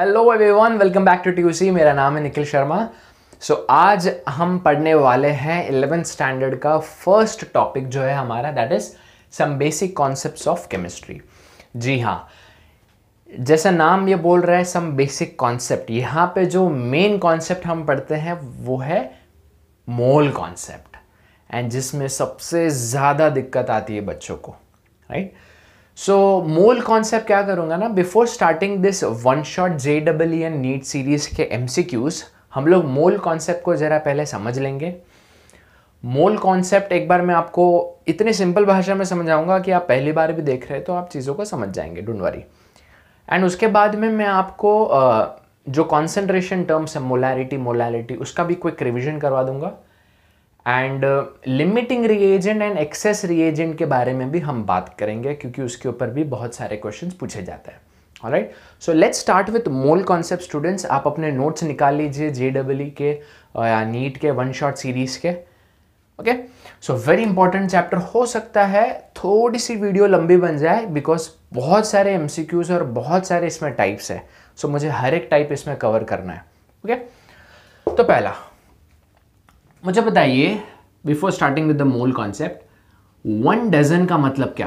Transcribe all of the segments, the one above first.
Hello everyone welcome back to ट्यूसी मेरा नाम है निखिल शर्मा सो so, आज हम पढ़ने वाले हैं इलेवेंथ स्टैंडर्ड का फर्स्ट टॉपिक जो है हमारा that is some basic concepts of chemistry जी हाँ जैसा नाम ये बोल रहा है सम बेसिक कॉन्सेप्ट यहाँ पे जो मेन कॉन्सेप्ट हम पढ़ते हैं वो है मोल कॉन्सेप्ट एंड जिसमें सबसे ज़्यादा दिक्कत आती है बच्चों को right right? So mole concept क्या करूँगा ना before starting this one shot J double E and NEET series के एम हम लोग मोल कॉन्सेप्ट को ज़रा पहले समझ लेंगे मोल कॉन्सेप्ट एक बार मैं आपको इतने सिंपल भाषा में समझाऊंगा कि आप पहली बार भी देख रहे हैं तो आप चीज़ों को समझ जाएंगे डोंट वरी एंड उसके बाद में मैं आपको जो कॉन्सेंट्रेशन टर्म्स है मोलैरिटी मोलैरिटी उसका भी क्विक रिविजन करवा दूंगा and limiting reagent and excess reagent के बारे में भी हम बात करेंगे क्योंकि उसके ऊपर भी बहुत सारे क्वेश्चन पूछे जाते हैं right so let start with mole concept students आप अपने नोट्स निकाल लीजिए जे डब्ल्यू के uh, या नीट के वन शॉट सीरीज के okay so very important chapter हो सकता है थोड़ी सी वीडियो लंबी बन जाए बिकॉज बहुत सारे एम और बहुत सारे इसमें टाइप्स है सो so, मुझे हर एक टाइप इसमें कवर करना है ओके okay? तो पहला मुझे बताइए before starting with the mole concept one dozen का मतलब क्या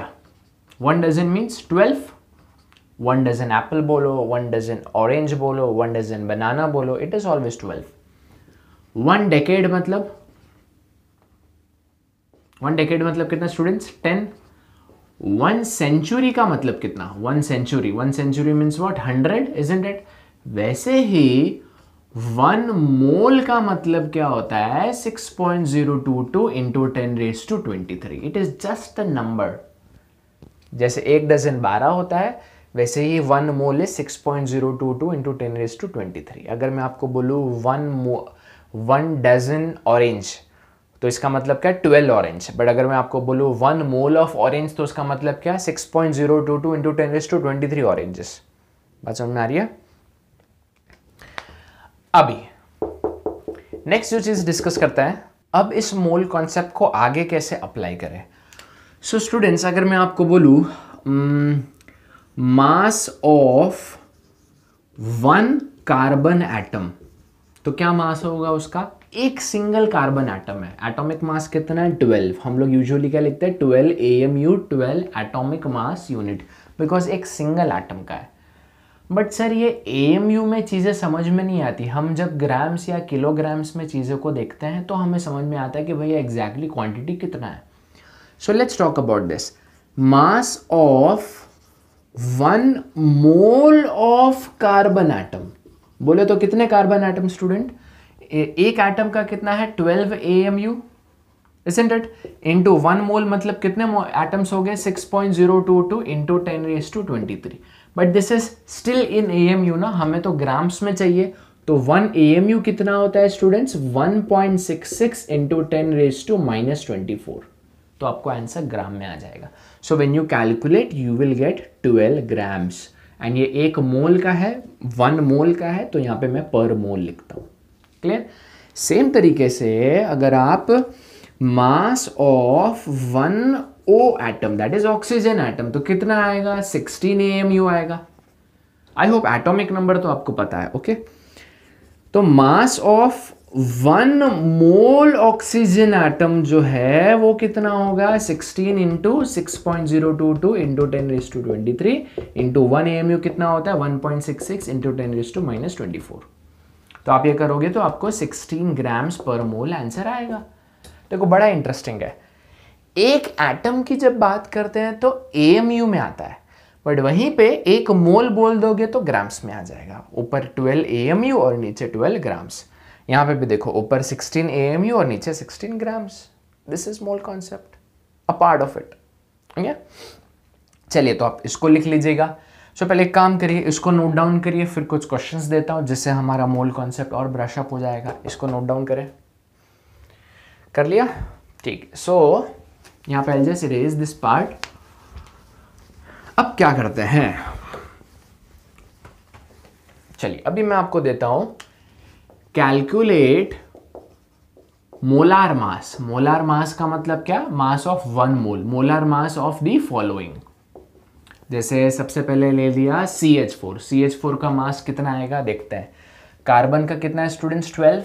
one dozen means twelve one dozen apple बोलो वन डजन ऑरेंज बोलो वन डजन बनाना बोलो it is always twelve one decade मतलब वन डेकेड मतलब कितना स्टूडेंट्स टेन वन सेंचुरी का मतलब कितना one century one century means what hundred is it वैसे ही वन मोल का मतलब क्या होता है six point zero two two into ten raise to twenty three it is just a number जैसे एक डजन बारह होता है वैसे ही one mole is six point zero two two into ten raise to twenty three अगर मैं आपको बोलू one more one dozen orange तो इसका मतलब क्या ट्वेल्व ऑरेंज बट अगर मैं आपको बोलूँ वन मोल ऑफ ऑरेंज तो उसका मतलब क्या six point zero two two into ten raise to twenty three oranges बात समझ में आ रही है अभी नेक्स्ट जो चीज़ डिस्कस करता है अब इस मोल कॉन्सेप्ट को आगे कैसे अप्लाई करें सो so, स्टूडेंट्स अगर मैं आपको बोलू mass of one carbon atom तो क्या मास होगा उसका एक सिंगल कार्बन एटम है एटॉमिक मास कितना है ट्वेल्व हम लोग यूजुअली क्या लिखते हैं twelve A M U twelve atomic mass unit because एक सिंगल एटम का है बट सर ये ए में चीज़ें समझ में नहीं आती हम जब ग्राम्स या किलोग्राम्स में चीज़ों को देखते हैं तो हमें समझ में आता है कि भैया एग्जैक्टली क्वांटिटी कितना है so let's talk about this mass of one mole of carbon atom बोले तो कितने कार्बन एटम स्टूडेंट एक एटम का कितना है twelve A M U isn't it into one mole मतलब कितने एटम्स हो गए six point zero two two into ten raise to twenty three but this is still in A M U ना हमें तो ग्राम्स में चाहिए तो वन ए एम यू कितना होता है students one point six six into ten raise to minus twenty four तो आपको आंसर ग्राम में आ जाएगा so when you calculate you will get twelve grams and ये एक मोल का है वन मोल का है तो यहाँ पे मैं पर मोल लिखता हूँ क्लियर सेम तरीके से अगर आप mass of one O atom that is oxygen atom तो कितना आएगा 16 ए एम यू आएगा आई होप एटॉमिक नंबर तो आपको पता है ओके okay? तो mass of one mole oxygen atom जो है वो कितना होगा 16 into six point zero two two into ten raise to twenty three into one A M U कितना होता है one point six six into ten raise to minus twenty four तो आप ये करोगे तो आपको सिक्सटीन ग्राम्स पर मोल answer आएगा देखो बड़ा इंटरेस्टिंग है एक एटम की जब बात करते हैं तो ए में आता है बट वहीं पे एक मोल बोल दोगे तो ग्राम्स में आ जाएगा ऊपर 12 ए और नीचे 12 ग्राम्स यहां पे भी देखो ऊपर 16 ए और नीचे 16 grams this is mole concept a part of it ठीक चलिए तो आप इसको लिख लीजिएगा सो पहले एक काम करिए इसको नोट डाउन करिए फिर कुछ क्वेश्चन देता हूँ जिससे हमारा मोल कॉन्सेप्ट और ब्रशअप हो जाएगा इसको नोट डाउन करें कर लिया ठीक सो so, यहां पर जैसे रेज दिस पार्ट अब क्या करते हैं चलिए अभी मैं आपको देता हूं calculate molar mass molar mass का मतलब क्या mass of one mole molar mass of the following जैसे सबसे पहले ले लिया C H four C H four का मास कितना आएगा देखते हैं कार्बन का कितना है स्टूडेंट्स ट्वेल्व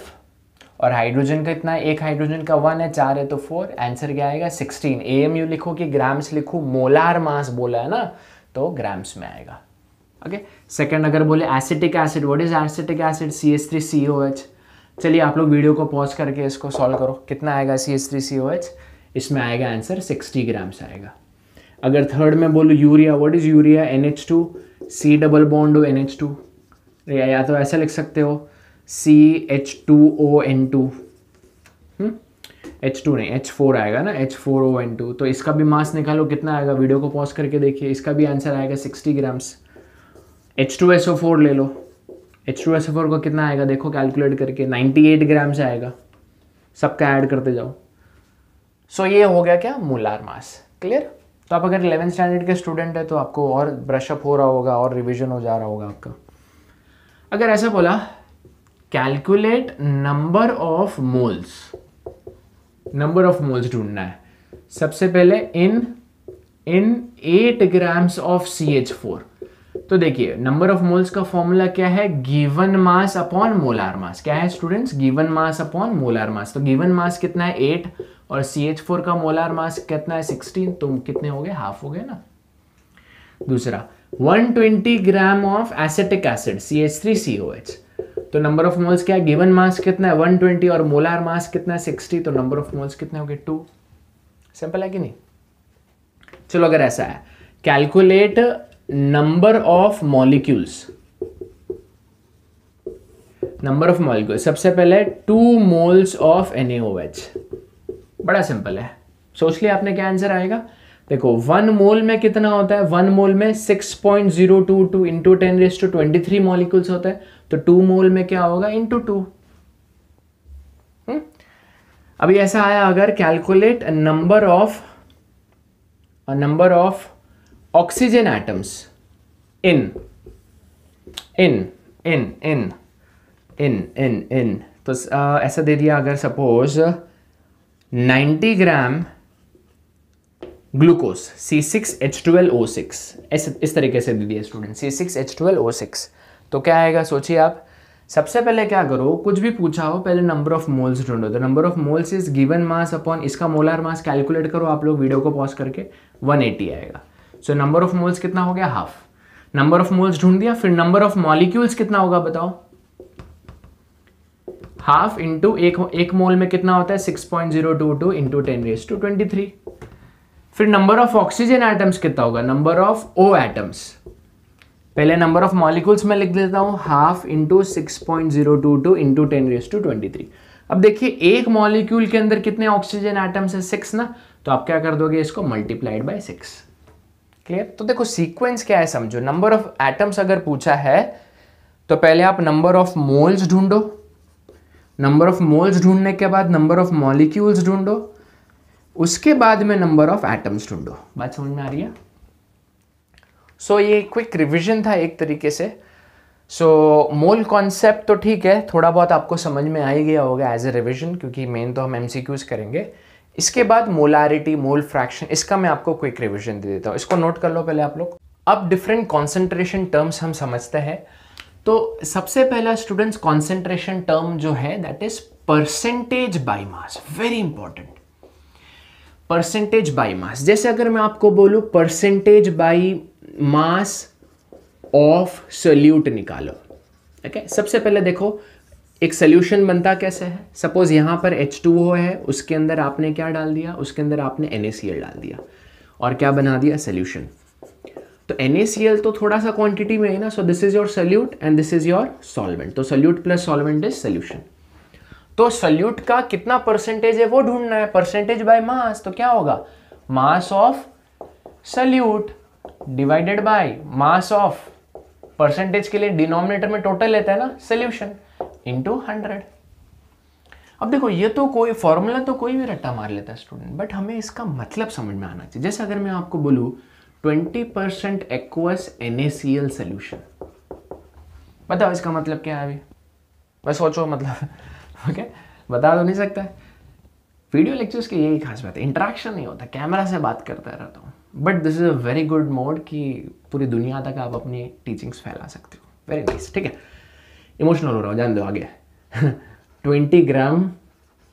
और हाइड्रोजन का इतना एक हाइड्रोजन का वन है चार है तो फोर आंसर क्या आएगा सिक्सटीन ए एम यू लिखो कि ग्राम्स लिखो मोलार मास बोला है ना तो ग्राम्स में आएगा ओके okay? सेकंड अगर बोले acetic acid what is acetic acid C S three C O H चलिए आप लोग वीडियो को पॉज करके इसको सॉल्व करो कितना आएगा C S three C O H इसमें आएगा आंसर सिक्सटी ग्राम्स आएगा अगर थर्ड में बोलो urea what is urea N H two C double bond O N H two या तो ऐसा लिख सकते हो C H two O N two H two नहीं एच फोर आएगा ना H four O N two तो इसका भी मास निकालो कितना आएगा वीडियो को पॉज करके देखिए इसका भी आंसर आएगा sixty grams H two S O four ले लो H two S O four का कितना आएगा देखो कैलकुलेट करके नाइन्टी एट ग्राम्स आएगा सबका ऐड करते जाओ सो so, ये हो गया क्या मोलार मास क्लियर तो आप अगर इलेवन स्टैंडर्ड के स्टूडेंट है तो आपको और ब्रशअप हो रहा होगा और रिविजन हो जा रहा होगा आपका अगर ऐसा बोला calculate number of moles number of moles ढूंढना है सबसे पहले in in eight grams of C H four तो देखिए नंबर ऑफ मोल्स का फॉर्मूला क्या है given mass upon molar mass क्या है students given mass upon molar mass तो गिवन मास कितना है एट और सी एच फोर का मोलार मास कितना है सिक्सटीन तो कितने हो गए हाफ हो गए ना दूसरा 120 gram of acetic acid C H three C O H तो नंबर ऑफ मोल्स क्या है गिवन मास कितना है ट्वेंटी और मोलार मास कितना है सिक्सटी तो नंबर ऑफ मोल्स कितने गए टू सिंपल है कि नहीं चलो अगर ऐसा है calculate number of molecules number of molecule सबसे पहले टू मोल्स ऑफ एन बड़ा सिंपल है सोच लिया आपने क्या आंसर आएगा देखो वन मोल में कितना होता है वन मोल में six point zero two two into ten raise to twenty three molecules होता है तो टू मोल में क्या होगा इन टू टू अभी ऐसा आया अगर calculate number of number of oxygen atoms in in in in in in in तो ऐसा दे दिया अगर suppose 90 gram glucose C six H O six इस तरीके से दे दिया student C six H O six तो क्या आएगा सोचिए आप सबसे पहले क्या करो कुछ भी पूछा हो पहले नंबर ऑफ मोल्स ढूंढो तो number of moles is given mass upon इसका मोलार मास कैलकुलेट करो आप लोग वीडियो को पॉज करके 180 आएगा सो नंबर ऑफ मोल्स कितना हो गया हाफ नंबर ऑफ मोल्स ढूंढ दिया फिर नंबर ऑफ मॉलिक्यूल्स कितना होगा बताओ हाफ इंटू एक एक मोल में कितना होता है six point zero two two into ten raise to twenty three फिर नंबर ऑफ ऑक्सीजन एटम्स कितना होगा नंबर ऑफ ओ एटम्स पहले नंबर ऑफ मॉलिक्यूल्स मैं लिख देता हूँ half into six point zero two two into ten raise to twenty three अब देखिए एक मॉलिक्यूल के अंदर कितने ऑक्सीजन आइटम्स है सिक्स ना तो आप क्या कर दोगे इसको मल्टीप्लाइड बाय सिक्स क्लियर तो देखो सीक्वेंस क्या है समझो नंबर ऑफ एटम्स अगर पूछा है तो पहले आप नंबर ऑफ मोल्स ढूंढो नंबर ऑफ मोल्स ढूंढने के बाद नंबर ऑफ मॉलिक्यूल्स ढूंढो उसके बाद में नंबर ऑफ एटम्स ढूंढो बात समझ में आ रही है सो so, ये क्विक रिविजन था एक तरीके से सो मोल कॉन्सेप्ट तो ठीक है थोड़ा बहुत आपको समझ में आ ही गया होगा एज ए रिविजन क्योंकि मेन तो हम एम करेंगे इसके बाद मोलारिटी मोल फ्रैक्शन इसका मैं आपको क्विक रिविजन दे देता हूँ इसको नोट कर लो पहले आप लोग अब डिफरेंट कॉन्सेंट्रेशन टर्म्स हम समझते हैं तो सबसे पहला स्टूडेंट्स कॉन्सेंट्रेशन टर्म जो है that is percentage by mass very important percentage by mass जैसे अगर मैं आपको बोलूं percentage by mass of solute निकालो ओके है सबसे पहले देखो एक सोल्यूशन बनता कैसे है सपोज यहां पर एच टू वो है उसके अंदर आपने क्या डाल दिया उसके अंदर आपने एन डाल दिया और क्या बना दिया सोल्यूशन तो एन तो थोड़ा सा क्वांटिटी में है ना so this is your solute and this is your solvent तो solute plus solvent is solution तो सोल्यूट का कितना परसेंटेज है वो ढूंढना है परसेंटेज बाय मास तो क्या होगा mass of solute divided by mass of percentage के लिए डिनोमिनेटर में टोटल लेता है ना सोल्यूशन इंटू हंड्रेड अब देखो ये तो कोई फॉर्मूला तो कोई भी रट्टा मार लेता है स्टूडेंट बट हमें इसका मतलब समझ में आना चाहिए जैसे अगर मैं आपको बोलूँ twenty percent aqueous N solution बताओ इसका मतलब क्या है अभी बस सोचो मतलब ओके बता तो नहीं सकता वीडियो लेक्चर्स की यही खास बात है इंटरेक्शन नहीं होता कैमरा से बात करता रहता हूँ but this is a very good mode कि पूरी दुनिया तक आप अपनी टीचिंग्स फैला सकते हो वेरी नाइस ठीक है इमोशनल हो रहा हो जान दो आगे twenty gram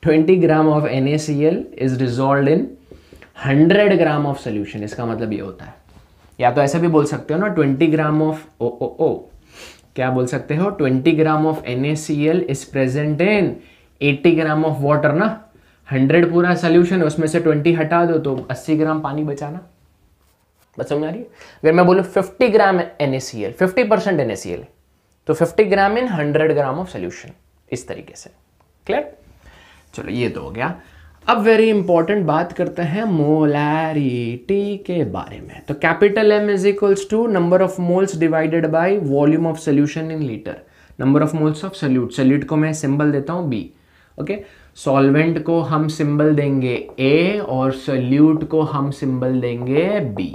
twenty gram of N is resolve in hundred gram of solution इसका मतलब ये होता है या तो ऐसे भी बोल सकते हो ना ट्वेंटी ग्राम ऑफ ओ ओ ओ क्या बोल सकते हो twenty gram of N C L is present in eighty gram of water ना हंड्रेड पूरा सोल्यूशन उसमें से ट्वेंटी हटा दो तो अस्सी ग्राम पानी बचाना बस समझ आ रही है अगर मैं बोलूँ fifty gram N A C L fifty percent N A C L तो fifty gram in hundred gram of solution इस तरीके से क्लियर चलो ये तो हो गया अब वेरी इंपॉर्टेंट बात करते हैं मोलैरिटी के बारे में तो capital M is equals to number of moles divided by volume of solution in litre number of moles of solute solute को मैं सिंबल देता हूँ बी ओके सॉल्वेंट को हम सिंबल देंगे ए और सल्यूट को हम सिंबल देंगे बी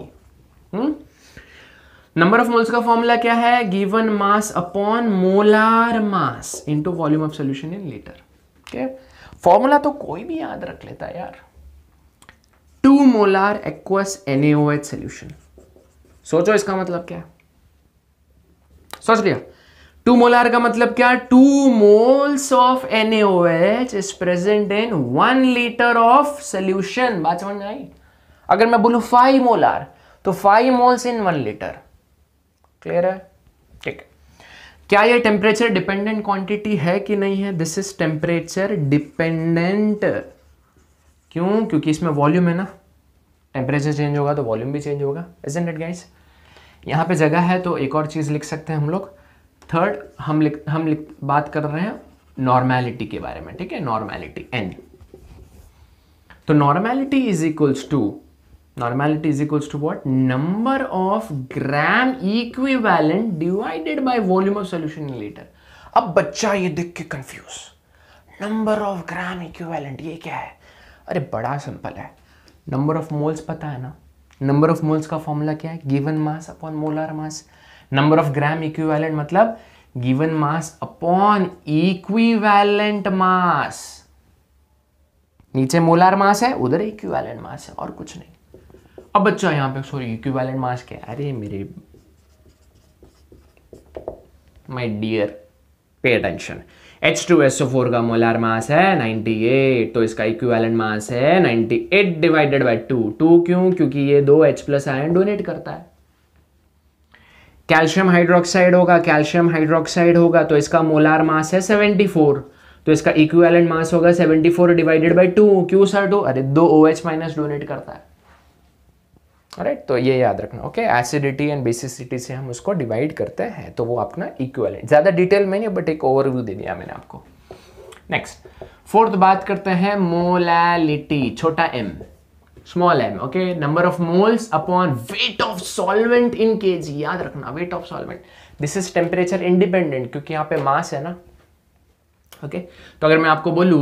नंबर ऑफ मोल्स का फॉर्मूला क्या है given mass upon molar mass into volume of solution in litre okay formula तो कोई भी याद रख लेता है यार two molar aqueous NaOH solution सोचो इसका मतलब क्या सोच लिया टू मोलार का मतलब क्या two moles of NaOH is present in one litre of solution बात समझ में आई अगर मैं बोलू फाइव मोलार तो five moles in one litre clear है ठीक है क्या ये टेम्परेचर डिपेंडेंट क्वांटिटी है कि नहीं है दिस इज टेम्परेचर डिपेंडेंट क्यों क्योंकि इसमें वॉल्यूम है ना टेम्परेचर चेंज होगा तो वॉल्यूम भी चेंज होगा इज इट गाइस यहाँ पे जगह है तो एक और चीज़ लिख सकते हैं हम लोग थर्ड हम लिख हम लिख बात कर रहे हैं नॉर्मैलिटी के बारे में ठीक है नॉर्मैलिटी एन तो normality is equals to normality is equals to what number of gram equivalent divided by volume of solution in liter अब बच्चा ये देख के confuse number of gram equivalent ये क्या है अरे बड़ा सिंपल है नंबर ऑफ मोल्स पता है ना नंबर ऑफ मोल्स का फॉर्मूला क्या है given mass upon molar mass number of gram equivalent मतलब given mass upon equivalent mass नीचे मोलार मास है उधर इक्विवेलेंट मास है और कुछ नहीं अब बच्चा यहाँ पे सॉरी इक्विवेलेंट मास क्या है अरे मेरे my dear pay attention H two S O four का मोलार मास है 98 तो इसका इक्विवेलेंट मास है 98 डिवाइडेड बाय 2 2 क्यों क्योंकि ये दो एच प्लस आयन डोनेट करता है कैल्शियम हाइड्रोक्साइड होगा कैल्शियम हाइड्रोक्साइड होगा तो इसका मोलार मास है 74 तो इसका इक्विवेलेंट मास होगा 74 डिवाइडेड बाय 2 क्यों सर टू तो अरे दो ओ एच माइनस डोनेट करता है राइट तो ये याद रखना ओके एसिडिटी एंड बेसिसिटी से हम उसको डिवाइड करते हैं तो वो अपना इक्वल है ज़्यादा डिटेल में नहीं बट एक ओवरव्यू दे दिया मैंने आपको नेक्स्ट फोर्थ बात करते हैं मोलैलिटी छोटा M small M okay number of moles upon weight of solvent in K याद रखना weight of solvent this is temperature independent क्योंकि यहाँ पे मास है ना ओके okay? तो अगर मैं आपको बोलू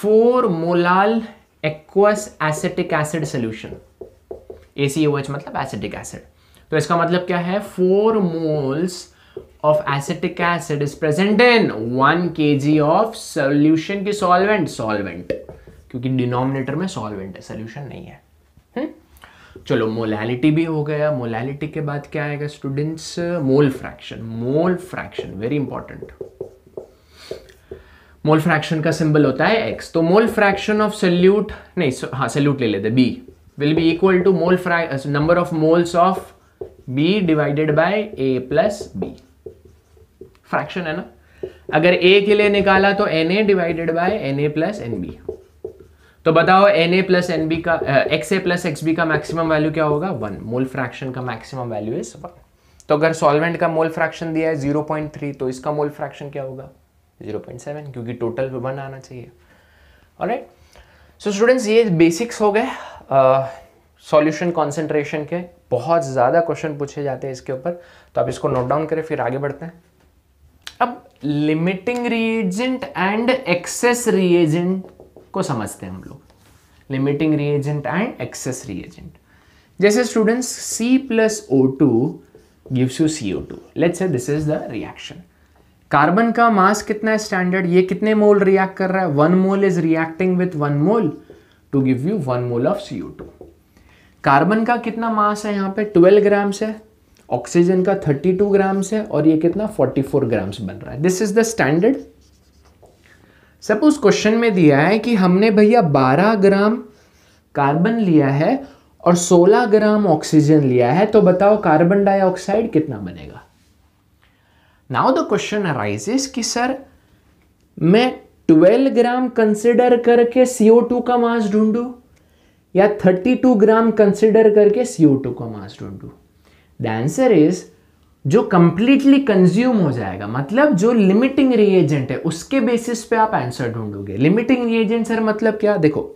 four molal aqueous acetic acid solution ए मतलब एसिटिक एसिड तो इसका मतलब क्या है four moles of acetic acid is present in one K G of solution की सॉल्वेंट सॉल्वेंट क्योंकि डिनोमिनेटर में सॉल्वेंट है सोल्यूशन नहीं है हुँ? हम्म? चलो मोलैलिटी भी हो गया मोलैलिटी के बाद क्या आएगा students mole fraction mole fraction very important mole fraction का सिंबल होता है एक्स तो मोल फ्रैक्शन ऑफ सल्यूट नहीं हाँ सल्यूट ले लेते B will be equal to mole number of moles of B divided by A plus B fraction है ना अगर ए के लिए निकाला तो N A divided by N A plus N B तो बताओ N A plus N B का X A plus X B का मैक्सिमम वैल्यू क्या होगा वन मोल फ्रैक्शन का मैक्सिमम वैल्यू इज वन तो अगर सॉल्वेंट का मोल फ्रैक्शन दिया है जीरो पॉइंट थ्री तो इसका मोल फ्रैक्शन क्या होगा जीरो पॉइंट सेवन क्योंकि टोटल पे वन आना चाहिए और राइट सो स्टूडेंट्स ये बेसिक्स हो गए सॉल्यूशन कॉन्सेंट्रेशन के बहुत ज़्यादा क्वेश्चन पूछे जाते हैं इसके ऊपर तो आप इसको नोट डाउन करें फिर आगे बढ़ते हैं अब limiting reagent and excess reagent को समझते हैं हम लोग limiting reagent and excess reagent जैसे स्टूडेंट्स C plus O two gives you C O two let's this is the reaction carbon का मास कितना है स्टैंडर्ड ये कितने मोल रिएक्ट कर रहा है one mole is reacting with one mole to give you one mole of C carbon का कितना मास है यहाँ पे 12 ग्राम्स है ऑक्सीजन का 32 ग्राम्स है और ये कितना 44 ग्राम्स बन रहा है this is the standard suppose question में दिया है कि हमने भैया 12 ग्राम कार्बन लिया है और 16 ग्राम ऑक्सीजन लिया है तो बताओ कार्बन डाइऑक्साइड कितना बनेगा नाउ द क्वेश्चन अराइजेस कि सर मैं 12 ग्राम कंसिडर करके CO2 का मास ढूंढू या 32 ग्राम कंसिडर करके CO2 का मास ढूंढू द आंसर इज जो कंप्लीटली कंज्यूम हो जाएगा मतलब जो लिमिटिंग रिएजेंट है उसके बेसिस पे आप आंसर ढूंढोगे लिमिटिंग रिएजेंट सर मतलब क्या देखो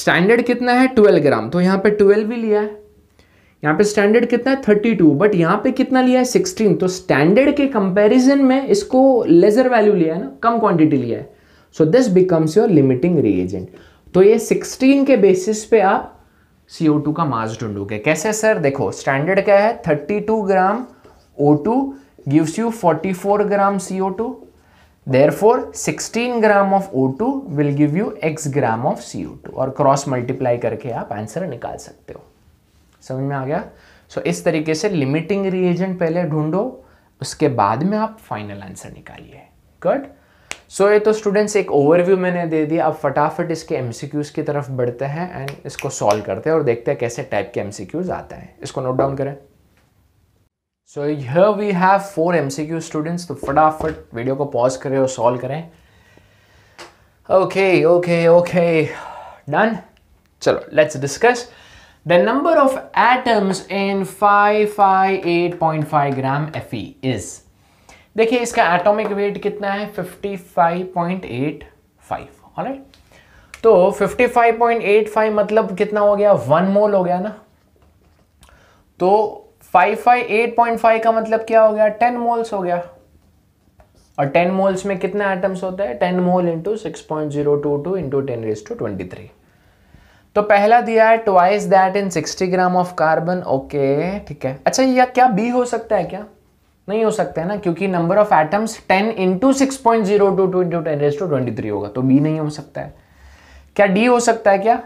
स्टैंडर्ड कितना है 12 ग्राम तो यहां पे 12 भी लिया है यहाँ पे स्टैंडर्ड कितना है थर्टी टू बट यहाँ पे कितना लिया है सिक्सटीन तो स्टैंडर्ड के कंपैरिजन में इसको लेजर वैल्यू लिया है ना कम क्वांटिटी लिया है so this becomes your limiting reagent तो ये सिक्सटीन के बेसिस पे आप CO2 का मास ढूंढोगे कैसे सर देखो स्टैंडर्ड क्या है two gram O gives you four gram sixteen therefore 16 gram of O2 will give you x gram of CO2 और क्रॉस मल्टीप्लाई करके आप आंसर निकाल सकते हो समझ में आ गया सो so, इस तरीके से लिमिटिंग रिएजेंट पहले ढूंढो उसके बाद में आप फाइनल आंसर निकालिए गुड सो ये तो स्टूडेंट्स एक ओवरव्यू मैंने दे दिया अब फटाफट इसके एम की तरफ बढ़ते हैं एंड इसको सॉल्व करते हैं और देखते हैं कैसे टाइप के एम आते हैं इसको नोट डाउन करें so here we have four MCQ students तो फटाफट वीडियो को पॉज करें और सॉल्व करें ओके ओके ओके डन चलो let's discuss The number of atoms in 558.5 gram Fe is देखिए इसका एटॉमिक वेट कितना है 55.85 ऑलराइट तो 55.85 मतलब कितना हो गया वन मोल हो गया ना तो 558.5 का मतलब क्या हो गया 10 मोल्स हो गया और 10 मोल्स में कितना एटम्स होता है 10 mole into six point zero two two into ten raise to twenty तो पहला दिया है twice that in 60 gram of carbon okay ठीक है अच्छा ये क्या बी हो सकता है क्या नहीं हो सकता है ना क्योंकि number of atoms 10 into six point zero two two into ten to twenty three होगा तो बी नहीं हो सकता है क्या डी हो सकता है क्या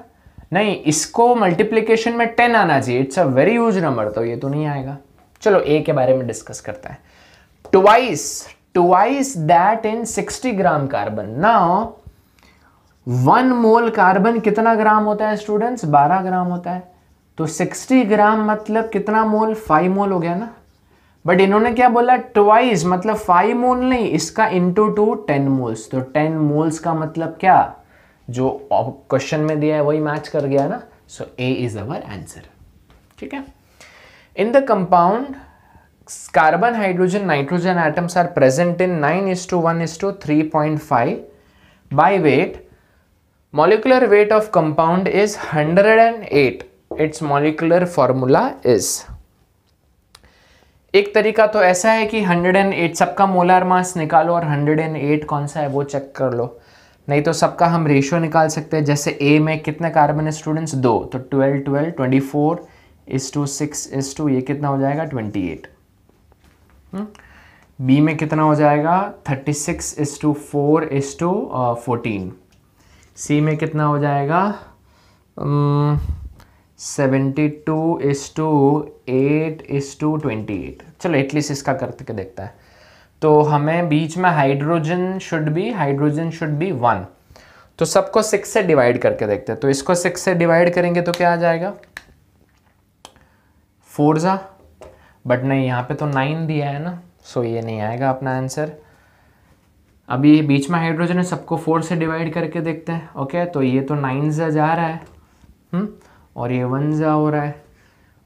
नहीं इसको मल्टीप्लीकेशन में टेन आना चाहिए it's a very use number तो ये तो नहीं आएगा चलो ए के बारे में डिस्कस करता है twice twice that in 60 gram carbon now one mole carbon कितना ग्राम होता है स्टूडेंट्स 12 ग्राम होता है तो 60 ग्राम मतलब कितना मोल 5 मोल हो गया ना बट इन्होंने क्या बोला ट्वाइस मतलब 5 मोल नहीं इसका इंटू टू टेन मोल्स तो 10 मोल्स का मतलब क्या जो क्वेश्चन में दिया है वही मैच कर गया ना सो ए इज अवर आंसर ठीक है in the compound carbon hydrogen nitrogen items are present in nine is to one is two three point five by weight molecular weight of compound is 108 its molecular formula is एक तरीका तो ऐसा है कि 108 सबका molar mass निकालो और 108 कौन सा है वो चेक कर लो नहीं तो सबका हम रेशियो निकाल सकते हैं जैसे ए में कितने कार्बन स्टूडेंट्स दो तो 12 12 24 इस टू सिक्स इस टू ये कितना हो जाएगा 28 हुँ? बी में कितना हो जाएगा 36 six is to four is to fourteen C में कितना हो जाएगा seventy two is to eight is to twenty eight चलो एटलीस्ट इसका करके देखता है तो हमें बीच में hydrogen should be hydrogen should be one तो सबको सिक्स से डिवाइड करके देखते हैं तो इसको सिक्स से डिवाइड करेंगे तो क्या आ जाएगा फोर जा बट नहीं यहाँ पे तो नाइन दिया है ना सो ये नहीं आएगा अपना आंसर अब ये बीच में हाइड्रोजन है सबको फोर से डिवाइड करके देखते हैं ओके तो ये तो नाइन ज़ा जा रहा है हुँ? हम्म? और ये वन ज़ा हो रहा है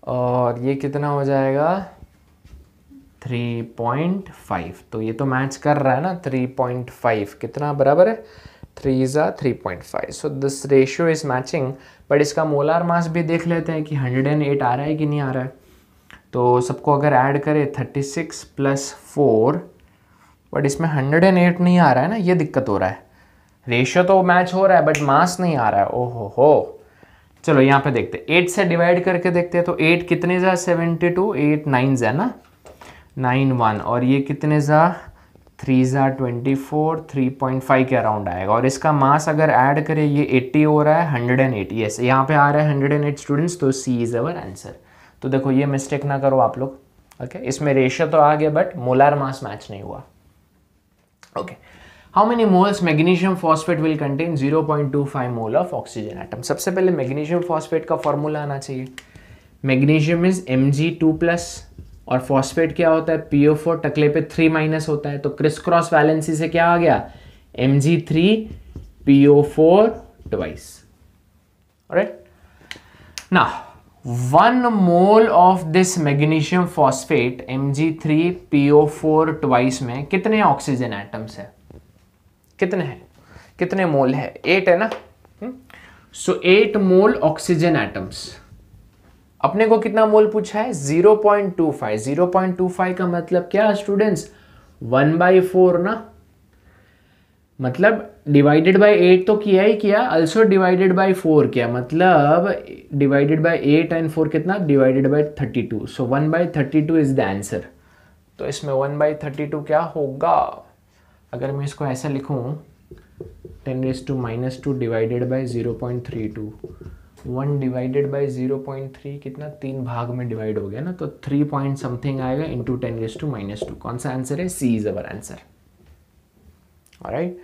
और ये कितना हो जाएगा थ्री पॉइंट फाइव तो ये तो मैच कर रहा है ना थ्री पॉइंट फाइव कितना बराबर है थ्री ज़ा three point five so this ratio is matching but इसका मोलार मास भी देख लेते हैं कि हंड्रेड एंड एट आ रहा है कि नहीं आ रहा है तो सबको अगर ऐड करें thirty six plus four but इसमें हंड्रेड एंड एट नहीं आ रहा है ना ये दिक्कत हो रहा है रेशियो तो मैच हो रहा है बट मास नहीं आ रहा है ओहो हो चलो यहाँ पे देखते एट से डिवाइड करके देखते हैं तो एट कितने ज़ा सेवेंटी टू एट नाइन जै ना नाइन वन और ये कितने ज़ा थ्री ज़ा twenty four three point five के अराउंड आएगा और इसका मास अगर ऐड करें ये एट्टी हो रहा है हंड्रेड एंड एट यस यहाँ पे आ रहा है हंड्रेड एंड एट स्टूडेंट्स तो सी इज़ अवर आंसर तो देखो ये मिस्टेक ना करो आप लोग ओके okay? इसमें रेशियो तो आ गया बट मोलार मास मैच नहीं हुआ Okay. How many moles magnesium phosphate will contain 0.25 mole of oxygen atom? सबसे पहले magnesium phosphate का फॉर्मूला आना चाहिए magnesium is M G two plus और फॉस्फेट क्या होता है पी ओ फोर टकले पे थ्री माइनस होता है तो क्रिस क्रॉस वैलेंसी से क्या आ गया M G three P O four twice right ना one mole of this phosphate M G three P O four twice में कितने ऑक्सीजन एटम्स है कितने हैं कितने मोल है एट है ना so eight mole oxygen atoms अपने को कितना मोल पूछा है zero zero point point two five two five का मतलब क्या स्टूडेंट्स वन बाई फोर ना मतलब डिवाइडेड बाय एट तो किया ही किया अल्सो डिवाइडेड बाय फोर किया मतलब divided by eight and four कितना divided by thirty two so one by thirty two is the answer तो इसमें वन बाई थर्टी टू क्या होगा अगर मैं इसको ऐसा लिखूँ ten raise to minus two divided by zero point three two one divided by zero point three कितना तीन भाग में डिवाइड हो गया ना तो थ्री पॉइंट समथिंग आएगा into ten raise to minus two कौन सा आंसर है C is our answer right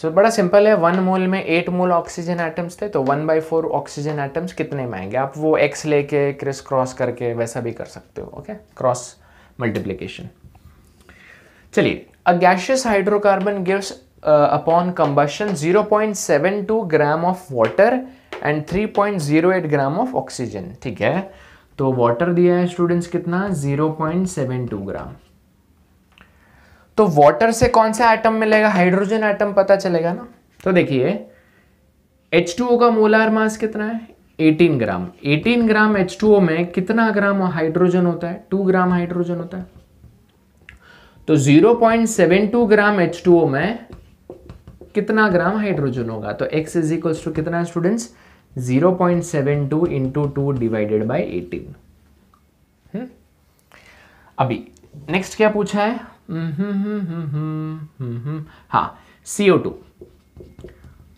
so so, बड़ा सिंपल है वन मोल में एट मोल ऑक्सीजन एटम्स थे तो one by four oxygen atoms कितने में आएंगे आप वो एक्स लेके क्रिस क्रॉस करके वैसा भी कर सकते हो ओके क्रॉस मल्टीप्लीकेशन चलिए a gaseous hydrocarbon gives upon combustion 0.72 gram of water and 3.08 gram of oxygen ठीक है तो वाटर दिया है स्टूडेंट्स कितना 0.72 ग्राम तो वाटर से कौन सा एटम मिलेगा हाइड्रोजन एटम पता चलेगा ना तो देखिए H2O का मोलार मास कितना है 18 ग्राम 18 ग्राम H2O में कितना ग्राम हाइड्रोजन होता है 2 ग्राम हाइड्रोजन होता है तो 0.72 ग्राम H2O में कितना ग्राम हाइड्रोजन होगा तो x इज इक्वल टू कितना students 0.72 point seven two into two divided by eighteen अभी नेक्स्ट क्या पूछा है हाँ सीओ टू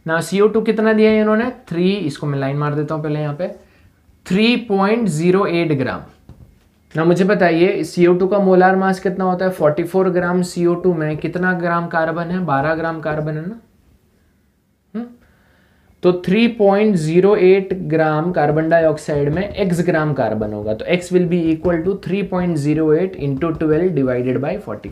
ना सीओ टू कितना दिया है इन्होंने थ्री इसको मैं लाइन मार देता हूं पहले यहां पे three point zero eight gram ना मुझे बताइए सीओ टू का मोलार मास कितना होता है forty four gram C O two में कितना ग्राम कार्बन है बारह ग्राम कार्बन है ना तो 3.08 ग्राम कार्बन डाइऑक्साइड में x ग्राम कार्बन होगा तो x will be equal to 3.08 point zero eight into twelve divided by forty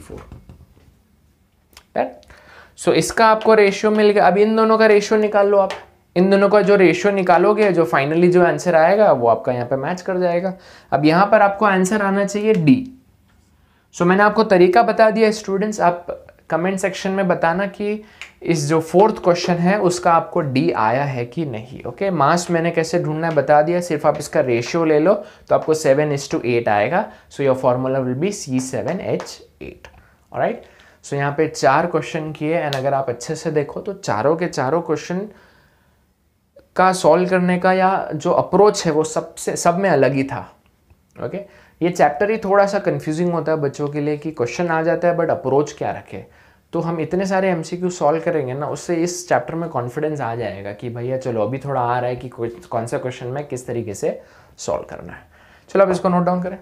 so इसका आपको रेशियो मिल गया अब इन दोनों का रेशियो निकाल लो आप इन दोनों का जो रेशियो निकालोगे जो फाइनली जो आंसर आएगा वो आपका यहाँ पे मैच कर जाएगा अब यहाँ पर आपको आंसर आना चाहिए डी सो so, मैंने आपको तरीका बता दिया स्टूडेंट्स आप कमेंट सेक्शन में बताना कि इस जो फोर्थ क्वेश्चन है उसका आपको डी आया है कि नहीं ओके मास मैंने कैसे ढूंढना है बता दिया सिर्फ आप इसका रेशियो ले लो तो आपको सेवन इज टू एट आएगा so your formula will be C seven H eight right so यहाँ पे चार क्वेश्चन किए एंड अगर आप अच्छे से देखो तो चारों के चारों क्वेश्चन का सॉल्व करने का या जो अप्रोच है वो सबसे सब में अलग ही था ओके ये चैप्टर ही थोड़ा सा कंफ्यूजिंग होता है बच्चों के लिए कि क्वेश्चन आ जाता है बट अप्रोच क्या रखे तो हम इतने सारे एम सॉल्व करेंगे ना उससे इस चैप्टर में कॉन्फिडेंस आ जाएगा कि भैया चलो अभी थोड़ा आ रहा है कि कौन सा क्वेश्चन में किस तरीके से सॉल्व करना है चलो अब इसको नोट डाउन करें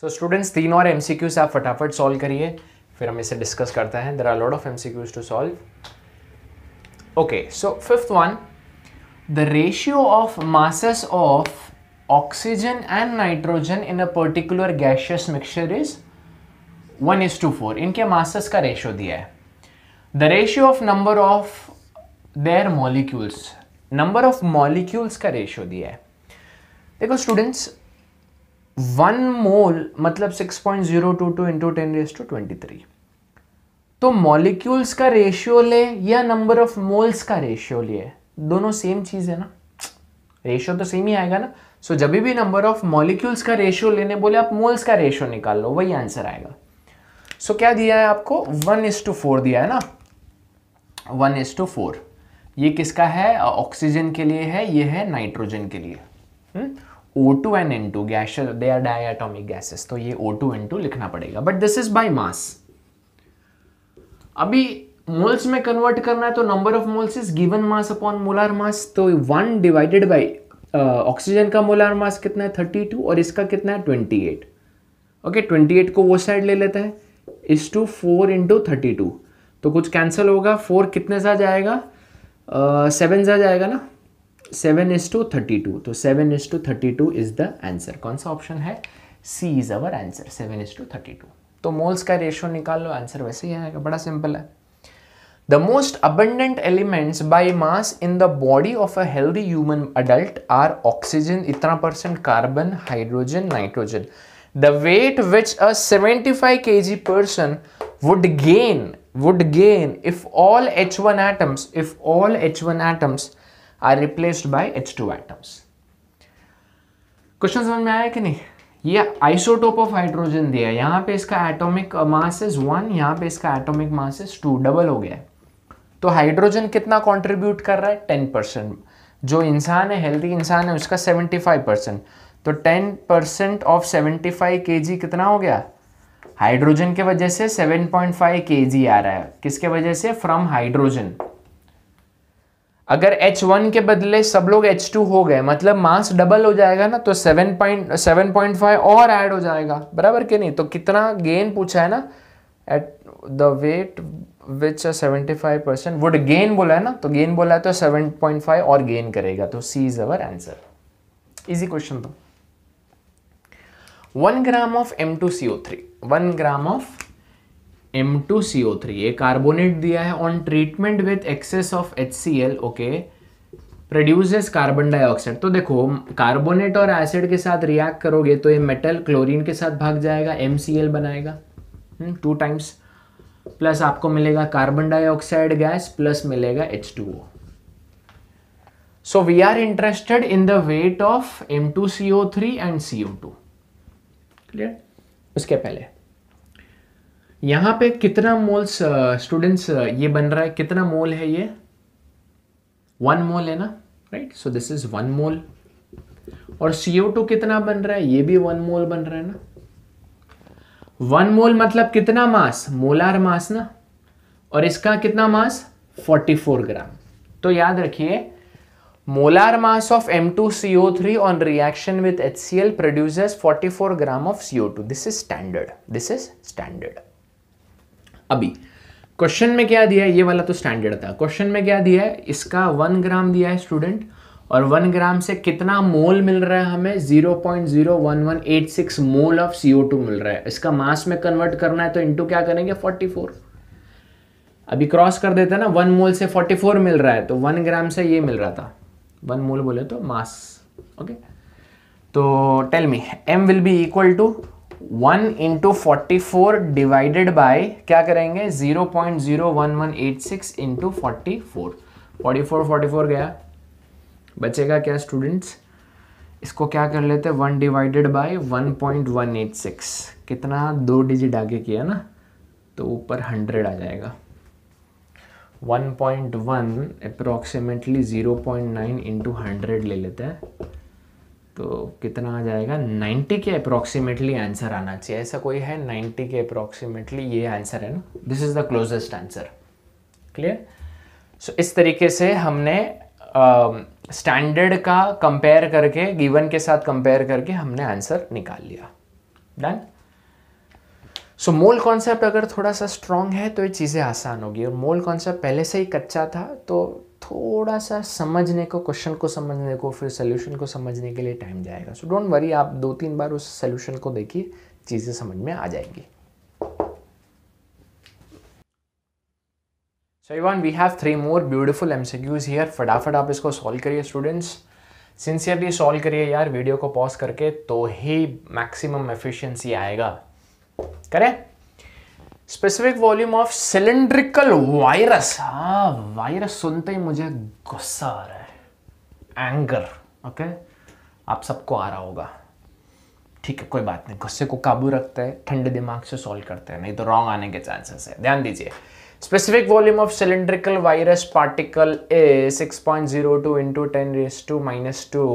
सो स्टूडेंट्स तीन और एम सी आप फटाफट सॉल्व करिए फिर हम इसे डिस्कस करते हैं there are lot of M C Qs to solve okay so fifth one the ratio of masses of oxygen and nitrogen in a particular gaseous mixture is one is to four इनके masses का ratio दिया है the ratio of number of their molecules number of molecules का ratio दिया है देखो students one mole मतलब six point zero two two into ten raise to twenty three तो मॉलिक्यूल्स का रेशियो ले या नंबर ऑफ मोल्स का रेशियो लिए दोनों सेम चीज़ है ना रेशियो तो सेम ही आएगा ना सो so, जब भी नंबर ऑफ मॉलिक्यूल्स का रेशियो लेने बोले आप मोल्स का रेशियो निकाल लो वही आंसर आएगा सो so, क्या दिया है आपको वन इज टू फोर दिया है ना वन इज टू फोर ये किसका है ऑक्सीजन के लिए है ये है नाइट्रोजन के लिए O two and N two gas they are diatomic gases तो ये ओ टू एन टू लिखना पड़ेगा but this is by mass अभी मोल्स में कन्वर्ट करना है तो number of moles is given mass upon molar mass तो वन डिवाइडेड बाई ऑक्सीजन का मोलार मास कितना है थर्टी टू और इसका कितना है twenty eight okay twenty eight को वो साइड ले लेता है इस to four into thirty two तो कुछ कैंसिल होगा फोर कितने सा जाएगा सेवन uh, से जाएगा ना seven is to thirty two तो seven is to thirty two is the answer कौन सा ऑप्शन है C is our answer seven is to thirty two तो मोल्स का रेशियो निकाल लो आंसर वैसे ही आएगा बड़ा सिंपल है the most abundant elements by mass in the body of a healthy human adult are oxygen इतना percent carbon hydrogen nitrogen the weight which a 75 kg person would gain would gain if all H1 atoms if all H1 atoms are replaced by H2 atoms question समझ में आया कि नहीं ये isotope of hydrogen दिया है यहाँ पे इसका एटॉमिक इज वन यहाँ पे इसका एटॉमिक इज टू डबल हो गया है तो हाइड्रोजन कितना कंट्रीब्यूट कर रहा है टेन परसेंट जो इंसान है हेल्दी इंसान है उसका सेवेंटी फाइव परसेंट तो 10 परसेंट ऑफ के जी कितना हो गया हाइड्रोजन के वजह से 7.5 केजी आ रहा है किसके वजह से फ्रॉम हाइड्रोजन अगर H1 के बदले सब लोग H2 हो गए मतलब मास डबल हो जाएगा ना तो 7.7.5 और ऐड हो जाएगा बराबर के नहीं तो कितना गेन पूछा है ना at the weight which seventy five percent would gain बोला है ना तो गेन बोला है तो सेवन पॉइंट फाइव और गेन करेगा तो C is our answer easy question तो one gram of M two C O three one gram of M two C O three ये कार्बोनेट दिया है on treatment with excess of H C L okay produces carbon dioxide तो देखो carbonate और acid के साथ react करोगे तो ये मेटल क्लोरीन के साथ भाग जाएगा एम सी एल बनाएगा टू टाइम्स प्लस आपको मिलेगा कार्बन डाइऑक्साइड गैस प्लस मिलेगा H two O so we are interested in the weight of M two C O three and C O two clear उसके पहले यहां पे कितना moles students ये बन रहा है कितना मोल है ये वन मोल है ना right so this is one mole और CO2 कितना बन रहा है ये भी वन मोल बन रहा है ना वन मोल मतलब कितना मास मोलार मास ना और इसका कितना मास 44 ग्राम तो याद रखिए Molar mass of M2CO3 on reaction with HCl produces 44 gram of CO2. This is standard. This is standard. अभी क्वेश्चन में क्या दिया है ये वाला तो स्टैंडर्ड था क्वेश्चन में क्या दिया है इसका वन ग्राम दिया है स्टूडेंट और वन ग्राम से कितना मोल मिल रहा है हमें zero point six mole of C O two मिल रहा है इसका मास में कन्वर्ट करना है तो इनटू क्या करेंगे फोर अभी क्रॉस कर देते हैं ना वन मोल से फोर मिल रहा है तो वन ग्राम से ये मिल रहा था वन मोल बोले तो मास ओके तो tell me M will be equal to one into forty four divided by क्या करेंगे zero point zero one one eight six into forty four forty four forty four गया बचेगा क्या students इसको क्या कर लेते one divided by one point one eight six कितना दो डिजिट आगे किया ना तो ऊपर हंड्रेड आ जाएगा 1.1 अप्रोक्सीमेटली जीरो इंटू हंड्रेड ले लेते हैं तो कितना आ जाएगा 90 के अप्रोक्सीमेटली आंसर आना चाहिए ऐसा कोई है 90 के अप्रोक्सीमेटली ये आंसर है ना this is the closest answer clear so इस तरीके से हमने स्टैंडर्ड um, uh, का कंपेयर करके गिवन के साथ कंपेयर करके हमने आंसर निकाल लिया डन सो मोल कॉन्सेप्ट अगर थोड़ा सा स्ट्रांग है तो ये चीज़ें आसान होगी और मोल कॉन्सेप्ट पहले से ही कच्चा था तो थोड़ा सा समझने को क्वेश्चन को समझने को फिर सोल्यूशन को समझने के लिए टाइम जाएगा सो डोंट वरी आप दो तीन बार उस सोल्यूशन को देखिए चीज़ें समझ में आ जाएंगी so even we have three more beautiful M C Qs here फटाफट आप इसको सॉल्व करिए स्टूडेंट्स सिंसियरली सॉल्व करिए यार वीडियो को पॉज करके तो ही मैक्सिमम एफिशिएंसी आएगा करें specific volume of cylindrical virus हा वायरस सुनते ही मुझे गुस्सा आ रहा है एंगर ओके okay? आप सबको आ रहा होगा ठीक है कोई बात नहीं गुस्से को काबू रखते हैं ठंडे दिमाग से सॉल्व करते हैं नहीं तो रॉन्ग आने के चांसेस है ध्यान दीजिए specific volume of cylindrical virus particle a six point zero two into ten raise to minus two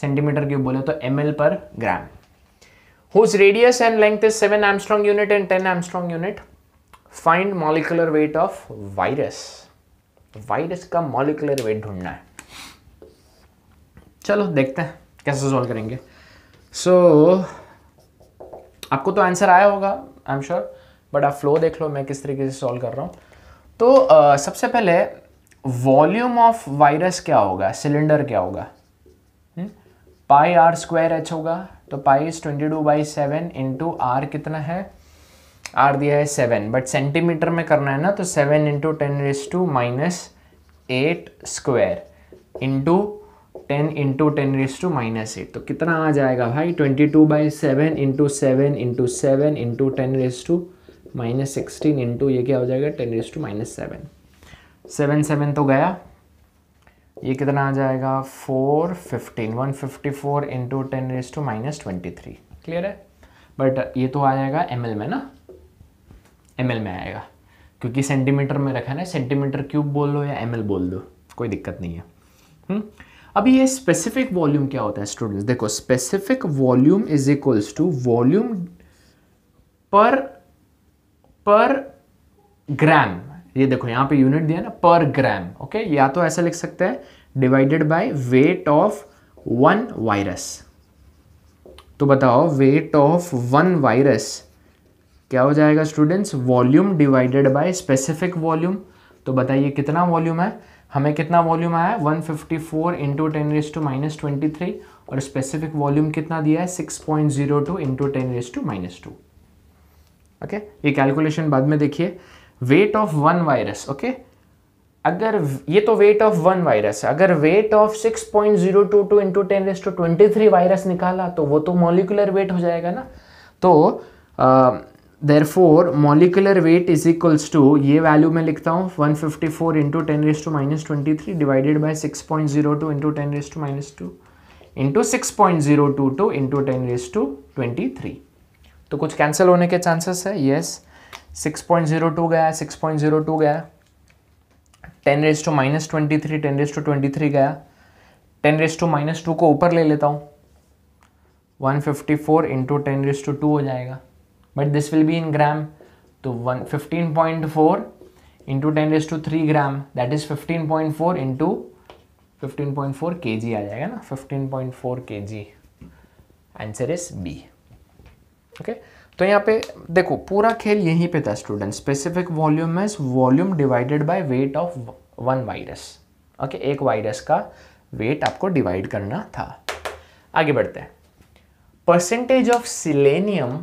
centimetre cube बोले तो M per gram whose radius and length is 7 Armstrong unit and 10 Armstrong unit, find molecular weight of virus. Virus का molecular weight ढूंढना है चलो देखते हैं कैसे solve करेंगे सो so, आपको तो आंसर आया होगा आई एम श्योर बट आप फ्लो देख लो मैं किस तरीके से सॉल्व कर रहा हूँ तो uh, सबसे पहले वॉल्यूम ऑफ वायरस क्या होगा सिलेंडर क्या होगा पाई आर स्क्वायर एच होगा तो pi is twenty two by seven into R कितना है आर दिया है सेवन बट सेंटीमीटर में करना है ना तो seven into ten raise to minus eight square into ten into ten raise to minus eight तो कितना आ जाएगा भाई twenty two by seven into seven into seven into ten raise to minus sixteen into ये क्या हो जाएगा ten raise to minus seven seven seven तो गया ये कितना आ जाएगा four fifteen one fifty four into ten raise to minus twenty three clear है बट ये तो आ जाएगा एम में ना एम में आएगा क्योंकि सेंटीमीटर में रखा है ना सेंटीमीटर क्यूब बोल लो या एम बोल दो कोई दिक्कत नहीं है हम्म? अब अभी ये स्पेसिफिक वॉल्यूम क्या होता है स्टूडेंट्स देखो specific volume is equals to volume per per ग्राम ये देखो यहाँ पे यूनिट दिया ना पर ग्राम ओके या तो ऐसा लिख सकते हैं divided by weight of one virus तो बताओ वेट ऑफ वन वायरस क्या हो जाएगा students volume divided by specific volume तो बताइए कितना वॉल्यूम है हमें कितना वॉल्यूम आया one 154 fifty four into ten raise to minus twenty three और स्पेसिफिक वॉल्यूम कितना दिया है 6.02 point zero two into ten raise to minus two okay ये कैलकुलेशन बाद में देखिए weight of one virus okay अगर ये तो वेट ऑफ वन वायरस है अगर weight of 6.022 point zero two two into ten to twenty three virus निकाला तो वो तो मॉलिकुलर वेट हो जाएगा ना तो देर for molecular weight is equals to ये वैल्यू मैं लिखता हूँ 154 fifty four into ten raise to minus twenty three divided by six point zero two into ten raise to minus two into six point zero two two into ten raise to twenty three तो कुछ cancel होने के chances है yes yes. 6.02 गया 6.02 गया 10 raise to minus twenty three ten raise to twenty three गया 10 raise to minus to को ऊपर ले लेता हूँ 154 fifty four into ten raise to two हो जाएगा but this will be in gram तो one fifteen point four into ten raise to three gram that is fifteen point four into fifteen point four K G आ जाएगा ना fifteen point four K G answer is B okay okay? तो यहाँ पे देखो पूरा खेल यहीं पे था स्टूडेंट स्पेसिफिक वॉल्यूम है volume divided by weight of one virus okay एक वायरस का वेट आपको डिवाइड करना था आगे बढ़ते हैं परसेंटेज ऑफ सिलेनियम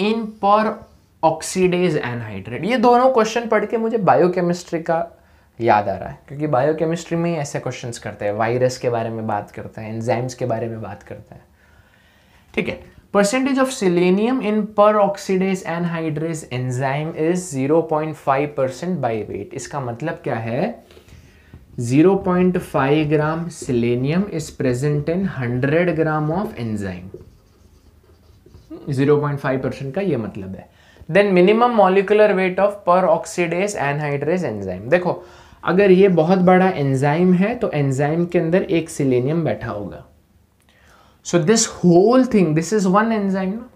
इन पर ऑक्सीडेज एनहाइड्रेट ये दोनों क्वेश्चन पढ़ के मुझे बायोकेमिस्ट्री का याद आ रहा है क्योंकि बायोकेमिस्ट्री में ही ऐसे क्वेश्चंस करते हैं वायरस के बारे में बात करते हैं एंजाइम्स के बारे में बात करते हैं ठीक है percentage of selenium in peroxidase anhydrase enzyme is 0.5 percent by weight इसका मतलब क्या है 0.5 gram selenium is present in 100 gram of enzyme 0.5 percent का ये मतलब है then minimum molecular weight of peroxidase anhydrase enzyme देखो अगर ये बहुत बड़ा एंजाइम है तो एंजाइम के अंदर एक सिलेनियम बैठा होगा so this whole thing this is one enzyme ना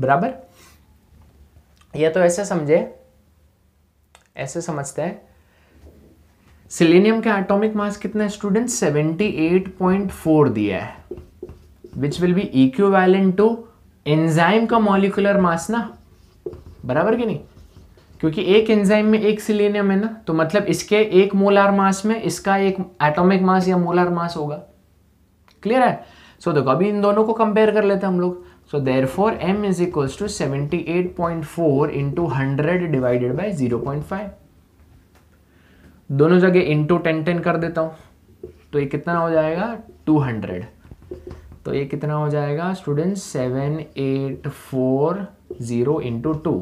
बराबर या तो ऐसे समझे ऐसे समझते हैं सिलेनियम के एटॉमिक मास कितना स्टूडेंट 78.4 दिया है which will be equivalent to enzyme का मॉलिकुलर मास ना बराबर कि नहीं क्योंकि एक एंजाइम में एक सिलेनियम है ना तो मतलब इसके एक मोलार मास में इसका एक एटॉमिक मास या मोलार मास होगा क्लियर है सो देखो अभी इन दोनों को कंपेयर कर लेते हैं हम लोग so there for M is equals to seventy eight point four into hundred divided by zero point five दोनों जगह इंटू टेन टेन कर देता हूँ तो ये कितना हो जाएगा टू हंड्रेड तो ये कितना हो जाएगा student seven eight four zero into two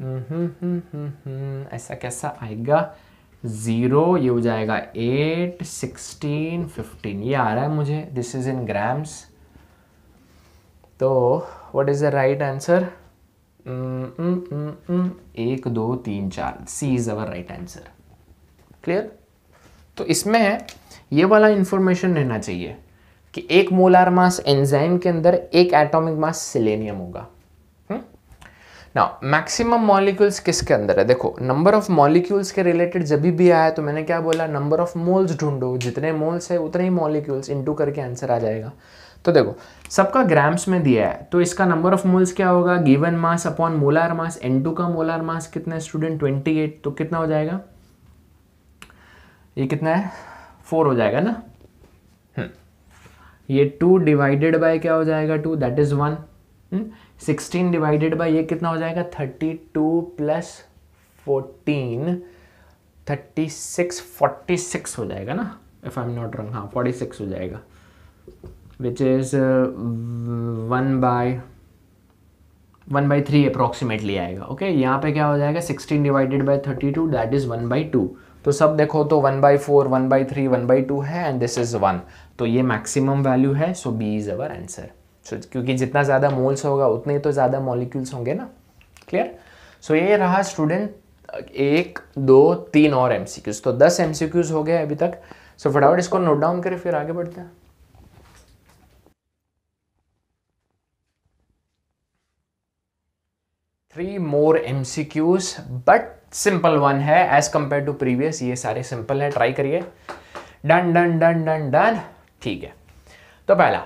hmm hmm hmm ऐसा कैसा आएगा ज़ीरो ये हो जाएगा एट सिक्सटीन फिफ्टीन ये आ रहा है मुझे दिस इज़ इन ग्राम्स तो what is the right answer एक दो तीन चार C is our right answer clear तो इसमें ये वाला इंफॉर्मेशन रहना चाहिए कि एक मोलार मास एंजाइम के अंदर एक एटॉमिक मास सिलेनियम होगा ना मैक्सिमम मॉलिक्यूल्स किसके अंदर है देखो नंबर ऑफ मॉलिक्यूल्स के रिलेटेड जब भी आया तो मैंने क्या बोला नंबर ऑफ मोल्स ढूंढो जितने मोल्स है उतने ही मॉलिक्यूल्स इंटू करके आंसर आ जाएगा तो देखो सबका ग्राम्स में दिया है तो इसका नंबर ऑफ मोल्स क्या होगा given mass upon molar mass N का मोलार मास कितना है स्टूडेंट 28 तो कितना हो जाएगा ये कितना है फोर हो जाएगा ना हम्म। ये टू डिवाइडेड बाय क्या हो जाएगा two that is one sixteen divided by ये कितना हो जाएगा thirty two plus fourteen thirty six forty six हो जाएगा ना इफ आई एम नॉट रंग हाँ फोर्टी सिक्स हो जाएगा which is one by one by three approximately आएगा ओके okay? यहाँ पे क्या हो जाएगा sixteen divided by thirty two that is one by two तो सब देखो तो one by four one by three one by two है एंड दिस इज़ वन तो ये मैक्सिमम वैल्यू है so B is our answer क्योंकि जितना ज़्यादा मोल्स होगा उतने तो ज़्यादा मॉलिक्यूल्स होंगे ना क्लियर सो so, ये रहा स्टूडेंट एक दो तीन और एम तो दस एम हो गए अभी तक सो so, फटाफट इसको नोट डाउन करें फिर आगे बढ़ते हैं three more M but simple one है एज कंपेयर टू प्रीवियस ये सारे सिंपल है ट्राई करिए done done done done done ठीक है तो पहला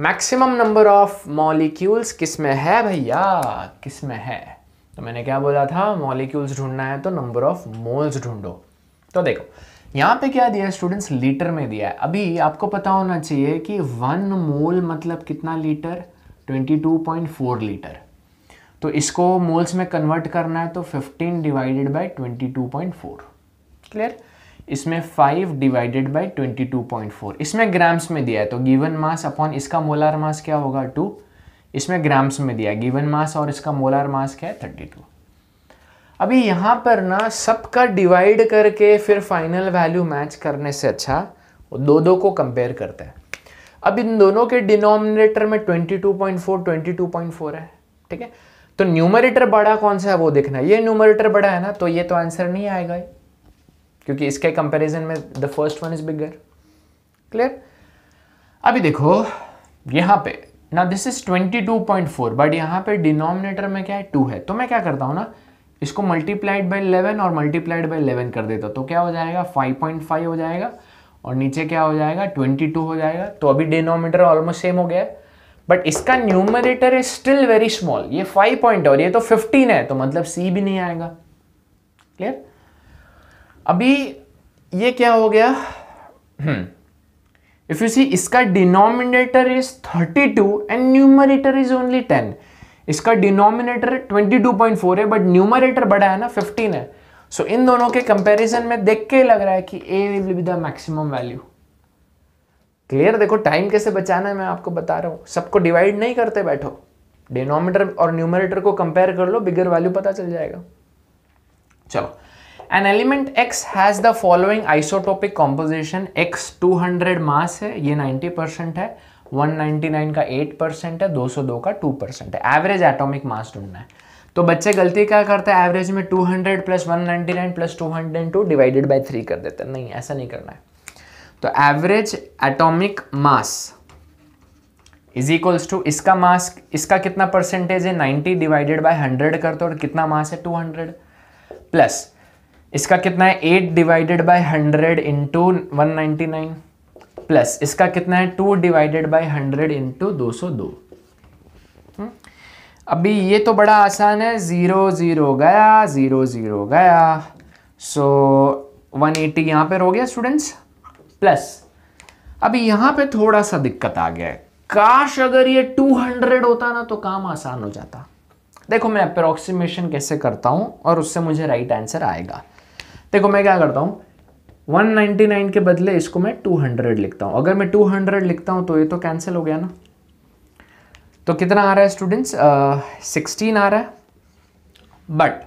मैक्सिमम नंबर ऑफ मॉलिक्यूल्स किस में है भैया किस में है तो मैंने क्या बोला था मॉलिक्यूल्स ढूंढना है तो नंबर ऑफ मोल्स ढूंढो तो देखो यहाँ पे क्या दिया है स्टूडेंट्स लीटर में दिया है अभी आपको पता होना चाहिए कि वन मोल मतलब कितना लीटर 22.4 लीटर तो इसको मोल्स में कन्वर्ट करना है तो 15 डिवाइडेड बाय 22.4 क्लियर इसमें five divided by twenty two point four इसमें ग्राम्स में दिया है तो गिवन मास अपॉन इसका मोलार मास क्या होगा टू इसमें ग्राम्स में दिया है गिवन मास और इसका मोलार मास क्या है थर्टी टू अभी यहाँ पर ना सबका डिवाइड करके फिर फाइनल वैल्यू मैच करने से अच्छा दो दो को कंपेयर करता है अब इन दोनों के डिनोमिनेटर में 22.4 22.4 है ठीक है तो न्यूमरेटर बड़ा कौन सा है वो देखना ये न्यूमरेटर बड़ा है ना तो ये तो आंसर नहीं आएगा क्योंकि इसके कंपैरिजन में the first one is bigger clear अभी देखो यहां पे ना दिस इज 22.4 बट यहां पे डिनोमिनेटर में क्या है 2 है तो मैं क्या करता हूं ना इसको मल्टीप्लाइड बाई 11 और मल्टीप्लाइड बाई 11 कर देता तो क्या हो जाएगा 5.5 हो जाएगा और नीचे क्या हो जाएगा 22 हो जाएगा तो अभी डिनोमिनेटर ऑलमोस्ट सेम हो गया बट इसका numerator is still very small ये 5 पॉइंट और ये तो 15 है तो मतलब सी भी नहीं आएगा क्लियर अभी ये क्या हो गया इफ यू सी इसका denominator is 32 and numerator is only 10 इसका डिनोमिनेटर 22.4 है बट न्यूमरेटर बड़ा है ना 15 है सो so, इन दोनों के कंपैरिजन में देख के लग रहा है कि A will be the maximum value clear देखो टाइम कैसे बचाना है मैं आपको बता रहा हूँ सबको डिवाइड नहीं करते बैठो डिनोमिनेटर और न्यूमरेटर को कंपेयर कर लो बिगर वैल्यू पता चल जाएगा चलो an element X has the following isotopic composition X 200 मास है ये 90 परसेंट है 199 का 8 परसेंट है 202 का 2 परसेंट है एवरेज एटॉमिक मास ढूंढना है तो बच्चे गलती क्या करते हैं एवरेज में 200 plus 199 plus 202 divided by three कर देते हैं नहीं ऐसा नहीं करना है तो average atomic mass is equals to इसका मास इसका कितना परसेंटेज है 90 डिवाइडेड बाय 100 करते और कितना मास है 200 प्लस इसका कितना है eight divided by hundred into one ninety nine plus इसका कितना है two divided by hundred into दो सौ दो अभी ये तो बड़ा आसान है ज़ीरो ज़ीरो गया ज़ीरो ज़ीरो गया सो वन एटी यहाँ पर हो गया स्टूडेंट्स प्लस अभी यहाँ पे थोड़ा सा दिक्कत आ गया है काश अगर ये टू हंड्रेड होता ना तो काम आसान हो जाता देखो मैं अप्रोक्सीमेशन कैसे करता हूँ और उससे मुझे राइट आंसर आएगा देखो मैं क्या करता हूँ 199 के बदले इसको मैं 200 लिखता हूँ अगर मैं 200 लिखता हूँ तो ये तो कैंसिल हो गया ना तो कितना आ रहा है स्टूडेंट्स सिक्सटीन uh, आ रहा है बट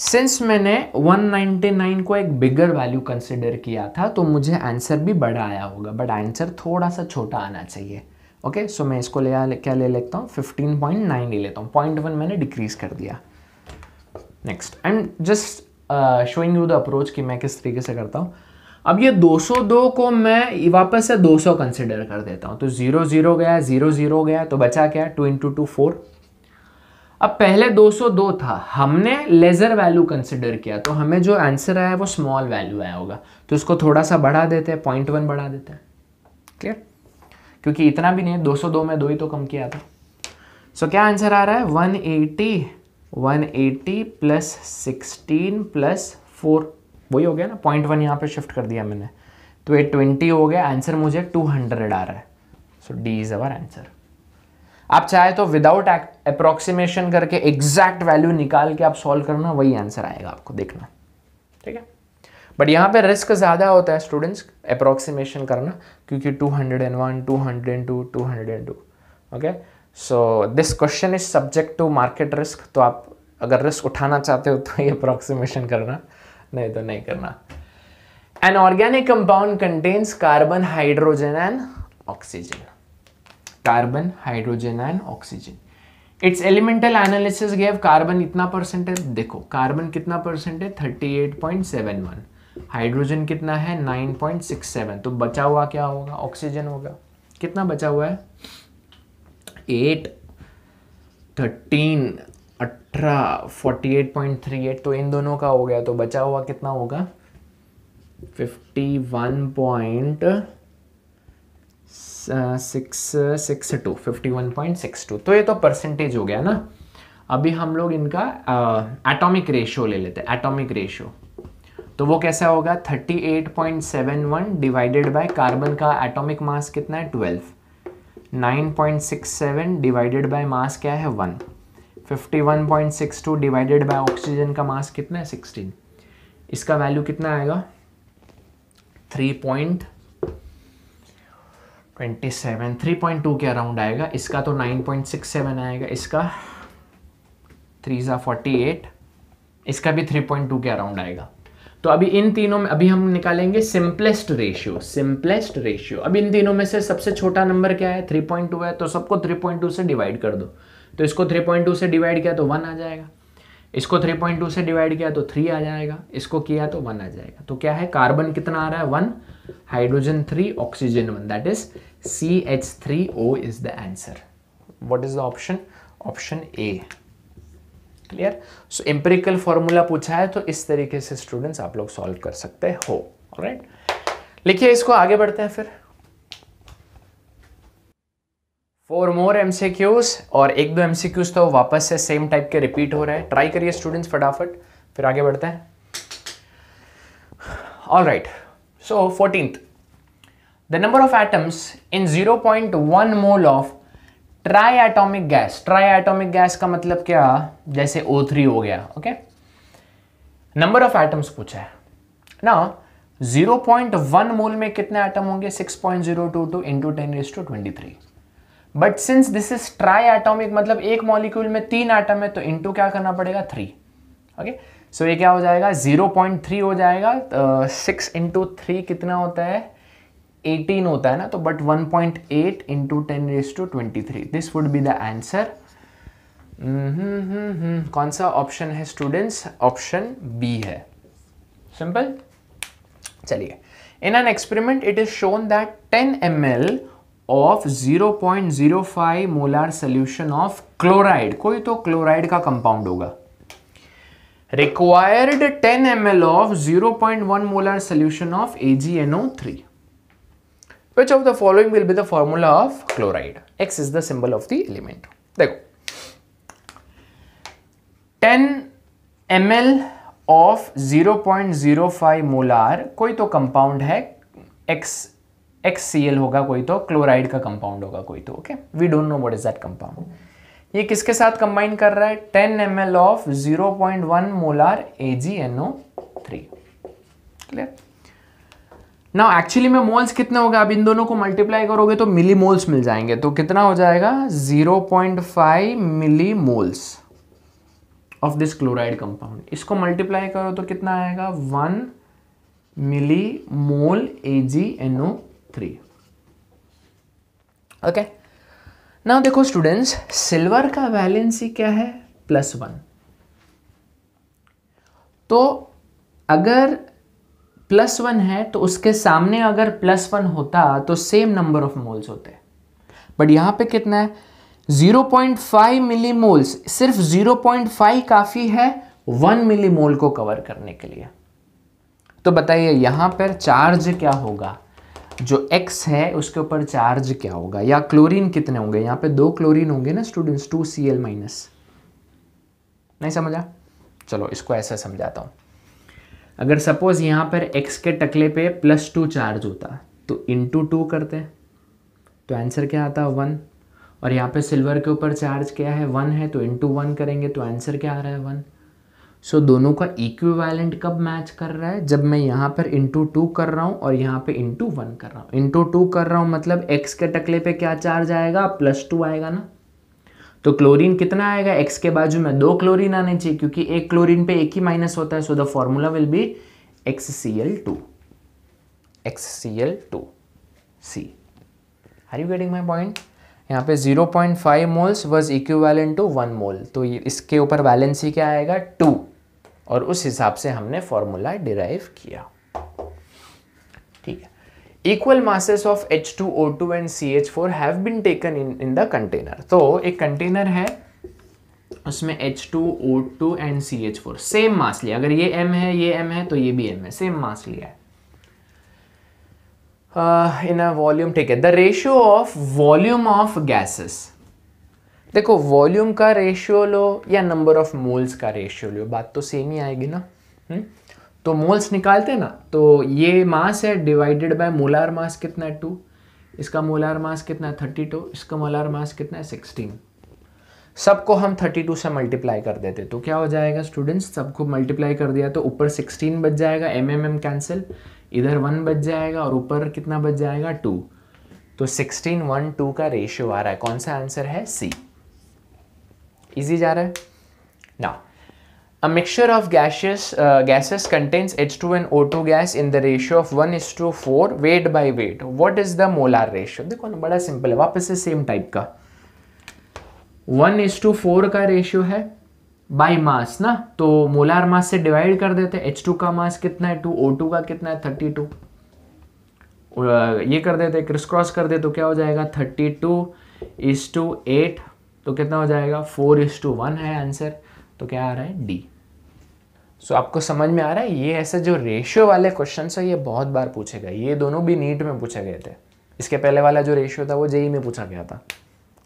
सिंस मैंने 199 को एक बिगर वैल्यू कंसिडर किया था तो मुझे आंसर भी बड़ा आया होगा बट आंसर थोड़ा सा छोटा आना चाहिए ओके okay, सो so मैं इसको ले क्या ले लेता हूँ फिफ्टीन ले लेता हूँ पॉइंट मैंने डिक्रीज कर दिया next and just showing you the approach कि मैं किस तरीके से करता हूँ अब ये 202 को मैं वापस से 200 सौ कंसिडर कर देता हूँ तो 00 गया 00 गया तो बचा क्या टू इंटू टू फोर अब पहले 202 था हमने लेज़र वैल्यू कंसिडर किया तो हमें जो आंसर आया वो स्मॉल वैल्यू आया होगा तो इसको थोड़ा सा बढ़ा देते हैं पॉइंट वन बढ़ा देते हैं क्लियर क्योंकि इतना भी नहीं है दो में दो ही तो कम किया था सो so, क्या आंसर आ रहा है वन 180 प्लस 16 प्लस फोर वही हो गया ना पॉइंट वन यहाँ पे शिफ्ट कर दिया मैंने तो ये 20 हो गया आंसर मुझे 200 आ रहा है so D is our answer आप चाहे तो विदाउट अप्रोक्सीमेशन करके एग्जैक्ट वैल्यू निकाल के आप सॉल्व करना वही आंसर आएगा आपको देखना ठीक है बट यहाँ पे रिस्क ज़्यादा होता है स्टूडेंट्स अप्रोक्सीमेशन करना क्योंकि two two two two hundred hundred and and one hundred and two okay so this question is subject to market risk तो आप अगर रिस्क उठाना चाहते हो तो ये अप्रॉक्सीमेशन करना नहीं तो नहीं करना an organic compound contains carbon hydrogen and oxygen carbon hydrogen and oxygen its elemental analysis gave carbon इतना परसेंट है देखो कार्बन कितना परसेंट है thirty eight point seven one hydrogen कितना है नाइन पॉइंट सिक्स सेवन तो बचा हुआ क्या होगा ऑक्सीजन होगा कितना बचा हुआ है एट थर्टीन अठारह forty eight point three eight तो इन दोनों का हो गया तो बचा हुआ कितना होगा fifty one point six six two fifty one point six two तो ये तो परसेंटेज हो गया ना अभी हम लोग इनका एटॉमिक रेशियो ले लेते हैं एटॉमिक रेशियो तो वो कैसा होगा thirty eight point seven one divided by carbon का एटॉमिक मास कितना है ट्वेल्व 9.67 डिवाइडेड बाय मास क्या है वन 51.62 डिवाइडेड बाय ऑक्सीजन का मास कितना है 16 इसका वैल्यू कितना आएगा 3.27 3.2 के अराउंड आएगा इसका तो 9.67 आएगा इसका थ्री ज़ा फोर्टी इसका भी 3.2 के अराउंड आएगा तो अभी इन तीनों में अभी हम निकालेंगे सिंपलेस्ट रेशियो सिंपलेस्ट रेशियो अब इन तीनों में से सबसे छोटा नंबर क्या है 3.2 है तो सबको 3.2 से डिवाइड कर दो तो इसको 3.2 से डिवाइड किया तो वन आ जाएगा इसको 3.2 से डिवाइड किया तो थ्री आ जाएगा इसको किया तो वन आ जाएगा तो क्या है कार्बन कितना आ रहा है one hydrogen three oxygen one that is C H three O is the answer what is the option option A clear so empirical formula पूछा है तो इस तरीके से स्टूडेंट्स आप लोग सॉल्व कर सकते हो राइट लिखिए इसको आगे बढ़ते हैं फिर फोर मोर एमसीक्यूज और एक दो एमसीक्यूज तो वापस से सेम टाइप के रिपीट हो रहे हैं ट्राई करिए स्टूडेंट्स फटाफट फिर आगे बढ़ते हैं all right so fourteenth the number of atoms in zero point one mole of triatomic gas triatomic gas का मतलब क्या जैसे O3 हो गया ओके नंबर ऑफ एटम्स पूछा है ना 0.1 मोल में कितने एटम होंगे 6.022 point zero two two into ten raise to twenty but since this is triatomic मतलब एक मॉलिक्यूल में तीन एटम है तो इंटू क्या करना पड़ेगा थ्री ओके सो ये क्या हो जाएगा 0.3 हो जाएगा सिक्स इंटू थ्री कितना होता है 18 होता है ना तो but 1.8 point eight into ten raise to twenty three this would be the answer कौन सा ऑप्शन है स्टूडेंट्स ऑप्शन बी है सिंपल चलिए in an experiment it is shown that 10 M of 0.05 point molar solution of chloride कोई तो chloride का compound होगा required 10 ml of 0.1 G N O three Which of the following will be the formula of chloride? X is the symbol of the element. देखो 10 ml of 0.05 molar कोई तो compound है x x C L होगा कोई तो chloride का compound होगा कोई तो okay we don't know what is that compound ये किसके साथ कंबाइन कर रहा है 10 M L of 0.1 molar A G N O three clear ना एक्चुअली में मोल्स कितने हो गए अब इन दोनों को मल्टीप्लाई करोगे तो मिली मोल्स मिल जाएंगे तो कितना हो जाएगा 0.5 milli moles of this chloride compound इसको मल्टीप्लाई करो तो कितना आएगा 1 milli mole A G N O three okay now देखो स्टूडेंट्स सिल्वर का वैलेंसी क्या है प्लस वन तो अगर प्लस वन है तो उसके सामने अगर प्लस वन होता तो सेम नंबर ऑफ मोल्स होते बट यहाँ पे कितना है 0.5 मिली मोल्स सिर्फ 0.5 काफ़ी है वन मिली मोल को कवर करने के लिए तो बताइए यहां पर चार्ज क्या होगा जो x है उसके ऊपर चार्ज क्या होगा या क्लोरीन कितने होंगे यहां पे दो क्लोरीन होंगे ना students two C L minus नहीं समझा चलो इसको ऐसा समझाता हूं अगर सपोज़ यहाँ पर एक्स के टकले पे प्लस टू चार्ज होता तो इंटू टू करते तो आंसर क्या आता वन और यहाँ पे सिल्वर के ऊपर चार्ज क्या है वन है तो इंटू वन करेंगे तो आंसर क्या आ रहा है वन सो so, दोनों का इक्विवेलेंट कब मैच कर रहा है जब मैं यहाँ पर इंटू टू कर रहा हूँ और यहाँ पे इंटू वन कर रहा हूँ इंटू टू कर रहा हूँ मतलब एक्स के टकले पे क्या चार्ज आएगा प्लस टू आएगा ना तो क्लोरीन कितना आएगा एक्स के बाजू में दो क्लोरीन आने चाहिए क्योंकि एक क्लोरीन पे एक ही माइनस होता है so the formula will be X C L two X C L two C are you getting my point यहाँ पे 0.5 moles was equivalent to one mole तो इसके ऊपर वैलेंसी क्या आएगा टू और उस हिसाब से हमने फॉर्मूला डिराइव किया equal masses of H two O two and C H four have been taken in in the container तो एक कंटेनर है उसमें H two two O and C H four same mass लिया अगर ये M है ये एम है तो ये भी एम है सेम मास लिया इन अ वॉल्यूम ठीक है the ratio of volume of gases देखो वॉल्यूम का रेशियो लो या नंबर ऑफ मोल्स का रेशियो लो बात तो सेम ही आएगी ना हुँ? Hmm? तो मोल्स निकालते ना तो ये मास है डिवाइडेड बाय मोलार मास कितना है टू इसका मोलार मास कितना है थर्टी टू इसका मोलार मास कितना है सिक्सटीन सबको हम थर्टी टू से मल्टीप्लाई कर देते तो क्या हो जाएगा स्टूडेंट्स सबको मल्टीप्लाई कर दिया तो ऊपर सिक्सटीन बच जाएगा एम एम एम कैंसिल इधर वन बच जाएगा और ऊपर कितना बच जाएगा टू तो सिक्सटीन वन टू का रेशियो आ रहा है कौन सा आंसर है सी इजी जा रहा है ना A mixture of gaseous uh, gases contains H2 and O2 gas in the ratio of 1 is to 4 weight by weight. What is the molar ratio? देखो ना बड़ा सिंपल है वापस से सेम टाइप का 1 is to फोर का ratio है by mass ना तो मोलार मास से डिवाइड कर देते हैं H2 का मास कितना है 2 O2 का कितना है 32 uh, ये कर देते क्रिस क्रॉस कर दे तो क्या हो जाएगा 32 टू इज टू एट तो कितना हो जाएगा 4 is to वन है आंसर तो क्या आ रहा है डी सो so, आपको समझ में आ रहा है ये ऐसे जो रेशियो वाले क्वेश्चन है ये बहुत बार पूछे गए ये दोनों भी नीट में पूछे गए थे इसके पहले वाला जो रेशियो था वो जेई में पूछा गया था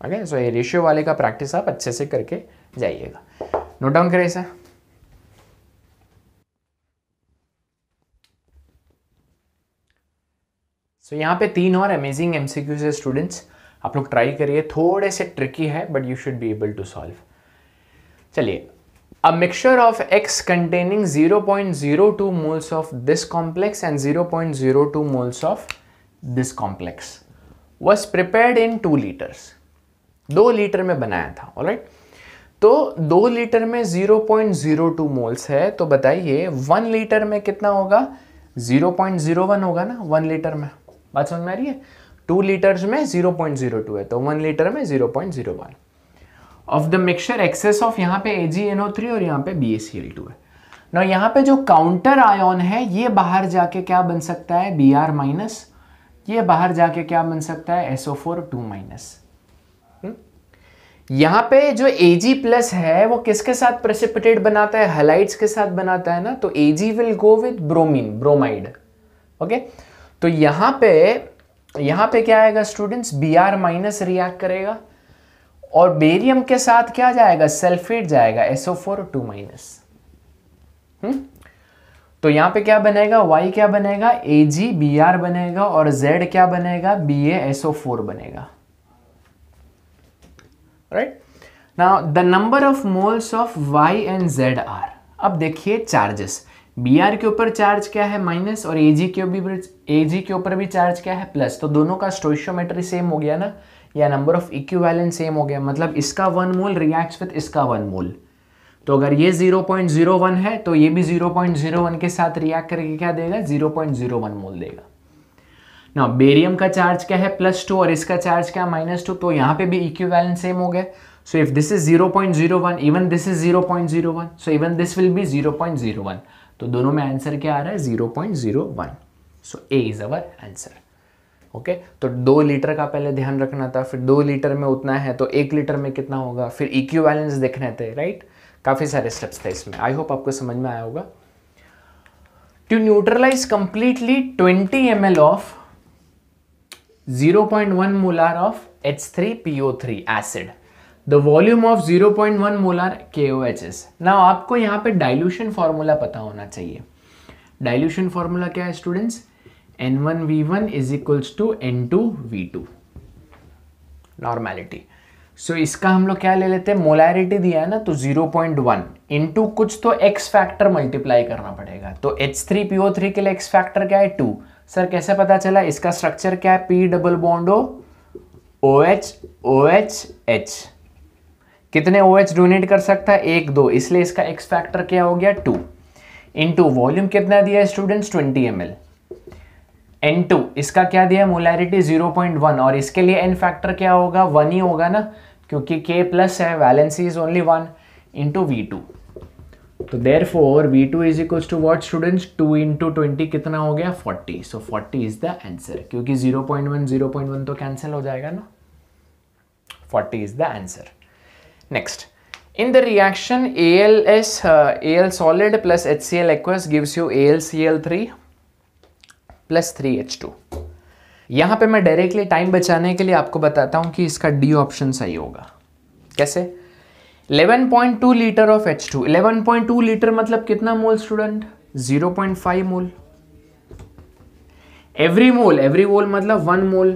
ओके सो ये रेशियो वाले का प्रैक्टिस आप अच्छे से करके जाइएगा नोट डाउन करें सर सो यहाँ पे तीन और अमेजिंग एमसीक्यू है स्टूडेंट्स आप लोग ट्राई करिए थोड़े से ट्रिकी है but you should be able to solve चलिए A mixture of X containing 0.02 moles of this complex and 0.02 moles of this complex was prepared in 2 liters. 2 liter mein banaya tha, all right right? तो दो litre में 0.02 moles है तो बताइए one litre में कितना होगा 0.01 होगा ना वन लीटर में बात समझ में आ रही है टू लीटर्स में 0.02 है तो वन लीटर में 0.01 of the mixture excess of यहाँ पे AgNO3 और यहाँ पे BaCl2 है ना यहाँ पे जो काउंटर आयोन है ये बाहर जाके क्या बन सकता है बी आर माइनस ये बाहर जाके क्या बन सकता है एसओ फोर टू माइनस यहाँ पे जो एजी प्लस है वो किसके साथ प्रेसिपिटेट बनाता है हलाइट्स के साथ बनाता है ना तो AG will go with bromine bromide okay तो यहाँ पे यहाँ पे क्या आएगा students B R minus react करेगा और बेरियम के साथ क्या जाएगा सल्फेट जाएगा एसओ फोर टू माइनस तो यहां पे क्या बनेगा वाई क्या बनेगा ए जी बी आर बनेगा और जेड क्या बनेगा बी ए एसओ फोर बनेगा right now the number of moles of Y and Z are अब देखिए चार्जेस बी आर के ऊपर चार्ज क्या है माइनस और ए के भी ए जी के ऊपर भी चार्ज क्या है प्लस तो दोनों का स्टोशियोमेट्री सेम हो गया ना या नंबर ऑफ इक्विवेलेंट सेम हो गया मतलब इसका वन मोल रिएक्ट्स विद इसका वन मोल तो अगर ये 0.01 है तो ये भी 0.01 के साथ रिएक्ट करके क्या देगा 0.01 मोल देगा ना बेरियम का चार्ज क्या है प्लस टू और इसका चार्ज क्या है माइनस टू तो यहाँ पे भी इक्विवेलेंट सेम हो गया so if this is 0.01 even this is 0.01 so even this will be 0.01 तो दोनों में आंसर क्या आ रहा है one so A is our answer okay तो दो लीटर का पहले ध्यान रखना था फिर दो लीटर में उतना है तो एक लीटर में कितना होगा फिर बैलेंस देखने थे राइट काफ़ी सारे स्टेप्स थे इसमें आई होप आपको समझ में आया होगा to neutralize completely 20 M L of 0.1 molar of H3PO3 acid. The volume of 0.1 H S Now आपको यहाँ पे डायल्यूशन फॉर्मूला पता होना चाहिए डायल्यूशन फॉर्मूला क्या है students N one one V is equals to N two V two normality so इसका हम लोग क्या ले लेते हैं मोलैरिटी दिया है ना तो 0.1 पॉइंट टू कुछ तो एक्स फैक्टर मल्टीप्लाई करना पड़ेगा तो H3PO3 के लिए एक्स फैक्टर क्या है टू सर कैसे पता चला इसका स्ट्रक्चर क्या है पी डबल बॉन्डो O H O H H कितने ओ एच डोनेट कर सकता है एक दो इसलिए इसका एक्स फैक्टर क्या हो गया टू इंटू वॉल्यूम कितना दिया है students twenty M L N two इसका क्या दिया मोलैरिटी जीरो पॉइंट वन और इसके लिए एन फैक्टर क्या होगा वन ही होगा ना क्योंकि के प्लस है valency is only one in two V two तो देर therefore V two is equal to what students two in two twenty कितना हो गया forty so forty is the answer क्योंकि zero point one zero point one तो cancel हो जाएगा ना forty is the answer next in the reaction A A L L S solid plus H C L aqueous gives you A L C L three plus three H two यहाँ पर मैं directly time बचाने के लिए आपको बताता हूँ कि इसका डी ऑप्शन सही होगा कैसे 11.2 litre of H two eleven point two litre मतलब कितना mole student 0.5 mole every mole every mole मतलब वन मोल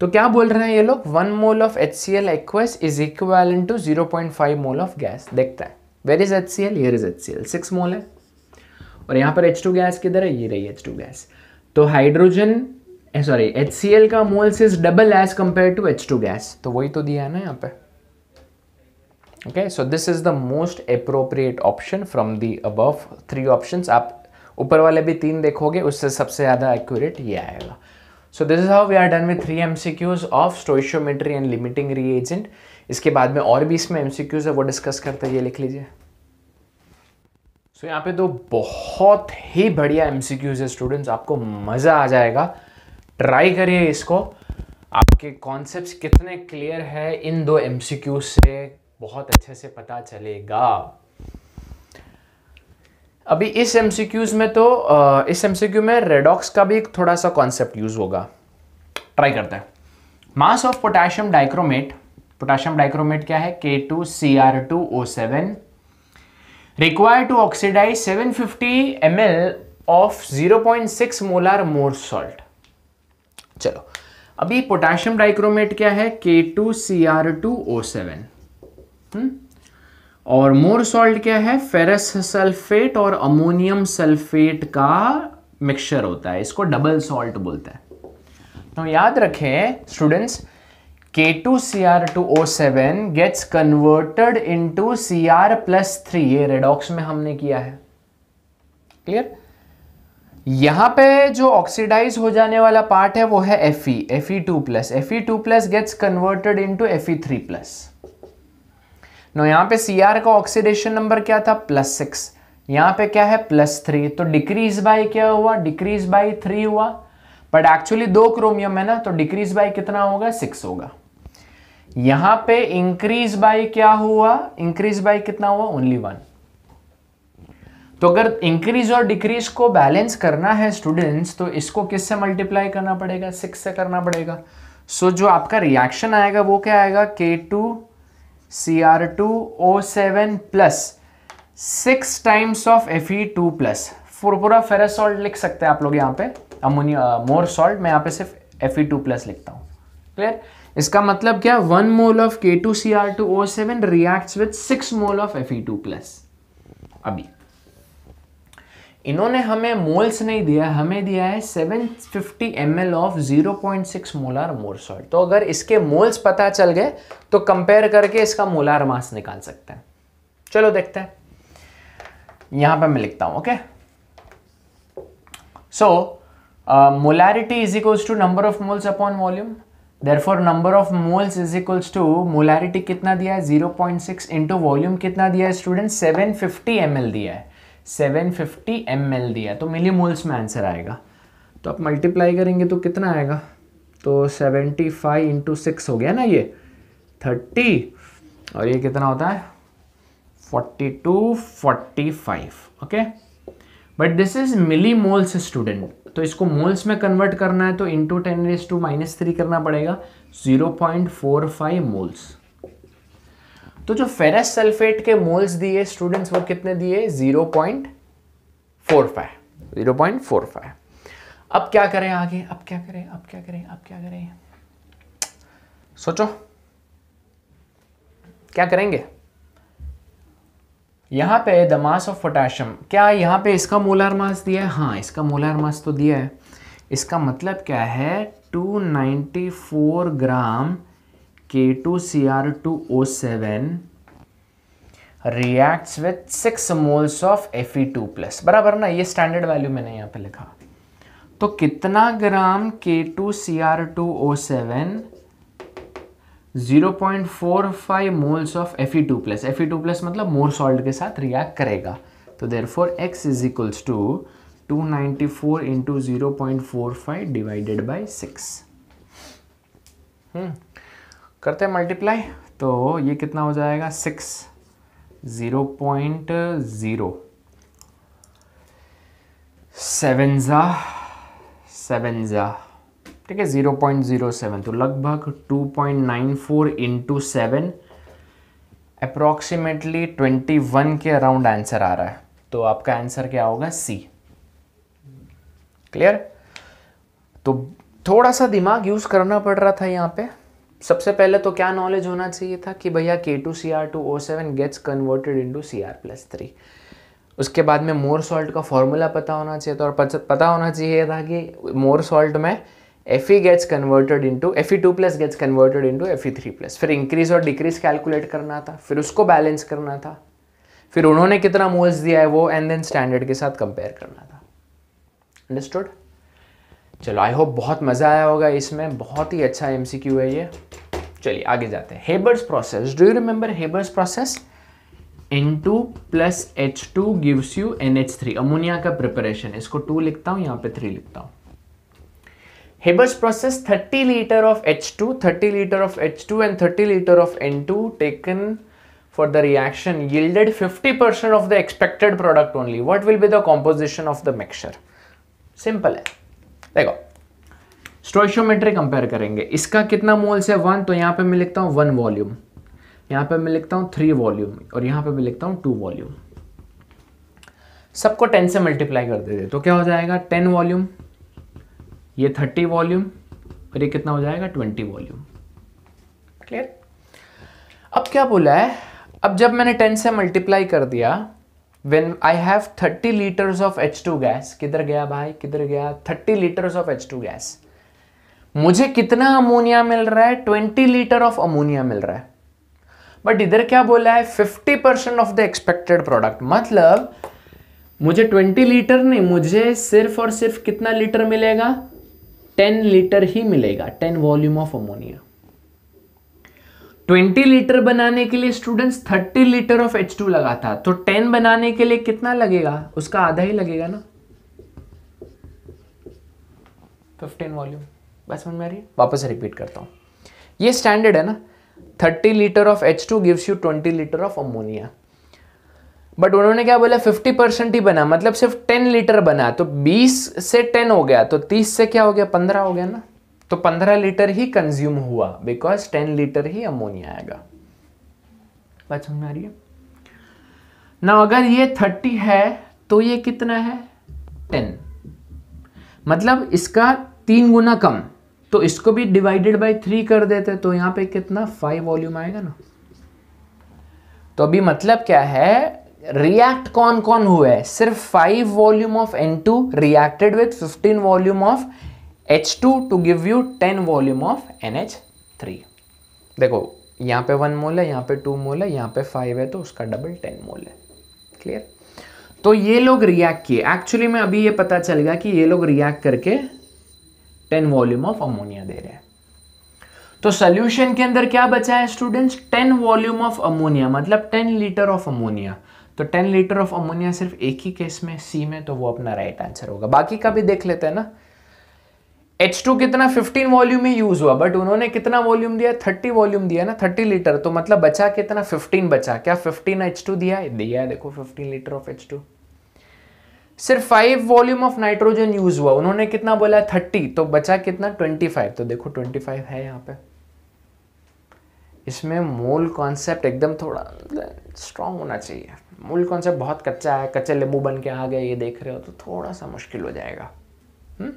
तो क्या बोल रहे हैं ये लोग one mole of H C L aqueous is equal to zero point five mole of gas देखता है where is H C L is H C L six mole है और यहाँ पर एच टू गैस किधर है ये रही एच टू गैस तो hydrogen sorry H C L का moles is double as compare to H two gas तो वही तो दिया है ना यहाँ पे okay so this is the most appropriate option from the above three option आप ऊपर वाले भी तीन देखोगे उससे सबसे ज़्यादा एक्यूरेट ये आएगा so this is how we are done with three M C Qs of stoichiometry and limiting reagent इसके बाद में और भी इसमें एम सी क्यूज है वो डिस्कस करते हैं ये लिख लीजिए सो यहाँ पे तो बहुत ही बढ़िया एम सी क्यूज है स्टूडेंट्स आपको मज़ा आ जाएगा ट्राई करिए इसको आपके कॉन्सेप्ट कितने क्लियर है इन दो एम सी क्यूज से बहुत अच्छे से पता चलेगा अभी इस एम सी क्यूज में तो इस एम सी क्यू में रेडॉक्स का भी एक थोड़ा सा कॉन्सेप्ट यूज़ होगा ट्राई करते हैं mass of potassium dichromate potassium dichromate क्या है K two C R two O seven required to oxidize 750 ml of 0.6 molar Mohr salt चलो अभी पोटेशियम डाइक्रोमेट क्या है K2Cr2O7 हम्म? और मोर सॉल्ट क्या है फेरस सल्फेट और अमोनियम सल्फेट का मिक्सचर होता है इसको डबल सॉल्ट बोलता है तो याद रखें students K2Cr2O7 gets converted into Cr plus 3 ये रेडॉक्स में हमने किया है क्लियर यहां पे जो ऑक्सीडाइज हो जाने वाला पार्ट है वो है Fe Fe2 plus Fe2 plus gets converted into Fe3 plus no यहां पे Cr का ऑक्सीडेशन नंबर क्या था प्लस सिक्स यहां पे क्या है प्लस थ्री तो डिक्रीज बाय क्या हुआ डिक्रीज बाय थ्री हुआ बट एक्चुअली दो क्रोमियम है ना तो डिक्रीज बाय कितना होगा सिक्स होगा यहां पे इंक्रीज बाय क्या हुआ इंक्रीज बाय कितना हुआ ओनली वन तो अगर इंक्रीज और डिक्रीज को बैलेंस करना है स्टूडेंट्स तो इसको किससे मल्टीप्लाई करना पड़ेगा सिक्स से करना पड़ेगा सो so, जो आपका रिएक्शन आएगा वो क्या आएगा K two C R two O seven plus six times of F E two plus पूरा फेरस सॉल्ट लिख सकते हैं आप लोग यहाँ पे अमोनिया मोर सॉल्ट मैं यहाँ पे सिर्फ एफ ई टू प्लस लिखता हूँ क्लियर इसका मतलब क्या one mole of K two C R two O seven react with six mole of F two plus अभी इन्होंने हमें मोल्स नहीं दिया हमें दिया है 750 fifty M L of six molar Mohr salt तो अगर इसके मोल्स पता चल गए तो कंपेयर करके इसका मोलार मास निकाल सकते हैं चलो देखते हैं यहां पे मैं लिखता हूं okay so molarity is equals to number of moles upon volume therefore number of moles is equals to molarity कितना दिया है 0.6 पॉइंट सिक्स इंटू वॉल्यूम कितना दिया है स्टूडेंट 750 फिफ्टी दिया है 750 फिफ्टी दिया है तो मिली मोल्स में आंसर आएगा तो आप मल्टीप्लाई करेंगे तो कितना आएगा तो 75 फाइव इंटू सिक्स हो गया ना ये 30 और ये कितना होता है 42 45 okay but this is milli moles student तो इसको मोल्स में कन्वर्ट करना है तो into ten raise to minus three करना पड़ेगा zero point four five moles तो जो फेरस सल्फेट के मोल्स दिए स्टूडेंट्स वो कितने दिए zero point four five zero point four five अब क्या करें आगे अब क्या करें अब क्या करें अब क्या करें सोचो क्या करेंगे यहाँ पे द मास ऑफ पोटाशियम क्या यहाँ पे इसका मोलर मास दिया है हाँ इसका मोलर मास तो दिया है इसका मतलब क्या है 294 gram K two C R two O seven reacts with six moles of F E two plus बराबर ना ये स्टैंडर्ड वैल्यू मैंने यहाँ पे लिखा तो कितना gram K two C R two O seven 0.45 moles of F two plus F E two plus मतलब मोर सॉल्ट के साथ रिएक्ट करेगा तो देर therefore X is equals to two ninety four into zero point four five divided by six करते हैं multiply तो ये कितना हो जाएगा six zero point zero seven ज़ा सेवन ज़ा ठीक है जीरो पॉइंट जीरो सेवन तो लगभग two point nine four into seven approximately twenty one के अराउंड आंसर आ रहा है तो आपका आंसर क्या होगा सी क्लियर तो थोड़ा सा दिमाग यूज़ करना पड़ रहा था यहाँ पे सबसे पहले तो क्या नॉलेज होना चाहिए था कि भैया के टू सी R two O seven gets converted into C R plus three उसके बाद में मोर सॉल्ट का फॉर्मूला पता होना चाहिए था और पता होना चाहिए था कि मोर सॉल्ट में Fe gets converted into Fe2 plus gets converted into Fe3 plus फिर increase और decrease calculate करना था फिर उसको balance करना था फिर उन्होंने कितना मोल्स दिया है वो and then standard के साथ compare करना था Understood? चलो आई होप बहुत मज़ा आया होगा इसमें बहुत ही अच्छा एम है ये चलिए आगे जाते हैं Haber's process do you remember Haber's process N two plus H two gives you N H three ammonia का प्रिपरेशन इसको टू लिखता हूँ यहाँ पे थ्री लिखता हूँ Haber's process 30 liter of H2, 30 liter of H2 and 30 liter of N2 taken for the reaction yielded 50% of the expected product only. What will be the composition of the mixture? Simple है देखो stoichiometry compare करेंगे इसका कितना मोल से one तो यहाँ पे मैं लिखता हूँ वन वॉल्यूम यहाँ पे मैं लिखता हूँ थ्री वॉल्यूम और यहाँ पे मैं लिखता हूँ टू वॉल्यूम सबको टेन से मल्टीप्लाई कर देते तो क्या हो जाएगा टेन वॉल्यूम ये थर्टी वॉल्यूम और ये कितना हो जाएगा ट्वेंटी वॉल्यूम क्लियर अब क्या बोला है अब जब मैंने टेन से मल्टीप्लाई कर दिया when I have thirty litres of H two gas किधर गया भाई किधर गया thirty litres of H two gas मुझे कितना अमोनिया मिल रहा है ट्वेंटी लीटर ऑफ अमोनिया मिल रहा है बट इधर क्या बोला है fifty percent of the expected product मतलब मुझे ट्वेंटी लीटर नहीं मुझे सिर्फ और सिर्फ कितना लीटर मिलेगा 10 लीटर ही मिलेगा 10 वॉल्यूम ऑफ अमोनिया 20 लीटर बनाने के लिए स्टूडेंट्स 30 लीटर ऑफ H2 लगा था तो 10 बनाने के लिए कितना लगेगा उसका आधा ही लगेगा ना 15 वॉल्यूम बस मन में वापस रिपीट करता हूं ये स्टैंडर्ड है ना 30 litre of H2 gives you 20 litre of ammonia but उन्होंने क्या बोला 50 परसेंट ही बना मतलब सिर्फ 10 लीटर बना तो 20 से 10 हो गया तो 30 से क्या हो गया 15 हो गया ना तो 15 लीटर ही कंज्यूम हुआ बिकॉज 10 लीटर ही अमोनिया आएगा बात समझ आ रही है ना अगर ये 30 है तो ये कितना है 10 मतलब इसका तीन गुना कम तो इसको भी डिवाइडेड बाई थ्री कर देते तो यहां पर कितना फाइव वॉल्यूम आएगा ना तो अभी मतलब क्या है रिएक्ट कौन कौन हुए सिर्फ five volume of N two reacted with fifteen volume of H two to give you ten volume of N H three देखो यहाँ पे वन मोल है यहाँ पे टू मोल है यहाँ पे फाइव है तो उसका डबल टेन मोल है क्लियर तो ये लोग रिएक्ट किए एक्चुअली में अभी ये पता चल गया कि ये लोग रिएक्ट करके टेन वॉल्यूम ऑफ अमोनिया दे रहे हैं तो सोल्यूशन के अंदर क्या बचा है students ten volume of ammonia मतलब टेन लीटर ऑफ अमोनिया तो 10 लीटर ऑफ अमोनिया सिर्फ एक ही केस में सी में तो वो अपना राइट right आंसर होगा बाकी का भी देख लेते हैं ना H2 कितना 15 वॉल्यूम में यूज हुआ बट उन्होंने कितना वॉल्यूम दिया 30 वॉल्यूम दिया ना 30 लीटर तो मतलब बचा कितना 15 बचा क्या 15 H2 दिया है दिया है देखो 15 लीटर ऑफ H2 सिर्फ 5 वॉल्यूम ऑफ नाइट्रोजन यूज हुआ उन्होंने कितना बोला है 30 तो बचा कितना 25 तो देखो 25 है यहाँ पे इसमें मोल कॉन्सेप्ट एकदम थोड़ा स्ट्रांग होना चाहिए मूल कॉन्सेप्ट बहुत कच्चा है कच्चे लींबू बन के आ गए ये देख रहे हो तो थोड़ा सा मुश्किल हो जाएगा हम्म?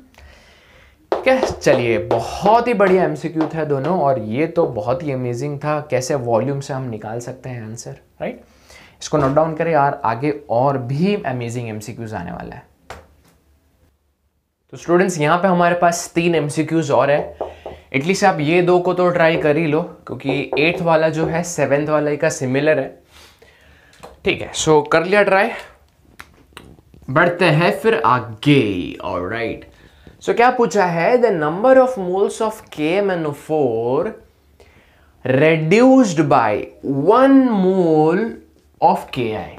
ठीक है चलिए बहुत ही बढ़िया एमसीक्यू था दोनों और ये तो बहुत ही अमेजिंग था कैसे वॉल्यूम से हम निकाल सकते हैं आंसर राइट इसको नोट डाउन करें यार आगे और भी अमेजिंग एम आने वाला है तो स्टूडेंट्स यहाँ पे हमारे पास तीन एम और है एटलीस्ट आप ये दो को तो ट्राई कर ही लो क्योंकि एट्थ वाला जो है सेवेंथ वाला का सिमिलर है ठीक है सो so, कर लिया ट्राई बढ़ते हैं फिर आगे और राइट सो क्या पूछा है the number of moles of K M N four one by of K I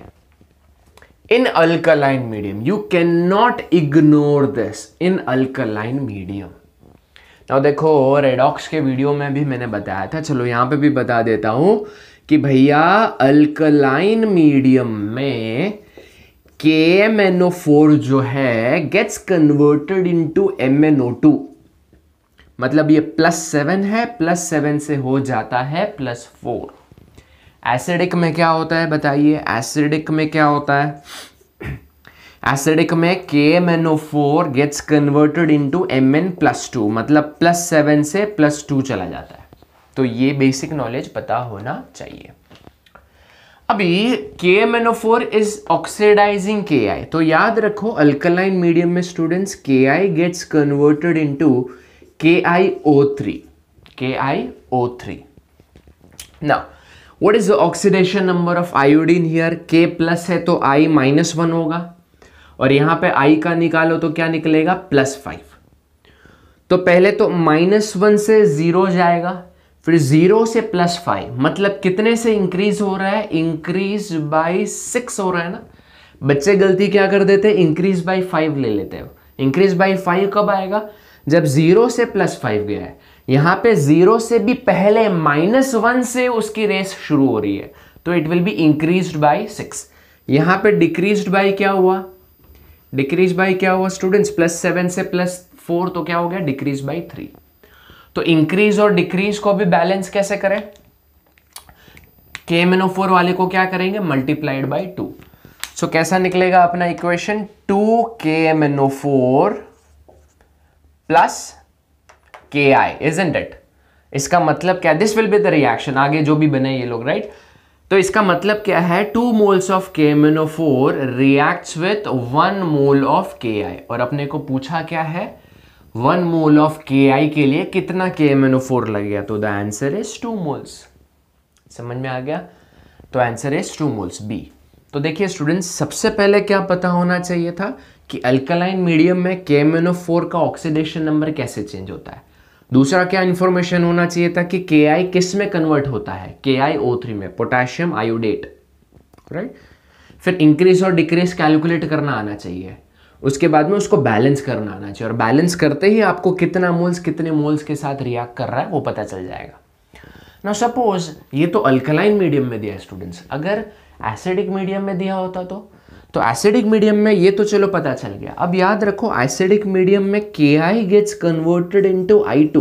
in alkaline medium you can not ignore this in alkaline medium Now देखो रेडॉक्स के वीडियो में भी मैंने बताया था चलो यहां पे भी बता देता हूं कि भैया अल्कलाइन मीडियम में K M N O four जो है gets converted into M N O two मतलब ये प्लस सेवन है प्लस सेवन से हो जाता है प्लस फोर एसिडिक में क्या होता है बताइए एसिडिक में क्या होता है एसिडिक में K M N O four gets converted into M N plus two मतलब प्लस सेवन से प्लस टू चला जाता है तो ये बेसिक नॉलेज पता होना चाहिए अभी K M N O four is oxidizing K I तो याद रखो अल्कलाइन मीडियम में स्टूडेंट्स के आई गेट्स कन्वर्टेड टू के I O three K I O three ना what is the oxidation number of iodine here K plus है तो आई minus one होगा और यहां पे आई का निकालो तो क्या निकलेगा प्लस फाइव तो पहले तो माइनस वन से ज़ीरो जाएगा फिर ज़ीरो से प्लस फाइव मतलब कितने से इंक्रीज हो रहा है इंक्रीज बाई सिक्स हो रहा है ना बच्चे गलती क्या कर देते हैं इंक्रीज बाई फाइव ले लेते हो इंक्रीज बाई फाइव कब आएगा जब ज़ीरो से प्लस फाइव गया है यहाँ पे ज़ीरो से भी पहले माइनस वन से उसकी रेस शुरू हो रही है तो it will be increase by six यहाँ पे डिक्रीज बाई क्या हुआ डिक्रीज बाई क्या हुआ स्टूडेंट्स प्लस सेवन से प्लस फोर तो क्या हो गया डिक्रीज बाई थ्री तो इंक्रीज और डिक्रीज को भी बैलेंस कैसे करें के फोर वाले को क्या करेंगे मल्टीप्लाइड बाई टू सो कैसा निकलेगा अपना equation two K M N four plus K I is in डेट इसका मतलब क्या this will be the reaction आगे जो भी बने ये लोग राइट right? तो इसका मतलब क्या है two moles of K M N four react with one mole of K I और अपने को पूछा क्या है वन मोल ऑफ के आई के लिए कितना के एम एन ओ फोर लग गया तो the answer is two moles समझ में आ गया तो answer is two moles B तो देखिए स्टूडेंट्स सबसे पहले क्या पता होना चाहिए था कि अल्कलाइन मीडियम में K M N O four का ऑक्सीडेशन नंबर कैसे चेंज होता है दूसरा क्या इंफॉर्मेशन होना चाहिए था कि के आई किस में कन्वर्ट होता है के आई ओ थ्री में पोटेशियम आयोडेट राइट फिर इंक्रीज और डिक्रीज कैलकुलेट करना आना चाहिए उसके बाद में उसको बैलेंस करना आना चाहिए और बैलेंस करते ही आपको कितना मोल्स कितने मोल्स के साथ रिएक्ट कर रहा है वो पता चल जाएगा ना सपोज ये तो अल्कलाइन मीडियम में दिया है स्टूडेंट्स अगर एसिडिक मीडियम में दिया होता तो तो एसिडिक मीडियम में ये तो चलो पता चल गया अब याद रखो एसिडिक मीडियम में K I gets converted into I two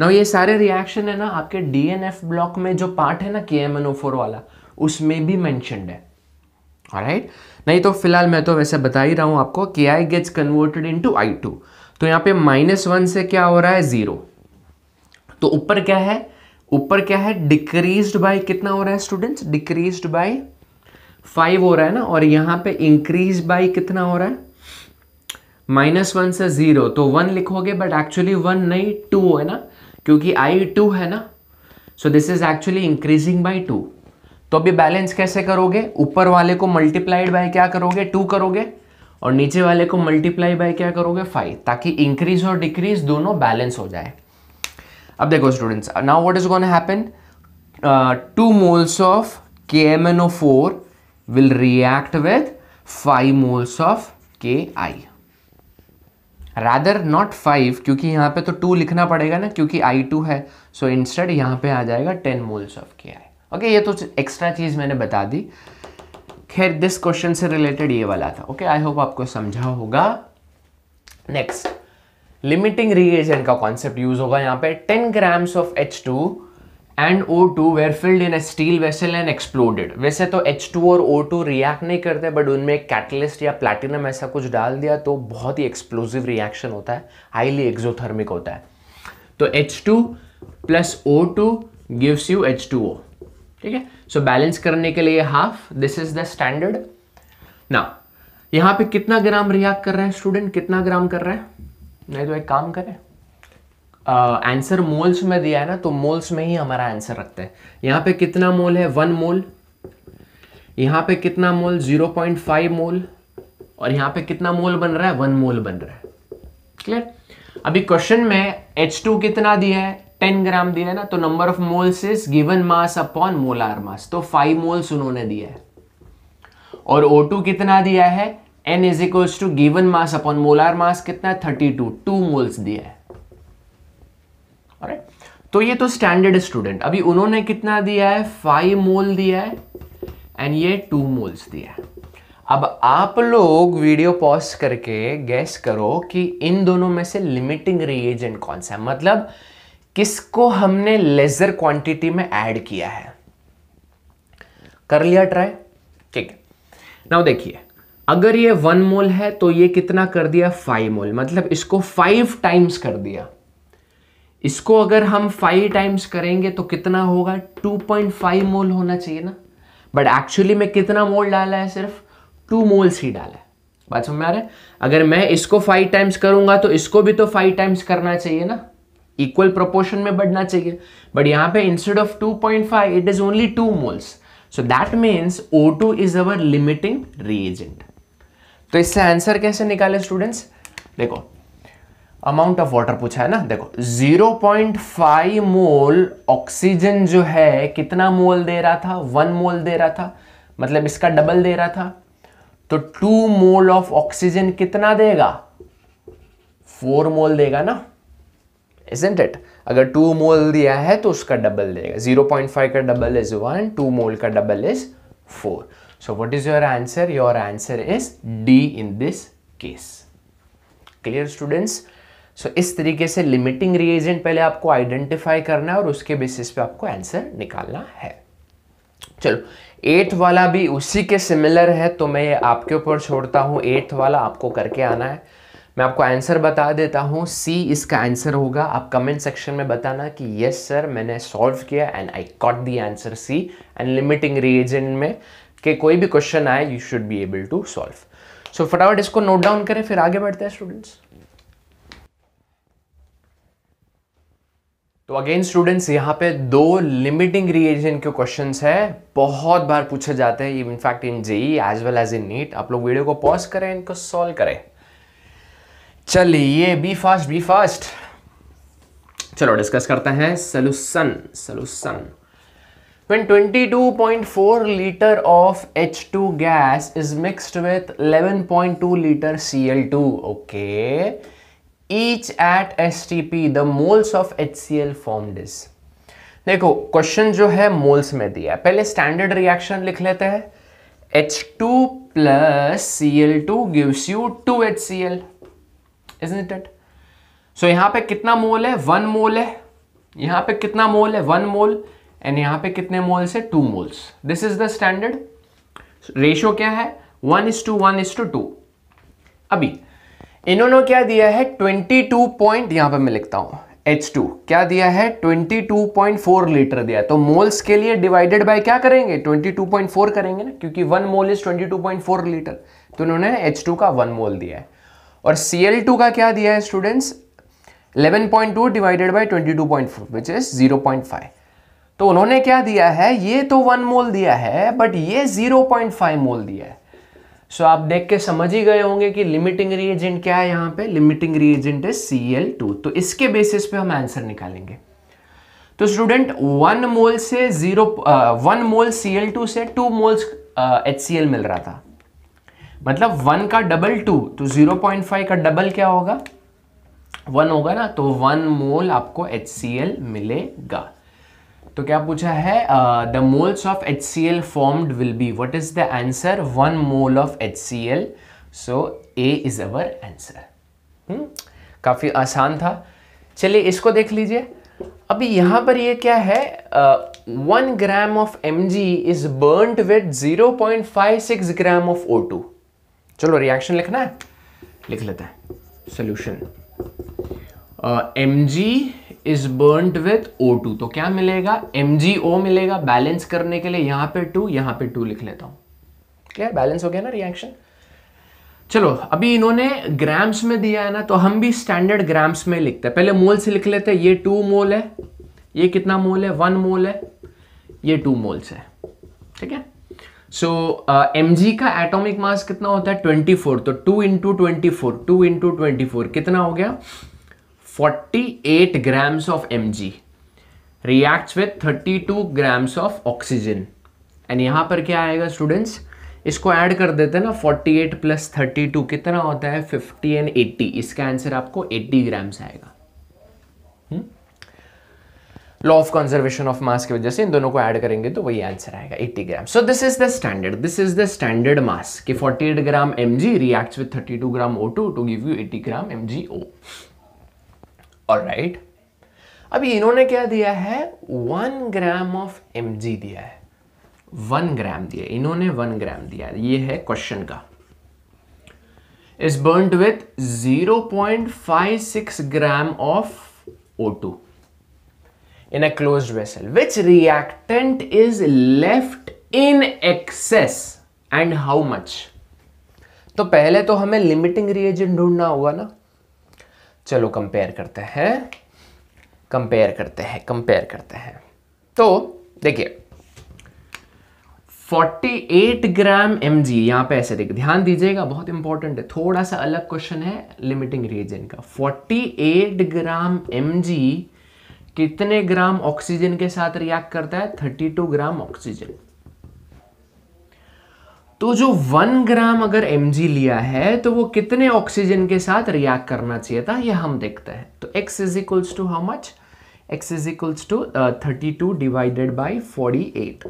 ना ये सारे रिएक्शन है ना आपके डीएनएफ ब्लॉक में जो पार्ट है ना के एम एन ओ फोर वाला उसमें भी मैंशनड है राइट right? नहीं तो फिलहाल मैं तो वैसे बता ही रहा हूँ आपको K I gets converted into I two तो यहाँ पे माइनस वन से क्या हो रहा है ज़ीरो तो ऊपर क्या है ऊपर क्या है डिक्रीज बाय कितना हो रहा है स्टूडेंट्स डिक्रीज बाय फाइव हो रहा है ना और यहाँ पे इंक्रीज बाय कितना हो रहा है माइनस वन से ज़ीरो तो वन लिखोगे बट एक्चुअली वन नहीं टू है ना क्योंकि आई टू है ना so this is actually increasing by two तो अभी बैलेंस कैसे करोगे ऊपर वाले को मल्टीप्लाइड बाय क्या करोगे टू करोगे और नीचे वाले को मल्टीप्लाई बाय क्या करोगे फाइव ताकि इंक्रीज और डिक्रीज दोनों बैलेंस हो जाए अब देखो students now what is gonna happen two moles of K M N O four will react with five moles of K I rather not five क्योंकि यहां पे तो टू लिखना पड़ेगा ना क्योंकि आई टू है सो so इंस्टेड यहाँ पे आ जाएगा ten moles of K I okay ये तो एक्स्ट्रा चीज़ मैंने बता दी खैर दिस क्वेश्चन से रिलेटेड ये वाला था ओके आई होप आपको समझा होगा नेक्स्ट लिमिटिंग रिएजेंट का कॉन्सेप्ट यूज होगा यहाँ पे 10 grams of H two and O two were filled in a steel vessel and exploded वैसे तो एच टू और ओ टू रिएक्ट नहीं करते बट उनमें एक कैटलिस्ट या प्लैटिनम ऐसा कुछ डाल दिया तो बहुत ही एक्सप्लोजिव रिएक्शन होता है हाईली एक्जोथर्मिक होता है तो H two plus O two gives you H two O ठीक है सो बैलेंस करने के लिए half this is the standard ना यहाँ पे कितना ग्राम रिएक्ट कर रहे हैं स्टूडेंट कितना ग्राम कर रहे हैं नहीं तो एक काम करें आंसर uh, मोल्स में दिया है ना तो मोल्स में ही हमारा आंसर रखते हैं यहां पे कितना मोल है वन मोल यहां पे कितना mole zero point five mole और यहां पे कितना मोल बन रहा है वन मोल बन रहा है क्लियर अभी क्वेश्चन में H2 कितना दिया है 10 ग्राम दिया है ना तो number of moles is given mass upon molar mass तो 5 मोल्स उन्होंने दिया है और O2 कितना दिया है N is equals to given mass upon molar mass कितना है 32 2 मोल्स दिया है right? तो ये तो स्टैंडर्ड स्टूडेंट अभी उन्होंने कितना दिया है 5 मोल दिया है एंड ये 2 मोल्स दिया है अब आप लोग वीडियो पॉज करके गैस करो कि इन दोनों में से लिमिटिंग रिएजेंट कौन सा है मतलब किसको हमने लेजर क्वांटिटी में ऐड किया है कर लिया ट्राई ठीक है नाउ देखिए अगर ये वन मोल है तो ये कितना कर दिया फाइव मोल मतलब इसको फाइव टाइम्स कर दिया इसको अगर हम फाइव टाइम्स करेंगे तो कितना होगा टू पॉइंट फाइव मोल होना चाहिए ना बट एक्चुअली में कितना मोल डाला है सिर्फ टू मोल्स ही डाला है बात समझ में आ रहा है अगर मैं इसको फाइव टाइम्स करूंगा तो इसको भी तो फाइव टाइम्स करना चाहिए ना इक्वल प्रोपोर्शन में बढ़ना चाहिए बट यहां पे instead of 2.5 it is only 2 moles so that means O2 is our limiting reagent तो इससे आंसर कैसे निकाले स्टूडेंट्स देखो अमाउंट ऑफ वाटर पूछा है ना देखो 0.5 मोल ऑक्सीजन जो है कितना मोल दे रहा था वन मोल दे रहा था मतलब इसका डबल दे रहा था तो टू मोल ऑफ ऑक्सीजन कितना देगा फोर मोल देगा ना इजेंट इट अगर टू मोल दिया है तो उसका डबल देगा जीरो पॉइंट फाइव का double is one two mole का double is four so what is your answer your answer is D in this case clear students so इस तरीके से लिमिटिंग रिएजेंट पहले आपको आइडेंटिफाई करना है और उसके बेसिस पे आपको आंसर निकालना है चलो एट वाला भी उसी के सिमिलर है तो मैं ये आपके ऊपर छोड़ता हूं एट वाला आपको करके आना है मैं आपको आंसर बता देता हूँ सी इसका आंसर होगा आप कमेंट सेक्शन में बताना कि यस सर मैंने सॉल्व किया and I caught the answer C and limiting reagent में कि कोई भी क्वेश्चन आए you should be able to solve so फटाफट इसको नोट डाउन करें फिर आगे बढ़ते हैं स्टूडेंट्स तो अगेन स्टूडेंट्स यहाँ पे दो लिमिटिंग रिएजेंट के क्वेश्चंस है बहुत बार पूछे जाते हैं in fact in JEE as well as in NEET आप लोग वीडियो को पॉज करें इनको सॉल्व करें चलिए बी फास्ट बी फास्ट चलो डिस्कस करते हैं solution solution when 22.4 liter of H2 gas is mixed with 11.2 liter Cl2 okay each at STP the moles of HCl formed is देखो क्वेश्चन जो है मोल्स में दिया है पहले स्टैंडर्ड रिएक्शन लिख लेते हैं H2 two plus C L two gives you two H C L isn't it so यहां पे कितना मोल है वन मोल है यहां पे कितना मोल है वन मोल एंड यहां पे कितने मोल से two moles this is the standard ratio क्या है one is to one is to two अभी इन्होंने क्या दिया है ट्वेंटी टू पॉइंट यहां पे मैं लिखता हूं एच टू क्या दिया है twenty two point four litre दिया है तो मोल्स के लिए डिवाइडेड बाय क्या करेंगे ट्वेंटी टू पॉइंट फोर करेंगे ना क्योंकि one mole is twenty two point four litre तो इन्होंने एच टू का वन मोल दिया है और Cl2 का क्या दिया है students 11.2 divided by 22.4 which is 0.5 तो उन्होंने क्या दिया है ये तो वन मोल दिया है बट ये 0.5 मोल दिया है सो so, आप देख के समझ ही गए होंगे कि लिमिटिंग रिएजेंट क्या है यहाँ पे लिमिटिंग रिएजेंट है Cl2 तो इसके बेसिस पे हम आंसर निकालेंगे तो स्टूडेंट वन मोल से जीरो वन मोल Cl2 से टू मोल्स एच मिल रहा था मतलब वन का डबल टू तो जीरो पॉइंट फाइव का डबल क्या होगा वन होगा ना तो वन मोल आपको एच मिलेगा तो क्या पूछा है the moles of H C L formed will be what is the answer one mole of H C L so A is our answer काफ़ी आसान था चलिए इसको देख लीजिए अभी यहां पर ये क्या है one gram of M G is burned with zero point five six gram of O two चलो रिएक्शन लिखना है लिख लेते हैं solution M G is burn with O two तो क्या मिलेगा एम जी ओ मिलेगा बैलेंस करने के लिए यहां पे टू यहां पे टू लिख लेता हूं क्या बैलेंस हो गया ना रिएक्शन चलो अभी इन्होंने ग्राम्स में दिया है ना तो हम भी स्टैंडर्ड ग्राम्स में लिखते हैं पहले मोल से लिख लेते हैं ये टू मोल है ये कितना मोल है वन मोल है ये टू मोल्स है ठीक है सो एम जी का एटोमिक मास कितना होता है ट्वेंटी फोर तो two into twenty four two into twenty four कितना हो गया forty eight grams of M G react with two grams of oxygen and यहां पर क्या आएगा स्टूडेंट्स इसको ऐड कर देते हैं ना 48 प्लस टू कितना होता है 50 एंड 80 इसका आंसर आपको 80 ग्राम्स आएगा law of conservation of mass की वजह से इन दोनों को ऐड करेंगे तो वही आंसर आएगा 80 gram so this is the standard this is the standard mass कि 48 gram M G reacts with 32 gram O two to give you 80 gram M G O right अभी इन्होंने क्या दिया है one gram of M G दिया है one ग्राम दिया इन्होंने वन ग्राम दिया ये है क्वेश्चन का is burn with six gram of O two in a closed vessel which reactant is left in excess and how much तो पहले तो हमें लिमिटिंग रिएजेंट ढूंढना होगा ना चलो कंपेयर करते हैं कंपेयर करते हैं कंपेयर करते हैं तो देखिए 48 ग्राम एम जी यहां पर ऐसे देखिए ध्यान दीजिएगा बहुत इंपॉर्टेंट है थोड़ा सा अलग क्वेश्चन है लिमिटिंग रिएजेंट का 48 ग्राम एम जी कितने ग्राम ऑक्सीजन के साथ रिएक्ट करता है 32 ग्राम ऑक्सीजन तो जो वन ग्राम अगर एम लिया है तो वो कितने ऑक्सीजन के साथ रिएक्ट करना चाहिए था ये हम देखते हैं तो x is equals to how much x is equals to thirty two divided by forty eight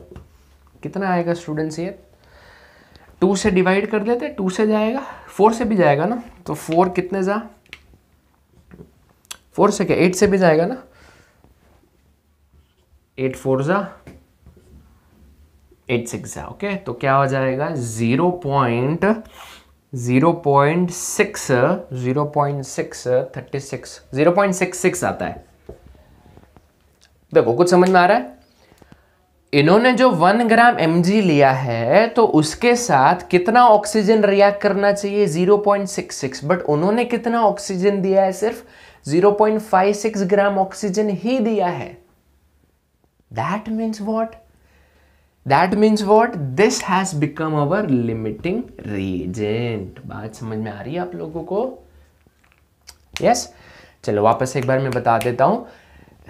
कितना आएगा स्टूडेंट्स ये टू से डिवाइड कर हैं टू से जाएगा फोर से भी जाएगा ना तो फोर कितने जा फोर से क्या एट से भी जाएगा ना एट फोर ज़ा एट सिक्स ज़ा ओके तो क्या हो जाएगा zero point zero point six zero point six thirty six zero point six six आता है देखो कुछ समझ में आ रहा है इन्होंने जो वन ग्राम एम लिया है तो उसके साथ कितना ऑक्सीजन रिएक्ट करना चाहिए zero point six six but उन्होंने कितना ऑक्सीजन दिया है सिर्फ zero point five six gram oxygen ही दिया है That means what? That means what? This has become our limiting reagent. बात समझ में आ रही है आप लोगों को yes? चलो वापस एक बार मैं बता देता हूँ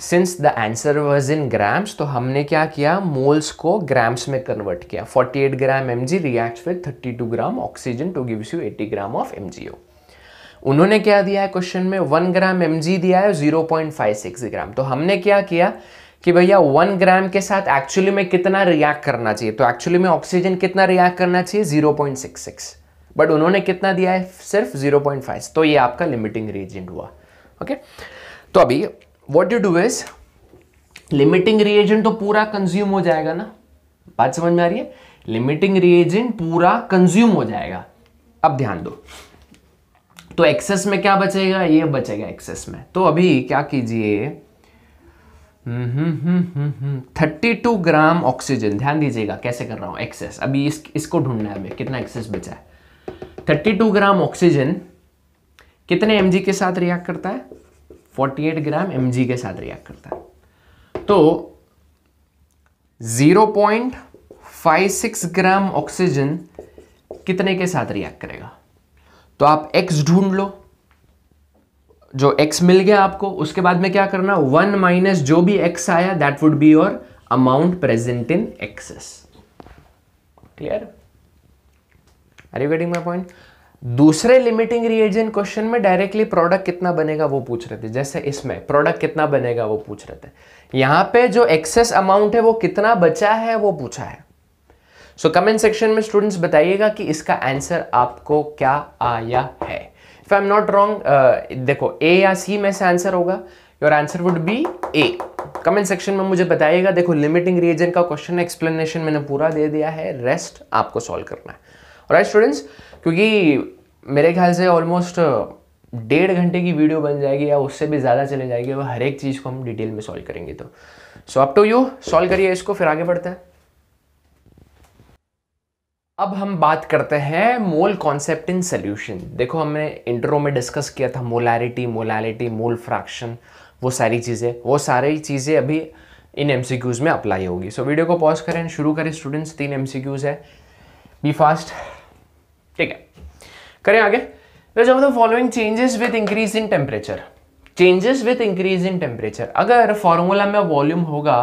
since the answer was in grams तो हमने क्या किया मोल्स को ग्राम्स में कन्वर्ट किया 48 gram M G with thirty 32 gram oxygen to give you 80 gram of M उन्होंने क्या दिया है क्वेश्चन में वन ग्राम एम दिया है zero point five six gram तो हमने क्या किया कि भैया वन ग्राम के साथ एक्चुअली में कितना रिएक्ट करना चाहिए तो एक्चुअली में ऑक्सीजन कितना रिएक्ट करना चाहिए zero point six six but उन्होंने कितना दिया है सिर्फ जीरो पॉइंट फाइव तो ये आपका लिमिटिंग रिएजेंट हुआ ओके तो अभी what you do is limiting reagent तो पूरा कंज्यूम हो जाएगा ना बात समझ में आ रही है लिमिटिंग रिएजेंट पूरा कंज्यूम हो जाएगा अब ध्यान दो तो एक्सेस में क्या बचेगा ये बचेगा एक्सेस में तो अभी क्या कीजिए थर्टी टू ग्राम ऑक्सीजन ध्यान दीजिएगा कैसे कर रहा हूं एक्सेस अभी इस इसको ढूंढना है हमें कितना एक्सेस बचा है थर्टी टू ग्राम ऑक्सीजन कितने एम के साथ रिएक्ट करता है फोर्टी एट ग्राम एम के साथ रिएक्ट करता है तो zero point five six gram oxygen कितने के साथ रिएक्ट करेगा तो आप एक्स ढूंढ लो जो x मिल गया आपको उसके बाद में क्या करना वन माइनस जो भी x आया that would be your amount present in excess clear are you getting my point दूसरे लिमिटिंग रिएजेंट क्वेश्चन में डायरेक्टली प्रोडक्ट कितना बनेगा वो पूछ रहे थे जैसे इसमें प्रोडक्ट कितना बनेगा वो पूछ रहे थे यहां पे जो एक्सेस अमाउंट है वो कितना बचा है वो पूछा है सो कमेंट सेक्शन में स्टूडेंट्स बताइएगा कि इसका आंसर आपको क्या आया है if I am not wrong देखो ए या सी में से आंसर होगा your answer would be A comment section में मुझे बताइएगा देखो लिमिटिंग रीजन का क्वेश्चन एक्सप्लेनेशन मैंने पूरा दे दिया है रेस्ट आपको सॉल्व करना है और राइट स्टूडेंट्स क्योंकि मेरे ख्याल से ऑलमोस्ट uh, डेढ़ घंटे की वीडियो बन जाएगी या उससे भी ज़्यादा चले जाएगी और हर एक चीज़ को हम डिटेल में सॉल्व करेंगे तो so up to you solve करिए इसको फिर आगे बढ़ते हैं अब हम बात करते हैं मोल कॉन्सेप्ट इन सोल्यूशन देखो हमने इंट्रो में डिस्कस किया था मोलैरिटी मोलैरिटी मोल फ्रैक्शन वो सारी चीज़ें वो सारी चीज़ें अभी इन एम में अप्लाई होगी सो so, वीडियो को पॉज करें शुरू करें स्टूडेंट्स तीन एम है बी फास्ट ठीक है करें आगे रेज of the following changes with increase in temperature changes with increase in temperature अगर फॉर्मूला में वॉल्यूम होगा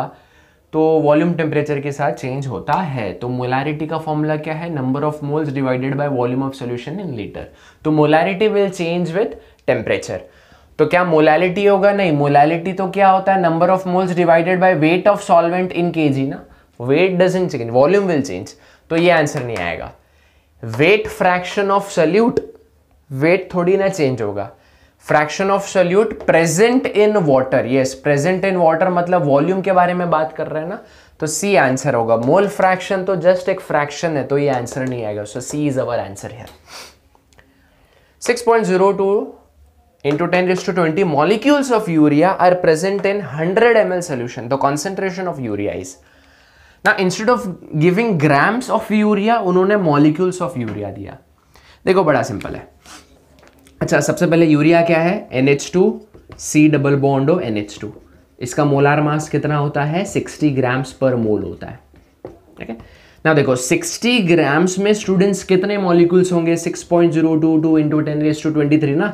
तो वॉल्यूम टेम्परेचर के साथ चेंज होता है तो मोलारिटी का फॉर्मूला क्या है number of moles divided by volume of solution in litre तो molarity will change with temperature तो क्या मोलालिटी होगा नहीं मोलालिटी तो क्या होता है number of moles divided by weight of solvent in K ना weight doesn't change volume will change तो ये आंसर नहीं आएगा weight fraction of solute weight थोड़ी ना चेंज होगा fraction of solute present in water yes present in water मतलब volume के बारे में बात कर रहे हैं ना तो सी आंसर होगा मोल फ्रैक्शन तो जस्ट एक फ्रैक्शन है तो ये आंसर नहीं आएगा सो सी इज अवर आंसर है 6.02 point zero two into ten to twenty molecules of urea are present in hundred M L solution the concentration of urea is ना instead of giving grams of urea उन्होंने molecules of urea दिया देखो बड़ा simple है अच्छा सबसे पहले urea क्या है N H two C double bond O N H two इसका मोलार मास कितना होता है 60 ग्राम्स पर मोल होता है ठीक है ना देखो 60 ग्राम्स में स्टूडेंट्स कितने मॉलिक्यूल्स होंगे 6.022 point zero two two into ten raise to twenty three ना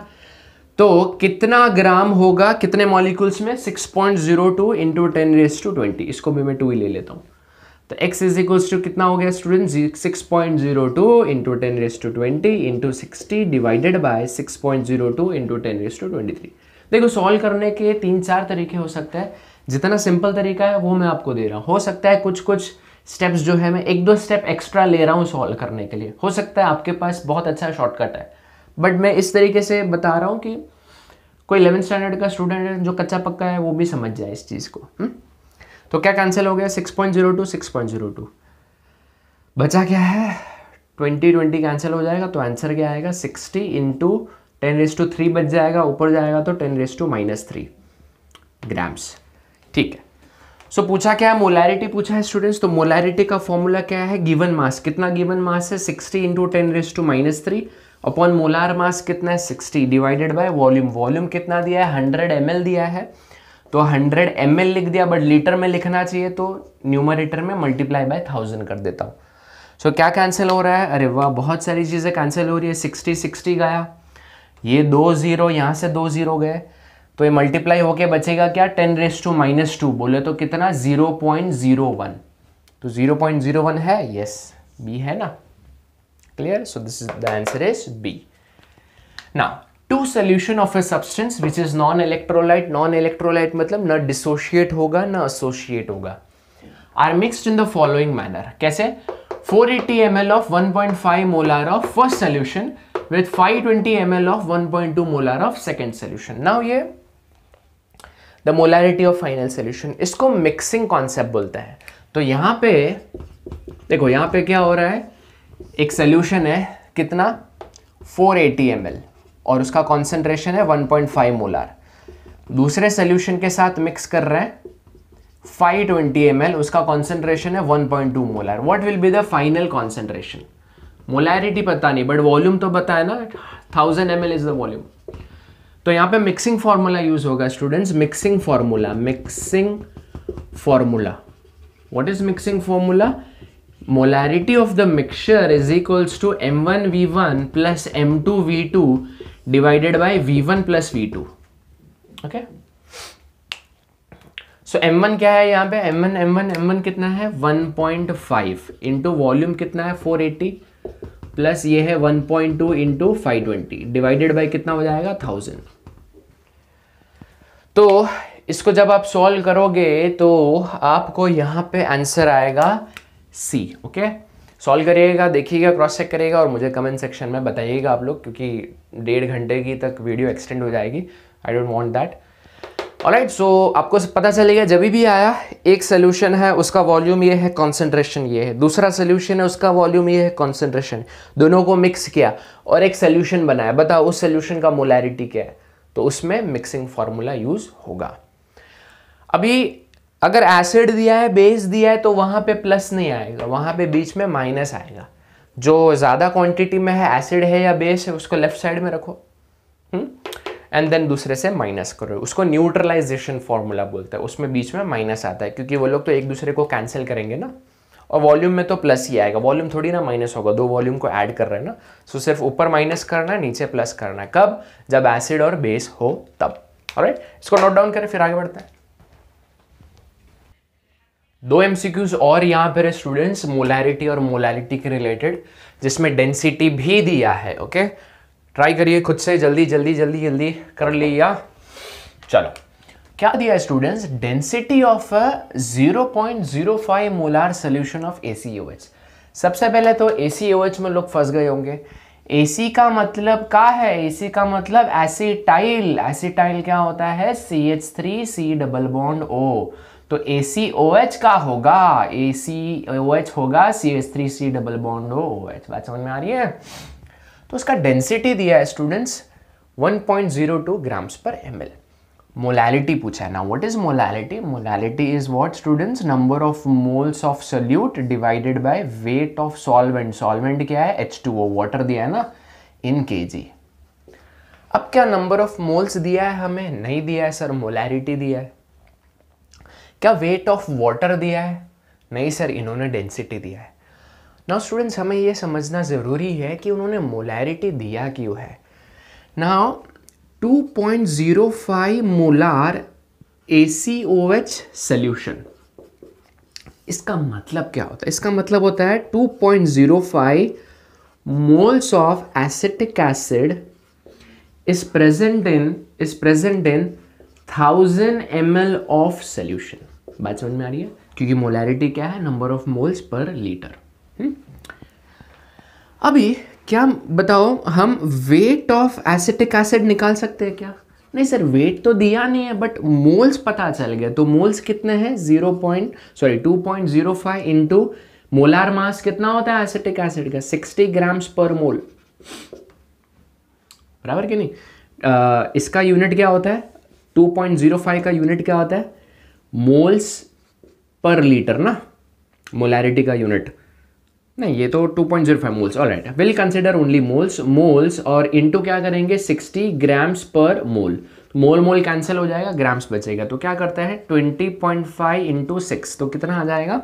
तो कितना ग्राम होगा कितने मॉलिक्यूल्स में 6.02 point zero two into ten raise to twenty इसको भी मैं टू ही ले लेता हूँ तो x इज इक्वल्स टू कितना हो गया student six point zero two into ten raise to twenty into sixty divided by six point zero two into ten raise to twenty three देखो सॉल्व करने के तीन चार तरीके हो सकते हैं जितना सिंपल तरीका है वो मैं आपको दे रहा हूँ हो सकता है कुछ कुछ स्टेप्स जो है मैं एक दो स्टेप एक्स्ट्रा ले रहा हूँ सॉल्व करने के लिए हो सकता है आपके पास बहुत अच्छा शॉर्टकट है बट मैं इस तरीके से बता रहा हूँ कि कोई इलेवन स्टैंडर्ड का स्टूडेंट जो कच्चा पक्का है वो भी समझ जाए इस चीज़ को हु? हम्म? तो क्या कैंसिल हो गया six point zero two six point zero two बचा क्या है ट्वेंटी ट्वेंटी कैंसिल हो जाएगा तो आंसर क्या आएगा sixty into ten raise to three बच जाएगा ऊपर जाएगा तो ten raise to minus three grams ठीक है सो so, पूछा क्या है मोलैरिटी पूछा है स्टूडेंट्स तो मोलैरिटी का फॉर्मूला क्या है गिवन मास कितना गिवन मास है 60 into ten raise to minus three upon molar mass कितना है 60 डिवाइडेड बाय वॉल्यूम वॉल्यूम कितना दिया है 100 एम दिया है तो 100 एम लिख दिया बट लीटर में लिखना चाहिए तो न्यूमरेटर में मल्टीप्लाई बाय थाउजेंड कर देता हूँ सो so, क्या कैंसिल हो रहा है अरे वाह बहुत सारी चीज़ें कैंसिल हो रही है सिक्सटी सिक्सटी गया ये दो ज़ीरो यहाँ से दो ज़ीरो गए तो ये मल्टीप्लाई होके बचेगा क्या ten raise to minus two बोले तो कितना ज़ीरो पॉइंट ज़ीरो वन तो ज़ीरो पॉइंट ज़ीरो वन है यस बी है ना clear so this is the answer is B ना two solution of a substance which is non electrolyte non electrolyte मतलब ना डिसोशिएट होगा ना एसोशिएट होगा are mixed in the following manner कैसे 480 eighty M L of one point five molar of first solution with five twenty M L of one point two molar of second solution now ये the molarity of final solution इसको mixing concept बोलते हैं तो यहां पे देखो यहां पे क्या हो रहा है एक सोल्यूशन है कितना 480 एटी एम एल और उसका कॉन्सेंट्रेशन है 1.5 मोलार दूसरे सोल्यूशन के साथ मिक्स कर रहे हैं 520 ट्वेंटी उसका कॉन्सेंट्रेशन है 1.2 point two molar what will be the final concentration molarity पता नहीं बट वॉल्यूम तो पता है ना thousand M is the volume तो यहाँ पे मिक्सिंग फॉर्मूला यूज होगा students mixing formula mixing formula the mixture is equals to M one V one plus M two V two divided V one plus V two okay so M one क्या है यहां पे one M one कितना है one point into volume कितना है 480 plus ये है one point two into five twenty divided by कितना हो जाएगा थाउजेंड तो इसको जब आप सॉल्व करोगे तो आपको यहां पे आंसर आएगा सी ओके okay? सॉल्व करिएगा देखिएगा क्रॉस चेक करिएगा और मुझे कमेंट सेक्शन में बताइएगा आप लोग क्योंकि डेढ़ घंटे की तक वीडियो एक्सटेंड हो जाएगी I don't want that alright so आपको पता चलेगा जब भी आया एक सोल्यूशन है उसका वॉल्यूम ये है कॉन्सेंट्रेशन ये है दूसरा सोल्यूशन है उसका वॉल्यूम ये है कॉन्सेंट्रेशन दोनों को मिक्स किया और एक सोल्यूशन बनाया बताओ उस सोल्यूशन का मोलैरिटी क्या है तो उसमें मिक्सिंग फार्मूला यूज़ होगा अभी अगर एसिड दिया है बेस दिया है तो वहाँ पे प्लस नहीं आएगा वहाँ पे बीच में माइनस आएगा जो ज़्यादा क्वांटिटी में है एसिड है या बेस है उसको लेफ्ट साइड में रखो एंड हम्म? देन दूसरे से माइनस करो उसको न्यूट्रलाइजेशन फॉर्मूला बोलते हैं उसमें बीच में माइनस आता है क्योंकि वो लोग तो एक दूसरे को कैंसिल करेंगे ना और वॉल्यूम में तो प्लस ही आएगा वॉल्यूम थोड़ी ना माइनस होगा दो वॉल्यूम को ऐड कर रहे हैं ना सो so, सिर्फ ऊपर माइनस करना नीचे प्लस करना कब जब एसिड और बेस हो तब राइट right? इसको नोट डाउन करें फिर आगे बढ़ते हैं दो एम और यहाँ पर है स्टूडेंट्स मोलैरिटी और मोलैरिटी के रिलेटेड जिसमें डेंसिटी भी दिया है ओके ट्राई करिए खुद से जल्दी जल्दी जल्दी जल्दी कर लिया चलो क्या दिया है students density of zero point zero five molar solution of a सबसे पहले तो ए में लोग फंस गए होंगे एसी का मतलब क्या है सी का मतलब एसिटाइल एसिटाइल क्या होता है C H three C double bond O तो ए सी ओ एच का होगा ए सी ओ एच होगा C H three C double bond O H बात समझ में आ रही है तो उसका डेंसिटी दिया है students 1.02 grams per M L molality पूछा है ना what is molality molality is what students number of moles of solute divided by weight of solvent solvent क्या है एच टू ओ वाटर दिया है ना इन के जी अब क्या नंबर ऑफ मोल्स दिया है हमें नहीं दिया है सर मोलैरिटी दिया है क्या वेट ऑफ वाटर दिया है नहीं सर इन्होंने डेंसिटी दिया है नाउ स्टूडेंट्स हमें यह समझना ज़रूरी है कि उन्होंने मोलैरिटी दिया क्यों है now 2.05 molar O H solution इसका मतलब क्या होता है इसका मतलब होता है 2.05 moles of acetic acid present in is present in thousand M L of solution बात समझ में आ रही है क्योंकि मोलैरिटी क्या है number of moles per litre अभी क्या बताओ हम वेट ऑफ एसिटिक एसिड निकाल सकते हैं क्या नहीं सर वेट तो दिया नहीं है बट मोल्स पता चल गया तो मोल्स कितने हैं zero point sorry two point zero five into molar mass कितना होता है एसिटिक एसिड का सिक्सटी ग्राम्स पर मोल बराबर कि नहीं आ, इसका यूनिट क्या होता है टू पॉइंट जीरो फाइव का यूनिट क्या होता है मोल्स पर लीटर ना मोलैरिटी का यूनिट नहीं ये तो 2.05 point zero five moles alright will consider only moles moles और इनटू क्या करेंगे 60 ग्राम्स पर मोल मोल मोल कैंसिल हो जाएगा ग्राम्स बचेगा तो क्या करता है 20.5 पॉइंट फाइव इंटू सिक्स तो कितना आ जाएगा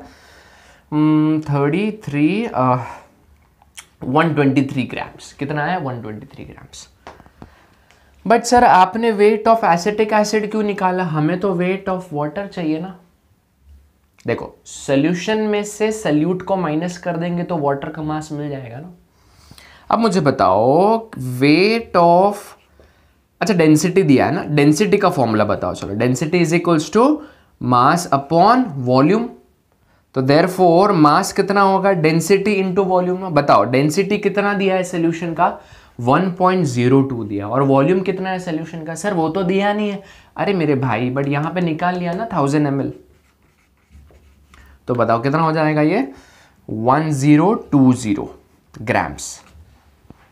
thirty three one twenty three grams कितना आया one twenty three grams but sir आपने वेट ऑफ एसिटिक एसिड क्यों निकाला हमें तो वेट ऑफ वाटर चाहिए ना देखो सोल्यूशन में से सल्यूट को माइनस कर देंगे तो वाटर का मास मिल जाएगा ना अब मुझे बताओ वेट ऑफ अच्छा डेंसिटी दिया है ना डेंसिटी का फॉर्मूला बताओ चलो density is equals to mass upon volume तो देर फोर मास कितना होगा डेंसिटी इंटू वॉल्यूम बताओ डेंसिटी कितना दिया है सोल्यूशन का 1.02 दिया और वॉल्यूम कितना है सोल्यूशन का सर वो तो दिया नहीं है अरे मेरे भाई बट यहाँ पे निकाल लिया ना थाउजेंड एम तो बताओ कितना हो जाएगा ये 1020 ग्राम्स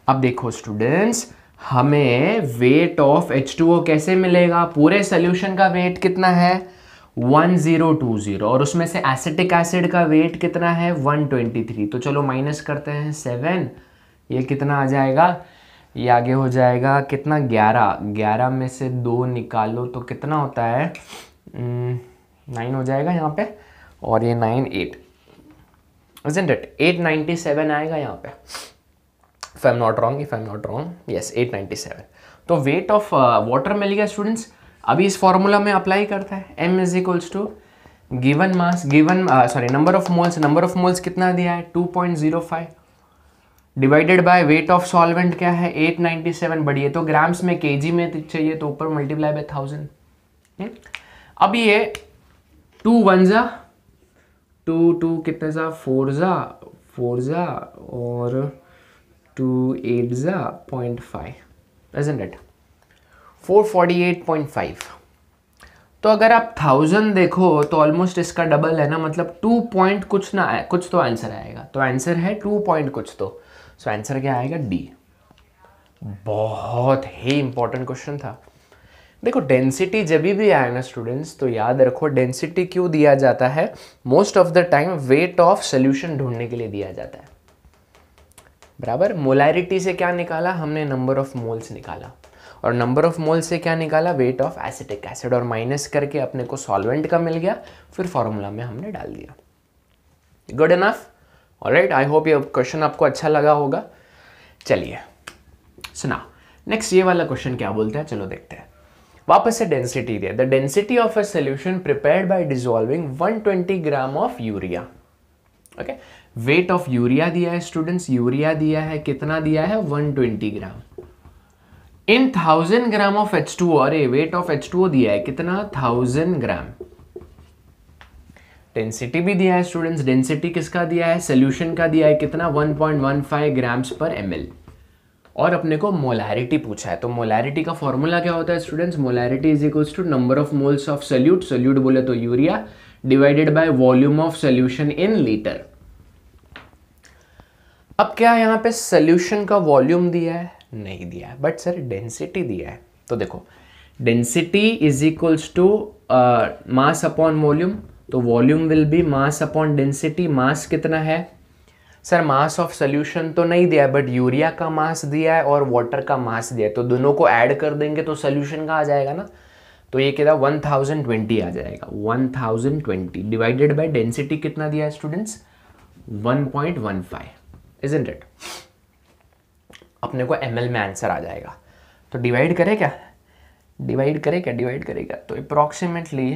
अब देखो स्टूडेंट्स हमें वेट ऑफ H2O कैसे मिलेगा पूरे सोल्यूशन का वेट कितना है 1020 और उसमें से एसिटिक एसिड का वेट कितना है 123 तो चलो माइनस करते हैं सेवन ये कितना आ जाएगा ये आगे हो जाएगा कितना ग्यारह ग्यारह में से दो निकालो तो कितना होता है नाइन हम्म, हो जाएगा यहाँ पे और ये nine eight isn't it eight ninety seven आएगा यहाँ पे if I am not wrong if I am not wrong yes eight ninety seven तो वेट ऑफ वाटर मिल गया स्टूडेंट्स अभी इस फॉर्मूला में अप्लाई करता है M is equals to given mass given sorry number of moles number of moles कितना दिया है two point zero five divided by weight of solvent क्या है 897 है तो ग्राम्स में केजी में तो चाहिए तो ऊपर मल्टीप्लाई बाय थाउजेंड अब ये टू वन ज़ा टू टू कितने ज़ा फोर ज़ा फोर ज़ा और टू एट ज़ा point five it four forty eight point five तो अगर आप थाउजेंड देखो तो ऑलमोस्ट इसका डबल है ना मतलब टू पॉइंट कुछ ना कुछ तो आंसर आएगा तो आंसर है टू पॉइंट कुछ तो सो आंसर क्या आएगा डी बहुत ही इंपॉर्टेंट क्वेश्चन था देखो डेंसिटी जब भी आए ना स्टूडेंट्स तो याद रखो डेंसिटी क्यों दिया जाता है most of the time weight of solution ढूंढने के लिए दिया जाता है बराबर मोलैरिटी से क्या निकाला हमने नंबर ऑफ मोल्स निकाला और नंबर ऑफ मोल से क्या निकाला वेट ऑफ एसिटिक एसिड और माइनस करके अपने को सॉल्वेंट का मिल गया फिर फॉर्मूला में हमने डाल दिया good enough right I hope ये क्वेश्चन आपको अच्छा लगा होगा चलिए सुना नेक्स्ट ये वाला क्वेश्चन क्या बोलते हैं चलो देखते हैं वापस से डेंसिटी दिया the density of a solution prepared by dissolving 120 gram of urea okay weight of urea दिया है स्टूडेंट्स यूरिया दिया है कितना दिया है 120 gram in thousand gram of H two और वेट ऑफ एच टू दिया है कितना थाउजेंड ग्राम डेंसिटी भी दिया है स्टूडेंट्स डेंसिटी किसका दिया है सोल्यूशन का दिया है कितना 1.15 ग्राम्स पर एम और अपने को मोलैरिटी पूछा है तो मोलैरिटी का फॉर्मूला क्या होता है students molarity is equals to number of moles of solute solute बोले तो urea divided by volume of solution in litre अब क्या यहाँ पे सोल्यूशन का वॉल्यूम दिया है नहीं दिया है बट सर डेंसिटी दिया है तो देखो density is equals to mass upon volume तो volume will be mass upon density mass कितना है सर मास ऑफ सोल्यूशन तो नहीं दिया बट यूरिया का मास दिया है और वाटर का मास दिया है तो दोनों को ऐड कर देंगे तो सोल्यूशन का आ जाएगा ना तो ये कितना ट्वेंटी आ जाएगा one thousand twenty divided by density कितना दिया है स्टूडेंट्स इज इन इट अपने को एम में आंसर आ जाएगा तो डिवाइड करें क्या डिवाइड करें क्या डिवाइड करेगा तो अप्रॉक्सीमेटली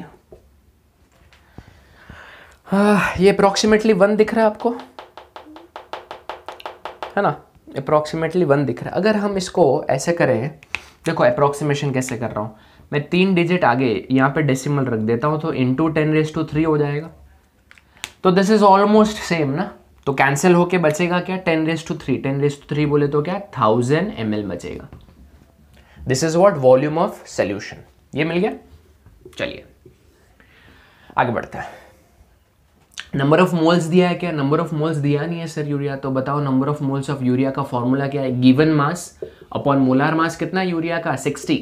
ये अप्रॉक्सीमेटली वन दिख रहा है आपको है ना अप्रॉक्सीमेटली वन दिख रहा है अगर हम इसको ऐसे करें देखो अप्रॉक्सीमेशन कैसे कर रहा हूँ मैं तीन डिजिट आगे यहाँ पे डेसिमल रख देता हूँ तो into ten raise to three हो जाएगा तो दिस इज़ ऑलमोस्ट सेम ना तो कैंसिल होके बचेगा क्या ten raise to three ten raise to three बोले तो क्या थाउजेंड एम बचेगा this is what volume of solution ये मिल गया चलिए आगे बढ़ते हैं नंबर ऑफ मोल्स दिया है क्या नंबर ऑफ मोल्स दिया नहीं है सर यूरिया तो बताओ number of moles of urea का फॉर्मूला क्या है given mass upon molar mass कितना यूरिया का 60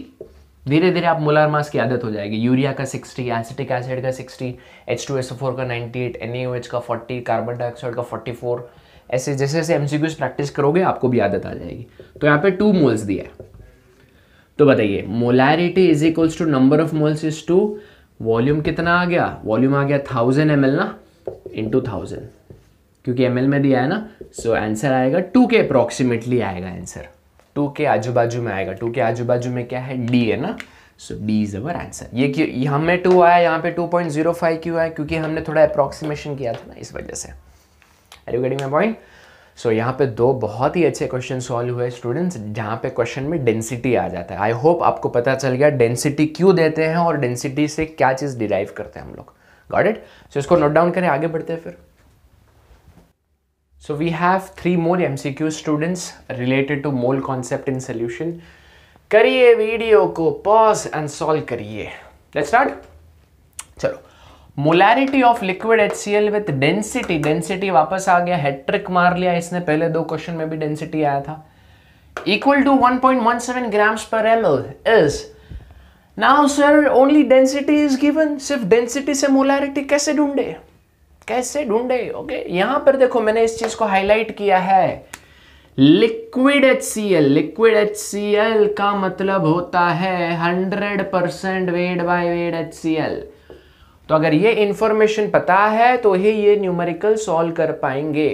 धीरे धीरे आप मोलार मास की आदत हो जाएगी यूरिया का 60 एसिटिक एसिड का 60 H2SO4 का 98 NaOH का 40 कार्बन डाइऑक्साइड का 44 ऐसे जैसे जैसे एमसीक्यूज प्रैक्टिस करोगे आपको भी आदत आ जाएगी तो यहाँ पे टू मोल्स दिया है तो बताइए molarity is equals to number of moles is to volume कितना आ गया वॉल्यूम आ गया थाउजेंड एम ना इंटू थाउजेंड क्योंकि एम में दिया है ना सो आंसर आएगा टू के अप्रॉक्सीमेटली आएगा आंसर टू के आजू बाजू में आएगा टू के आजू बाजू में क्या है डी है ना so D is our answer ये क्यों में टू आया यहाँ पे टू पॉइंट जीरो फाइव क्यों आया क्योंकि हमने थोड़ा अप्रॉक्सीमेशन किया था ना इस वजह से are you getting my point so यहाँ पे दो बहुत ही अच्छे क्वेश्चन सॉल्व हुए स्टूडेंट्स जहाँ पे क्वेश्चन में डेंसिटी आ जाता है आई होप आपको पता चल गया डेंसिटी क्यों देते हैं और डेंसिटी से क्या चीज़ डिराइव करते हैं हम लोग गॉट इट सो इसको नोट डाउन करें आगे बढ़ते हैं फिर so we have three more M C Q students related to mole concept in solution करिए वीडियो को पॉज एंड सॉल्व करिए स्टार्ट चलो molarity of liquid H C L with density density वापस आ गया हेट्रिक मार लिया इसने पहले दो क्वेश्चन में भी डेंसिटी आया था equal to one one point seven grams per L is now sir only density is given सिर्फ डेंसिटी से मोलैरिटी कैसे ढूंढे कैसे ढूंढे ओके okay? यहां पर देखो मैंने इस चीज को हाईलाइट किया है liquid H C L liquid H C L का मतलब होता है hundred percent weight by weight H C L तो अगर ये इंफॉर्मेशन पता है तो ही ये न्यूमेरिकल सॉल्व कर पाएंगे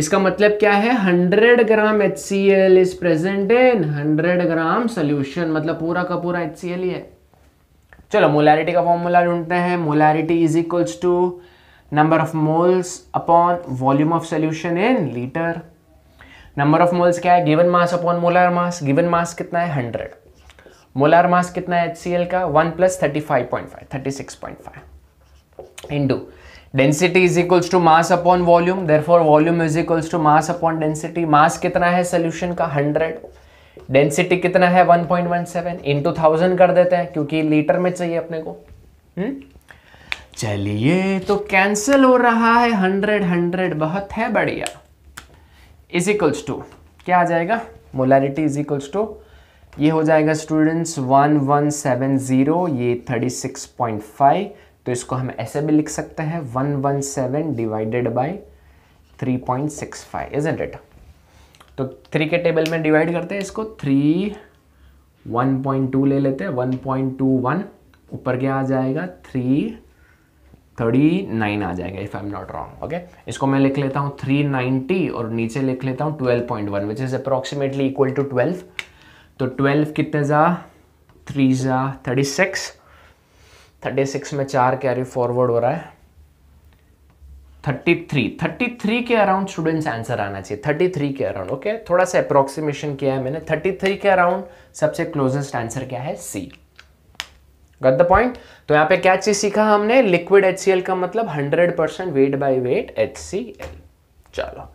इसका मतलब क्या है 100 gram H C L is present in hundred gram solution मतलब पूरा का पूरा एच ही है चलो मोलैरिटी का फॉर्मूला ढूंढते हैं molarity is equals to number of moles upon volume of solution in litre number of moles क्या है given mass upon molar mass given mass कितना है 100 मोलर मास कितना है एच का one plus thirty five point five thirty six point five into density is equals to mass upon volume therefore volume is equals to mass upon density mass कितना है solution का hundred density कितना है 1.17 point one seven into thousand कर देते हैं क्योंकि litre में चाहिए अपने को हम्म? चलिए तो कैंसिल हो रहा है हंड्रेड हंड्रेड बहुत है बढ़िया इज इक्वल्स टू क्या आ जाएगा मोलैरिटी इज इक्वल्स टू ये हो जाएगा students one one seven zero ये थर्टी सिक्स पॉइंट फाइव तो इसको हम ऐसे भी लिख सकते हैं one one seven divided by three point six five is an data तो थ्री के टेबल में डिवाइड करते हैं इसको थ्री वन पॉइंट टू ले लेते हैं वन पॉइंट टू वन ऊपर क्या आ जाएगा थ्री थर्टी नाइन आ जाएगा if I am not wrong okay इसको मैं लिख लेता हूँ थ्री नाइन्टी और नीचे लिख लेता हूँ twelve point one which is approximately equal to twelve तो ट्वेल्व कितने जा थ्री जा थर्टी सिक्स थर्टी सिक्स में चार कैरी फॉरवर्ड हो रहा है थर्टी थ्री थर्टी थ्री के अराउंड स्टूडेंट्स आंसर आना चाहिए थर्टी थ्री के अराउंड ओके थोड़ा सा अप्रोक्सीमेशन किया है मैंने थर्टी थ्री के अराउंड सबसे क्लोजेस्ट आंसर क्या है सी गट द पॉइंट तो यहां पे क्या चीज सीखा हमने लिक्विड एच का मतलब hundred percent weight by weight H चलो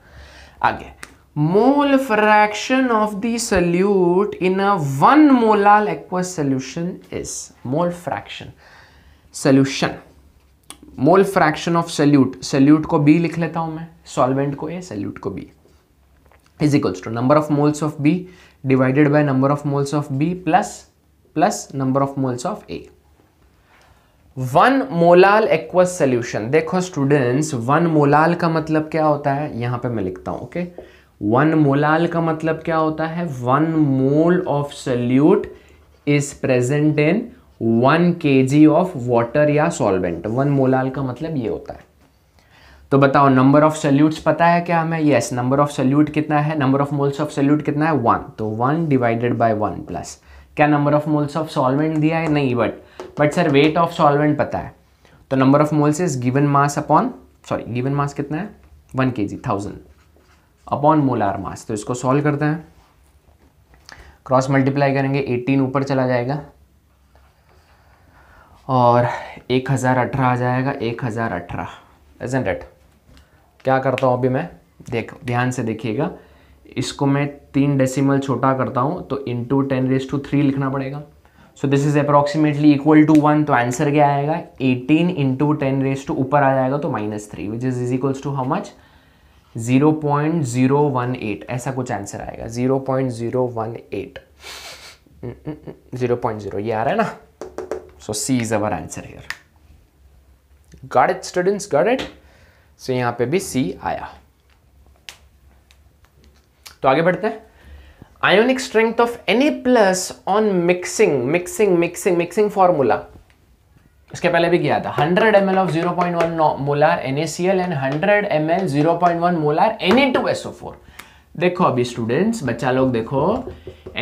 आगे mole fraction of the solute in a one molal aqueous solution is mole fraction solution mole fraction of solute solute को बी लिख लेता हूं मैं सॉल्वेंट को ए सल्यूट को B is equals to number of moles of B divided by number of moles of B plus plus number of moles of A one molal aqueous solution देखो students one molal का मतलब क्या होता है यहां पे मैं लिखता हूं ओके वन मोलाल का मतलब क्या होता है one mole of solute is present in one K G of water या सॉल्वेंट वन मोलाल का मतलब ये होता है तो बताओ नंबर ऑफ सल्यूट्स पता है क्या हमें यस नंबर ऑफ सल्यूट कितना है number of moles of solute कितना है वन तो one divided by one plus क्या number of moles of solvent दिया है नहीं but but sir weight of solvent पता है तो number of moles is given mass upon sorry given mass कितना है one K G thousand upon molar mass तो इसको सॉल्व करते हैं क्रॉस मल्टीप्लाई करेंगे एटीन ऊपर चला जाएगा और एक हज़ार अठारह आ जाएगा एक हज़ार अठारह एजेंट एट क्या करता हूँ अभी मैं देख ध्यान से देखिएगा इसको मैं तीन डेसिमल छोटा करता हूँ तो into ten raise to three लिखना पड़ेगा so this is approximately equal to one तो आंसर क्या आएगा eighteen into ten raise to ऊपर आ जाएगा तो minus three which is is equals to how much zero point zero one eight ऐसा कुछ आंसर आएगा zero point zero one eight zero point zero ये आ रहा है ना So C is our answer here. Got it students, got it? So यहाँ पे भी सी आया तो आगे बढ़ते हैं ionic strength of any plus on mixing mixing mixing mixing formula इसके पहले भी किया था 100 ml of 0.1 molar NaCl and 100 ml 0.1 molar Na2SO4 देखो अभी स्टूडेंट्स बच्चा लोग देखो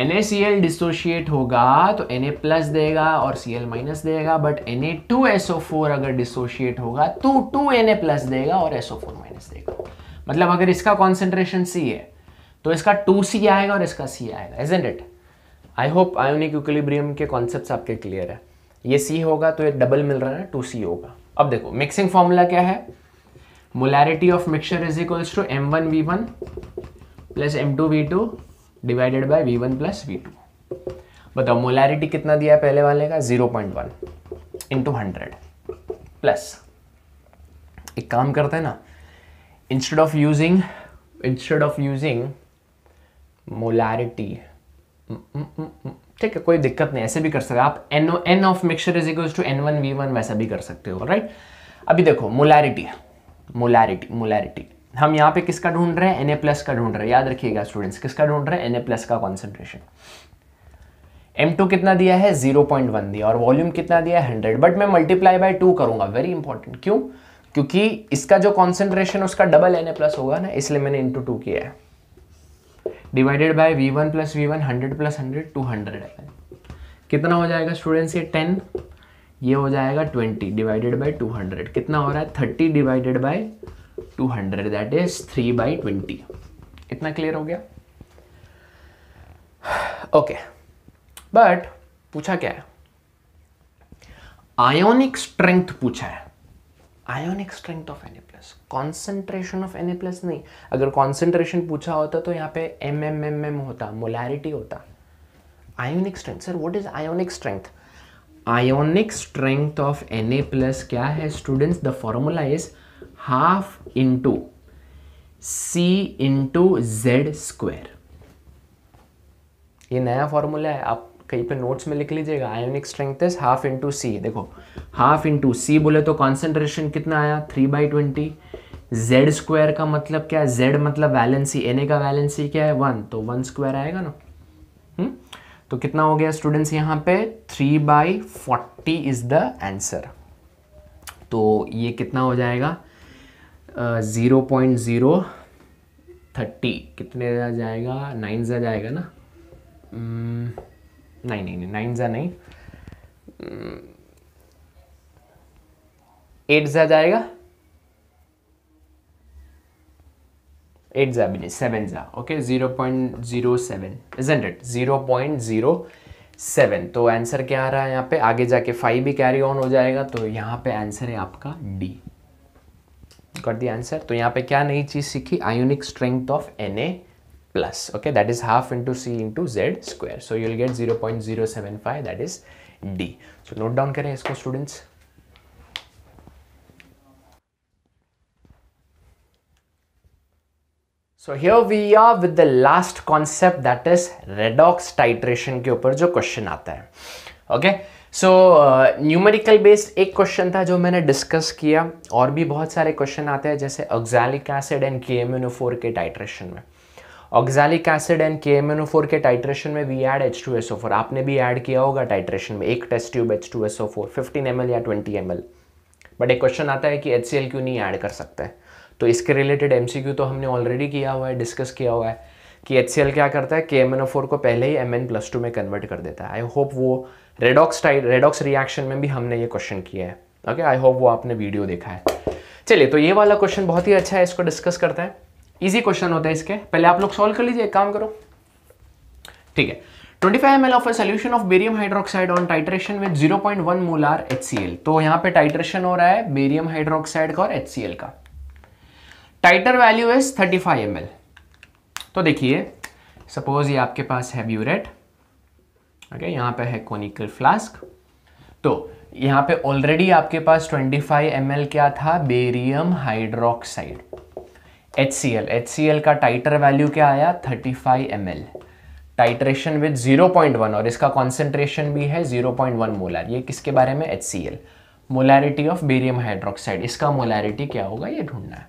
N A C L dissociate होगा तो एन ए प्लस देगा और सी एल माइनस देगा but N A two S four अगर डिसोशिएट होगा तो टू एन ए प्लस देगा और एस फोर माइनस देगा मतलब अगर इसका कॉन्सेंट्रेशन सी है तो इसका टू सी आएगा और इसका सी आएगा isn't it I hope ionic equilibrium के कॉन्सेप्ट आपके क्लियर है ये सी होगा तो ये डबल मिल रहा है टू सी होगा अब देखो मिक्सिंग फॉर्मूला क्या है molarity of mixture is equals to M one V one plus M two V two divided by V one plus V two बताओ मोलैरिटी कितना दिया है पहले वाले का zero point one into hundred plus एक काम करते हैं ना instead of using instead of using molarity ठीक है कोई दिक्कत नहीं ऐसे भी कर सकते आप N N of mixture is equal to N one V one वैसा भी कर सकते हो राइट अभी देखो मोलैरिटी मोलैरिटी मोलैरिटी हम यहाँ पे किसका ढूंढ रहे हैं Na+ का ढूंढ रहे हैं याद रखिएगा स्टूडेंट्स किसका ढूंढ रहे हैं Na+ का कॉन्सेंट्रेशन M2 कितना दिया है 0.1 दिया और वॉल्यूम कितना दिया है 100 बट मैं मल्टीप्लाई बाय 2 करूंगा वेरी इंपॉर्टेंट क्यों क्योंकि इसका जो कॉन्सेंट्रेशन उसका डबल एन होगा ना इसलिए मैंने इंटू टू किया है divided by V one plus V one hundred plus hundred two hundred कितना हो जाएगा स्टूडेंट्स ये टेन ये हो जाएगा twenty divided by two hundred कितना हो रहा है thirty divided by two hundred that is three by twenty इतना क्लियर हो गया ओके okay. बट पूछा क्या है आयोनिक स्ट्रेंथ पूछा है ionic strength of any plus concentration of any plus नहीं अगर कॉन्सेंट्रेशन पूछा होता तो यहां पे एम एम एम एम होता मोलैरिटी होता ionic strength sir what is ionic strength ionic strength of N A plus क्या है students the formula is half into C into Z square ये नया फॉर्मूला है आप कहीं पे नोट्स में लिख लीजिएगा ionic strength is half into C देखो हाफ इंटू सी बोले तो कॉन्सेंट्रेशन कितना आया three by twenty Z square का मतलब क्या है जेड मतलब वैलेंसी एन ए का वैलेंसी क्या है वन तो वन स्क्वायर आएगा ना हम्म? तो कितना हो गया स्टूडेंट्स यहाँ पे three by forty is the answer तो ये कितना हो जाएगा ज़ीरो पॉइंट ज़ीरो थर्टी कितने जा जाएगा नाइन ज़ा जाएगा ना नहीं नहीं नाइन ज़ा नहीं एट ज़ा जाएगा एट ज़ा भी नहीं सेवन ज़ा okay zero point zero seven isn't it zero point zero seven तो आंसर क्या आ रहा है यहाँ पे आगे जाके फाइव भी कैरी ऑन हो जाएगा तो यहाँ पे आंसर है आपका डी गॉट दी आंसर तो यहाँ पे क्या नई चीज़ सीखी ionic strength of N A plus okay that is half into C into Z square so you'll get zero point zero seven five that is D so note down करें इसको students so here we are with the last concept that is redox titration के ऊपर जो question आता है okay okay? So numerical based एक question था जो मैंने डिस्कस किया और भी बहुत सारे क्वेश्चन आते हैं जैसे ऑक्जैलिक एसिड एंड के के टाइट्रेशन में ऑक्जैलिक एसिड एंड के के टाइट्रेशन में we add H two S O four आपने भी ऐड किया होगा टाइट्रेशन में एक test tube H two S O four fifteen M L या ट्वेंटी एम एल बट एक क्वेश्चन आता है कि एच सी एल क्यों नहीं ऐड कर सकते है तो इसके रिलेटेड एम सी क्यू तो हमने ऑलरेडी किया हुआ है डिस्कस किया हुआ है कि एच सी एल क्या करता है के एम एन ओ फोर को पहले ही एम एन प्लस टू में कन्वर्ट कर देता है आई होप वो रेडॉक्स टाइप रेडॉक्स रिएक्शन में भी हमने ये क्वेश्चन किया है ओके आई होप वो आपने वीडियो देखा है चलिए तो ये वाला क्वेश्चन बहुत ही अच्छा है इसको डिस्कस करते हैं इजी क्वेश्चन होता है इसके पहले आप लोग सॉल्व कर लीजिए एक काम करो ठीक है 25 five ml of a solution of barium hydroxide on titration with 0.1 molar HCl तो यहाँ पे टाइट्रेशन हो रहा है बेरियम हाइड्रोक्साइड का और HCl का टाइटर वैल्यू इज 35 ml तो देखिए सपोज ये आपके पास है ब्यूरेट ओके यहाँ पे है कोनिकल फ्लास्क तो यहाँ पे ऑलरेडी आपके पास 25 फाइव क्या था बेरियम हाइड्रोक्साइड HCl HCl का टाइटर वैल्यू क्या आया 35 फाइव टाइट्रेशन विद 0.1 और इसका कॉन्सेंट्रेशन भी है 0.1 मोलार ये किसके बारे में HCl molarity of barium hydroxide इसका मोलैरिटी क्या होगा ये ढूंढना है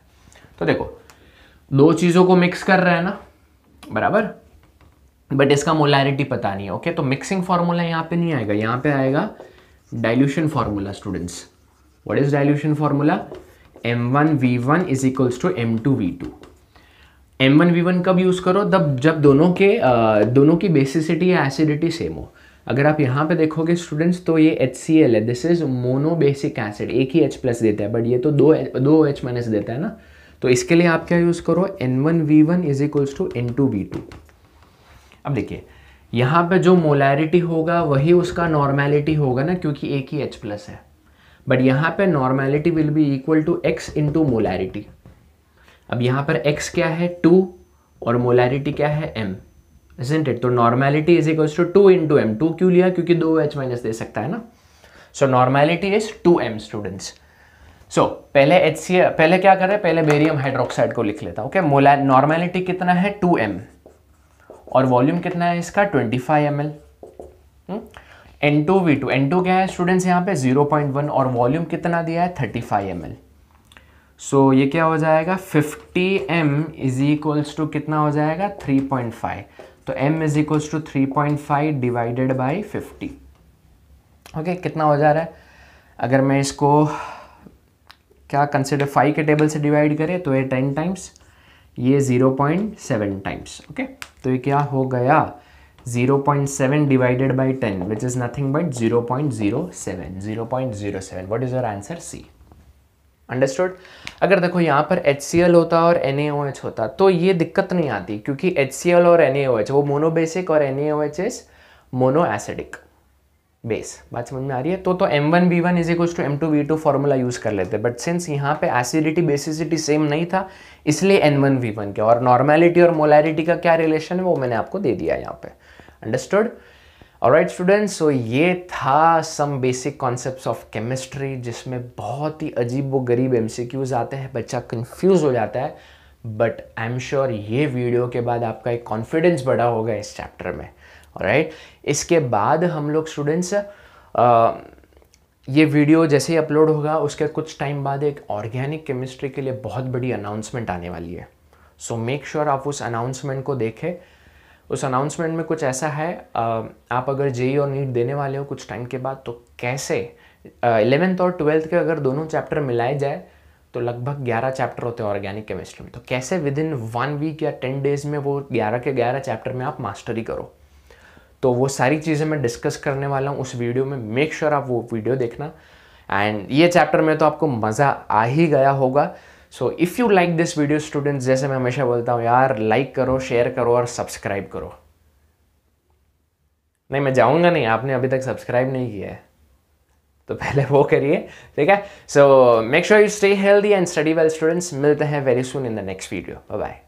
तो देखो दो चीज़ों को मिक्स कर रहे हैं ना बराबर बट इसका मोलैरिटी पता नहीं है ओके तो मिक्सिंग फार्मूला यहाँ पे नहीं आएगा यहाँ पे आएगा dilution formula students what is dilution formula M one V one is equals to M two V two M one V one कब यूज़ करो तब जब दोनों के आ, दोनों की बेसिसिटी या एसिडिटी सेम हो अगर आप यहाँ पे देखोगे स्टूडेंट्स तो ये एच सी एल है this is mono basic acid एक ही एच प्लस देता है बट ये तो दो दो एच माइनस देता है ना तो इसके लिए आप क्या यूज़ करो N one V one is equals to N two V two अब देखिए यहाँ पे जो मोलैरिटी होगा वही उसका नॉर्मैलिटी होगा ना क्योंकि एक ही एच प्लस है बट यहाँ पे normality will be equal to X into molarity अब यहाँ पर एक्स क्या है टू और मोलैरिटी क्या है एम इजेंट इट तो normality is equals to two into M two क्यों लिया क्योंकि दो एच माइनस दे सकता है ना so normality is two M students so पहले एच सी पहले क्या करें पहले बेरियम हाइड्रोक्साइड को लिख लेता ओके मोला नॉर्मैलिटी कितना है टू एम और वॉल्यूम कितना है इसका 25 five M L N two V two N two क्या है स्टूडेंट्स यहाँ पे 0.1 और वॉल्यूम कितना दिया है 35 फाइव एम एल सो ये क्या हो जाएगा 50 एम इज इक्वल्स टू कितना हो जाएगा 3.5 तो M is equals to three point five divided by fifty okay कितना हो जा रहा है अगर मैं इसको क्या कंसिडर फाइव के टेबल से डिवाइड करें तो ये टेन टाइम्स ये zero point seven times okay तो ये क्या हो गया 0.7 point seven divided by ten which is nothing but 0.07 point zero seven zero point zero seven what is your answer C understood अगर देखो यहाँ पर एच सी एल होता और एन होता तो ये दिक्कत नहीं आती क्योंकि एच और एन वो मोनोबेसिक और N A O H is mono acidic base बात समझ में आ रही है तो तो M one B one is equals to M two B two formula use कर लेते बट सिंस यहाँ पे एसिडिटी बेसिसिटी सेम नहीं था इसलिए एन वन वी वन के और नॉर्मैलिटी और मोलैरिटी का क्या रिलेशन है वो मैंने आपको दे दिया यहाँ पे अंडरस्टूड और राइट स्टूडेंट सो ये था some basic concept of chemistry जिसमें बहुत ही अजीब वो गरीब एम आते हैं बच्चा कन्फ्यूज़ हो जाता है बट आई एम श्योर ये वीडियो के बाद आपका एक कॉन्फिडेंस बढ़ा होगा इस चैप्टर में राइट इसके बाद हम लोग स्टूडेंट्स ये वीडियो जैसे ही अपलोड होगा उसके कुछ टाइम बाद एक ऑर्गेनिक केमिस्ट्री के लिए बहुत बड़ी अनाउंसमेंट आने वाली है सो मेक श्योर आप उस अनाउंसमेंट को देखें उस अनाउंसमेंट में कुछ ऐसा है आप अगर जेई e और नीट देने वाले हो कुछ टाइम के बाद तो कैसे इलेवेंथ और ट्वेल्थ के अगर दोनों चैप्टर मिलाए जाए तो लगभग 11 चैप्टर होते हैं ऑर्गेनिक केमिस्ट्री में तो कैसे विद इन वन वीक या टेन डेज में वो 11 के 11 चैप्टर में आप मास्टरी करो तो वो सारी चीज़ें मैं डिस्कस करने वाला हूँ उस वीडियो में मेक श्योर sure आप वो वीडियो देखना एंड ये चैप्टर में तो आपको मज़ा आ ही गया होगा so if you like this video students जैसे मैं हमेशा बोलता हूँ यार लाइक करो शेयर करो और सब्सक्राइब करो नहीं मैं जाऊँगा नहीं आपने अभी तक सब्सक्राइब नहीं किया है तो पहले वो करिए ठीक है so make sure you stay healthy and study well students मिलते हैं very soon in the next video bye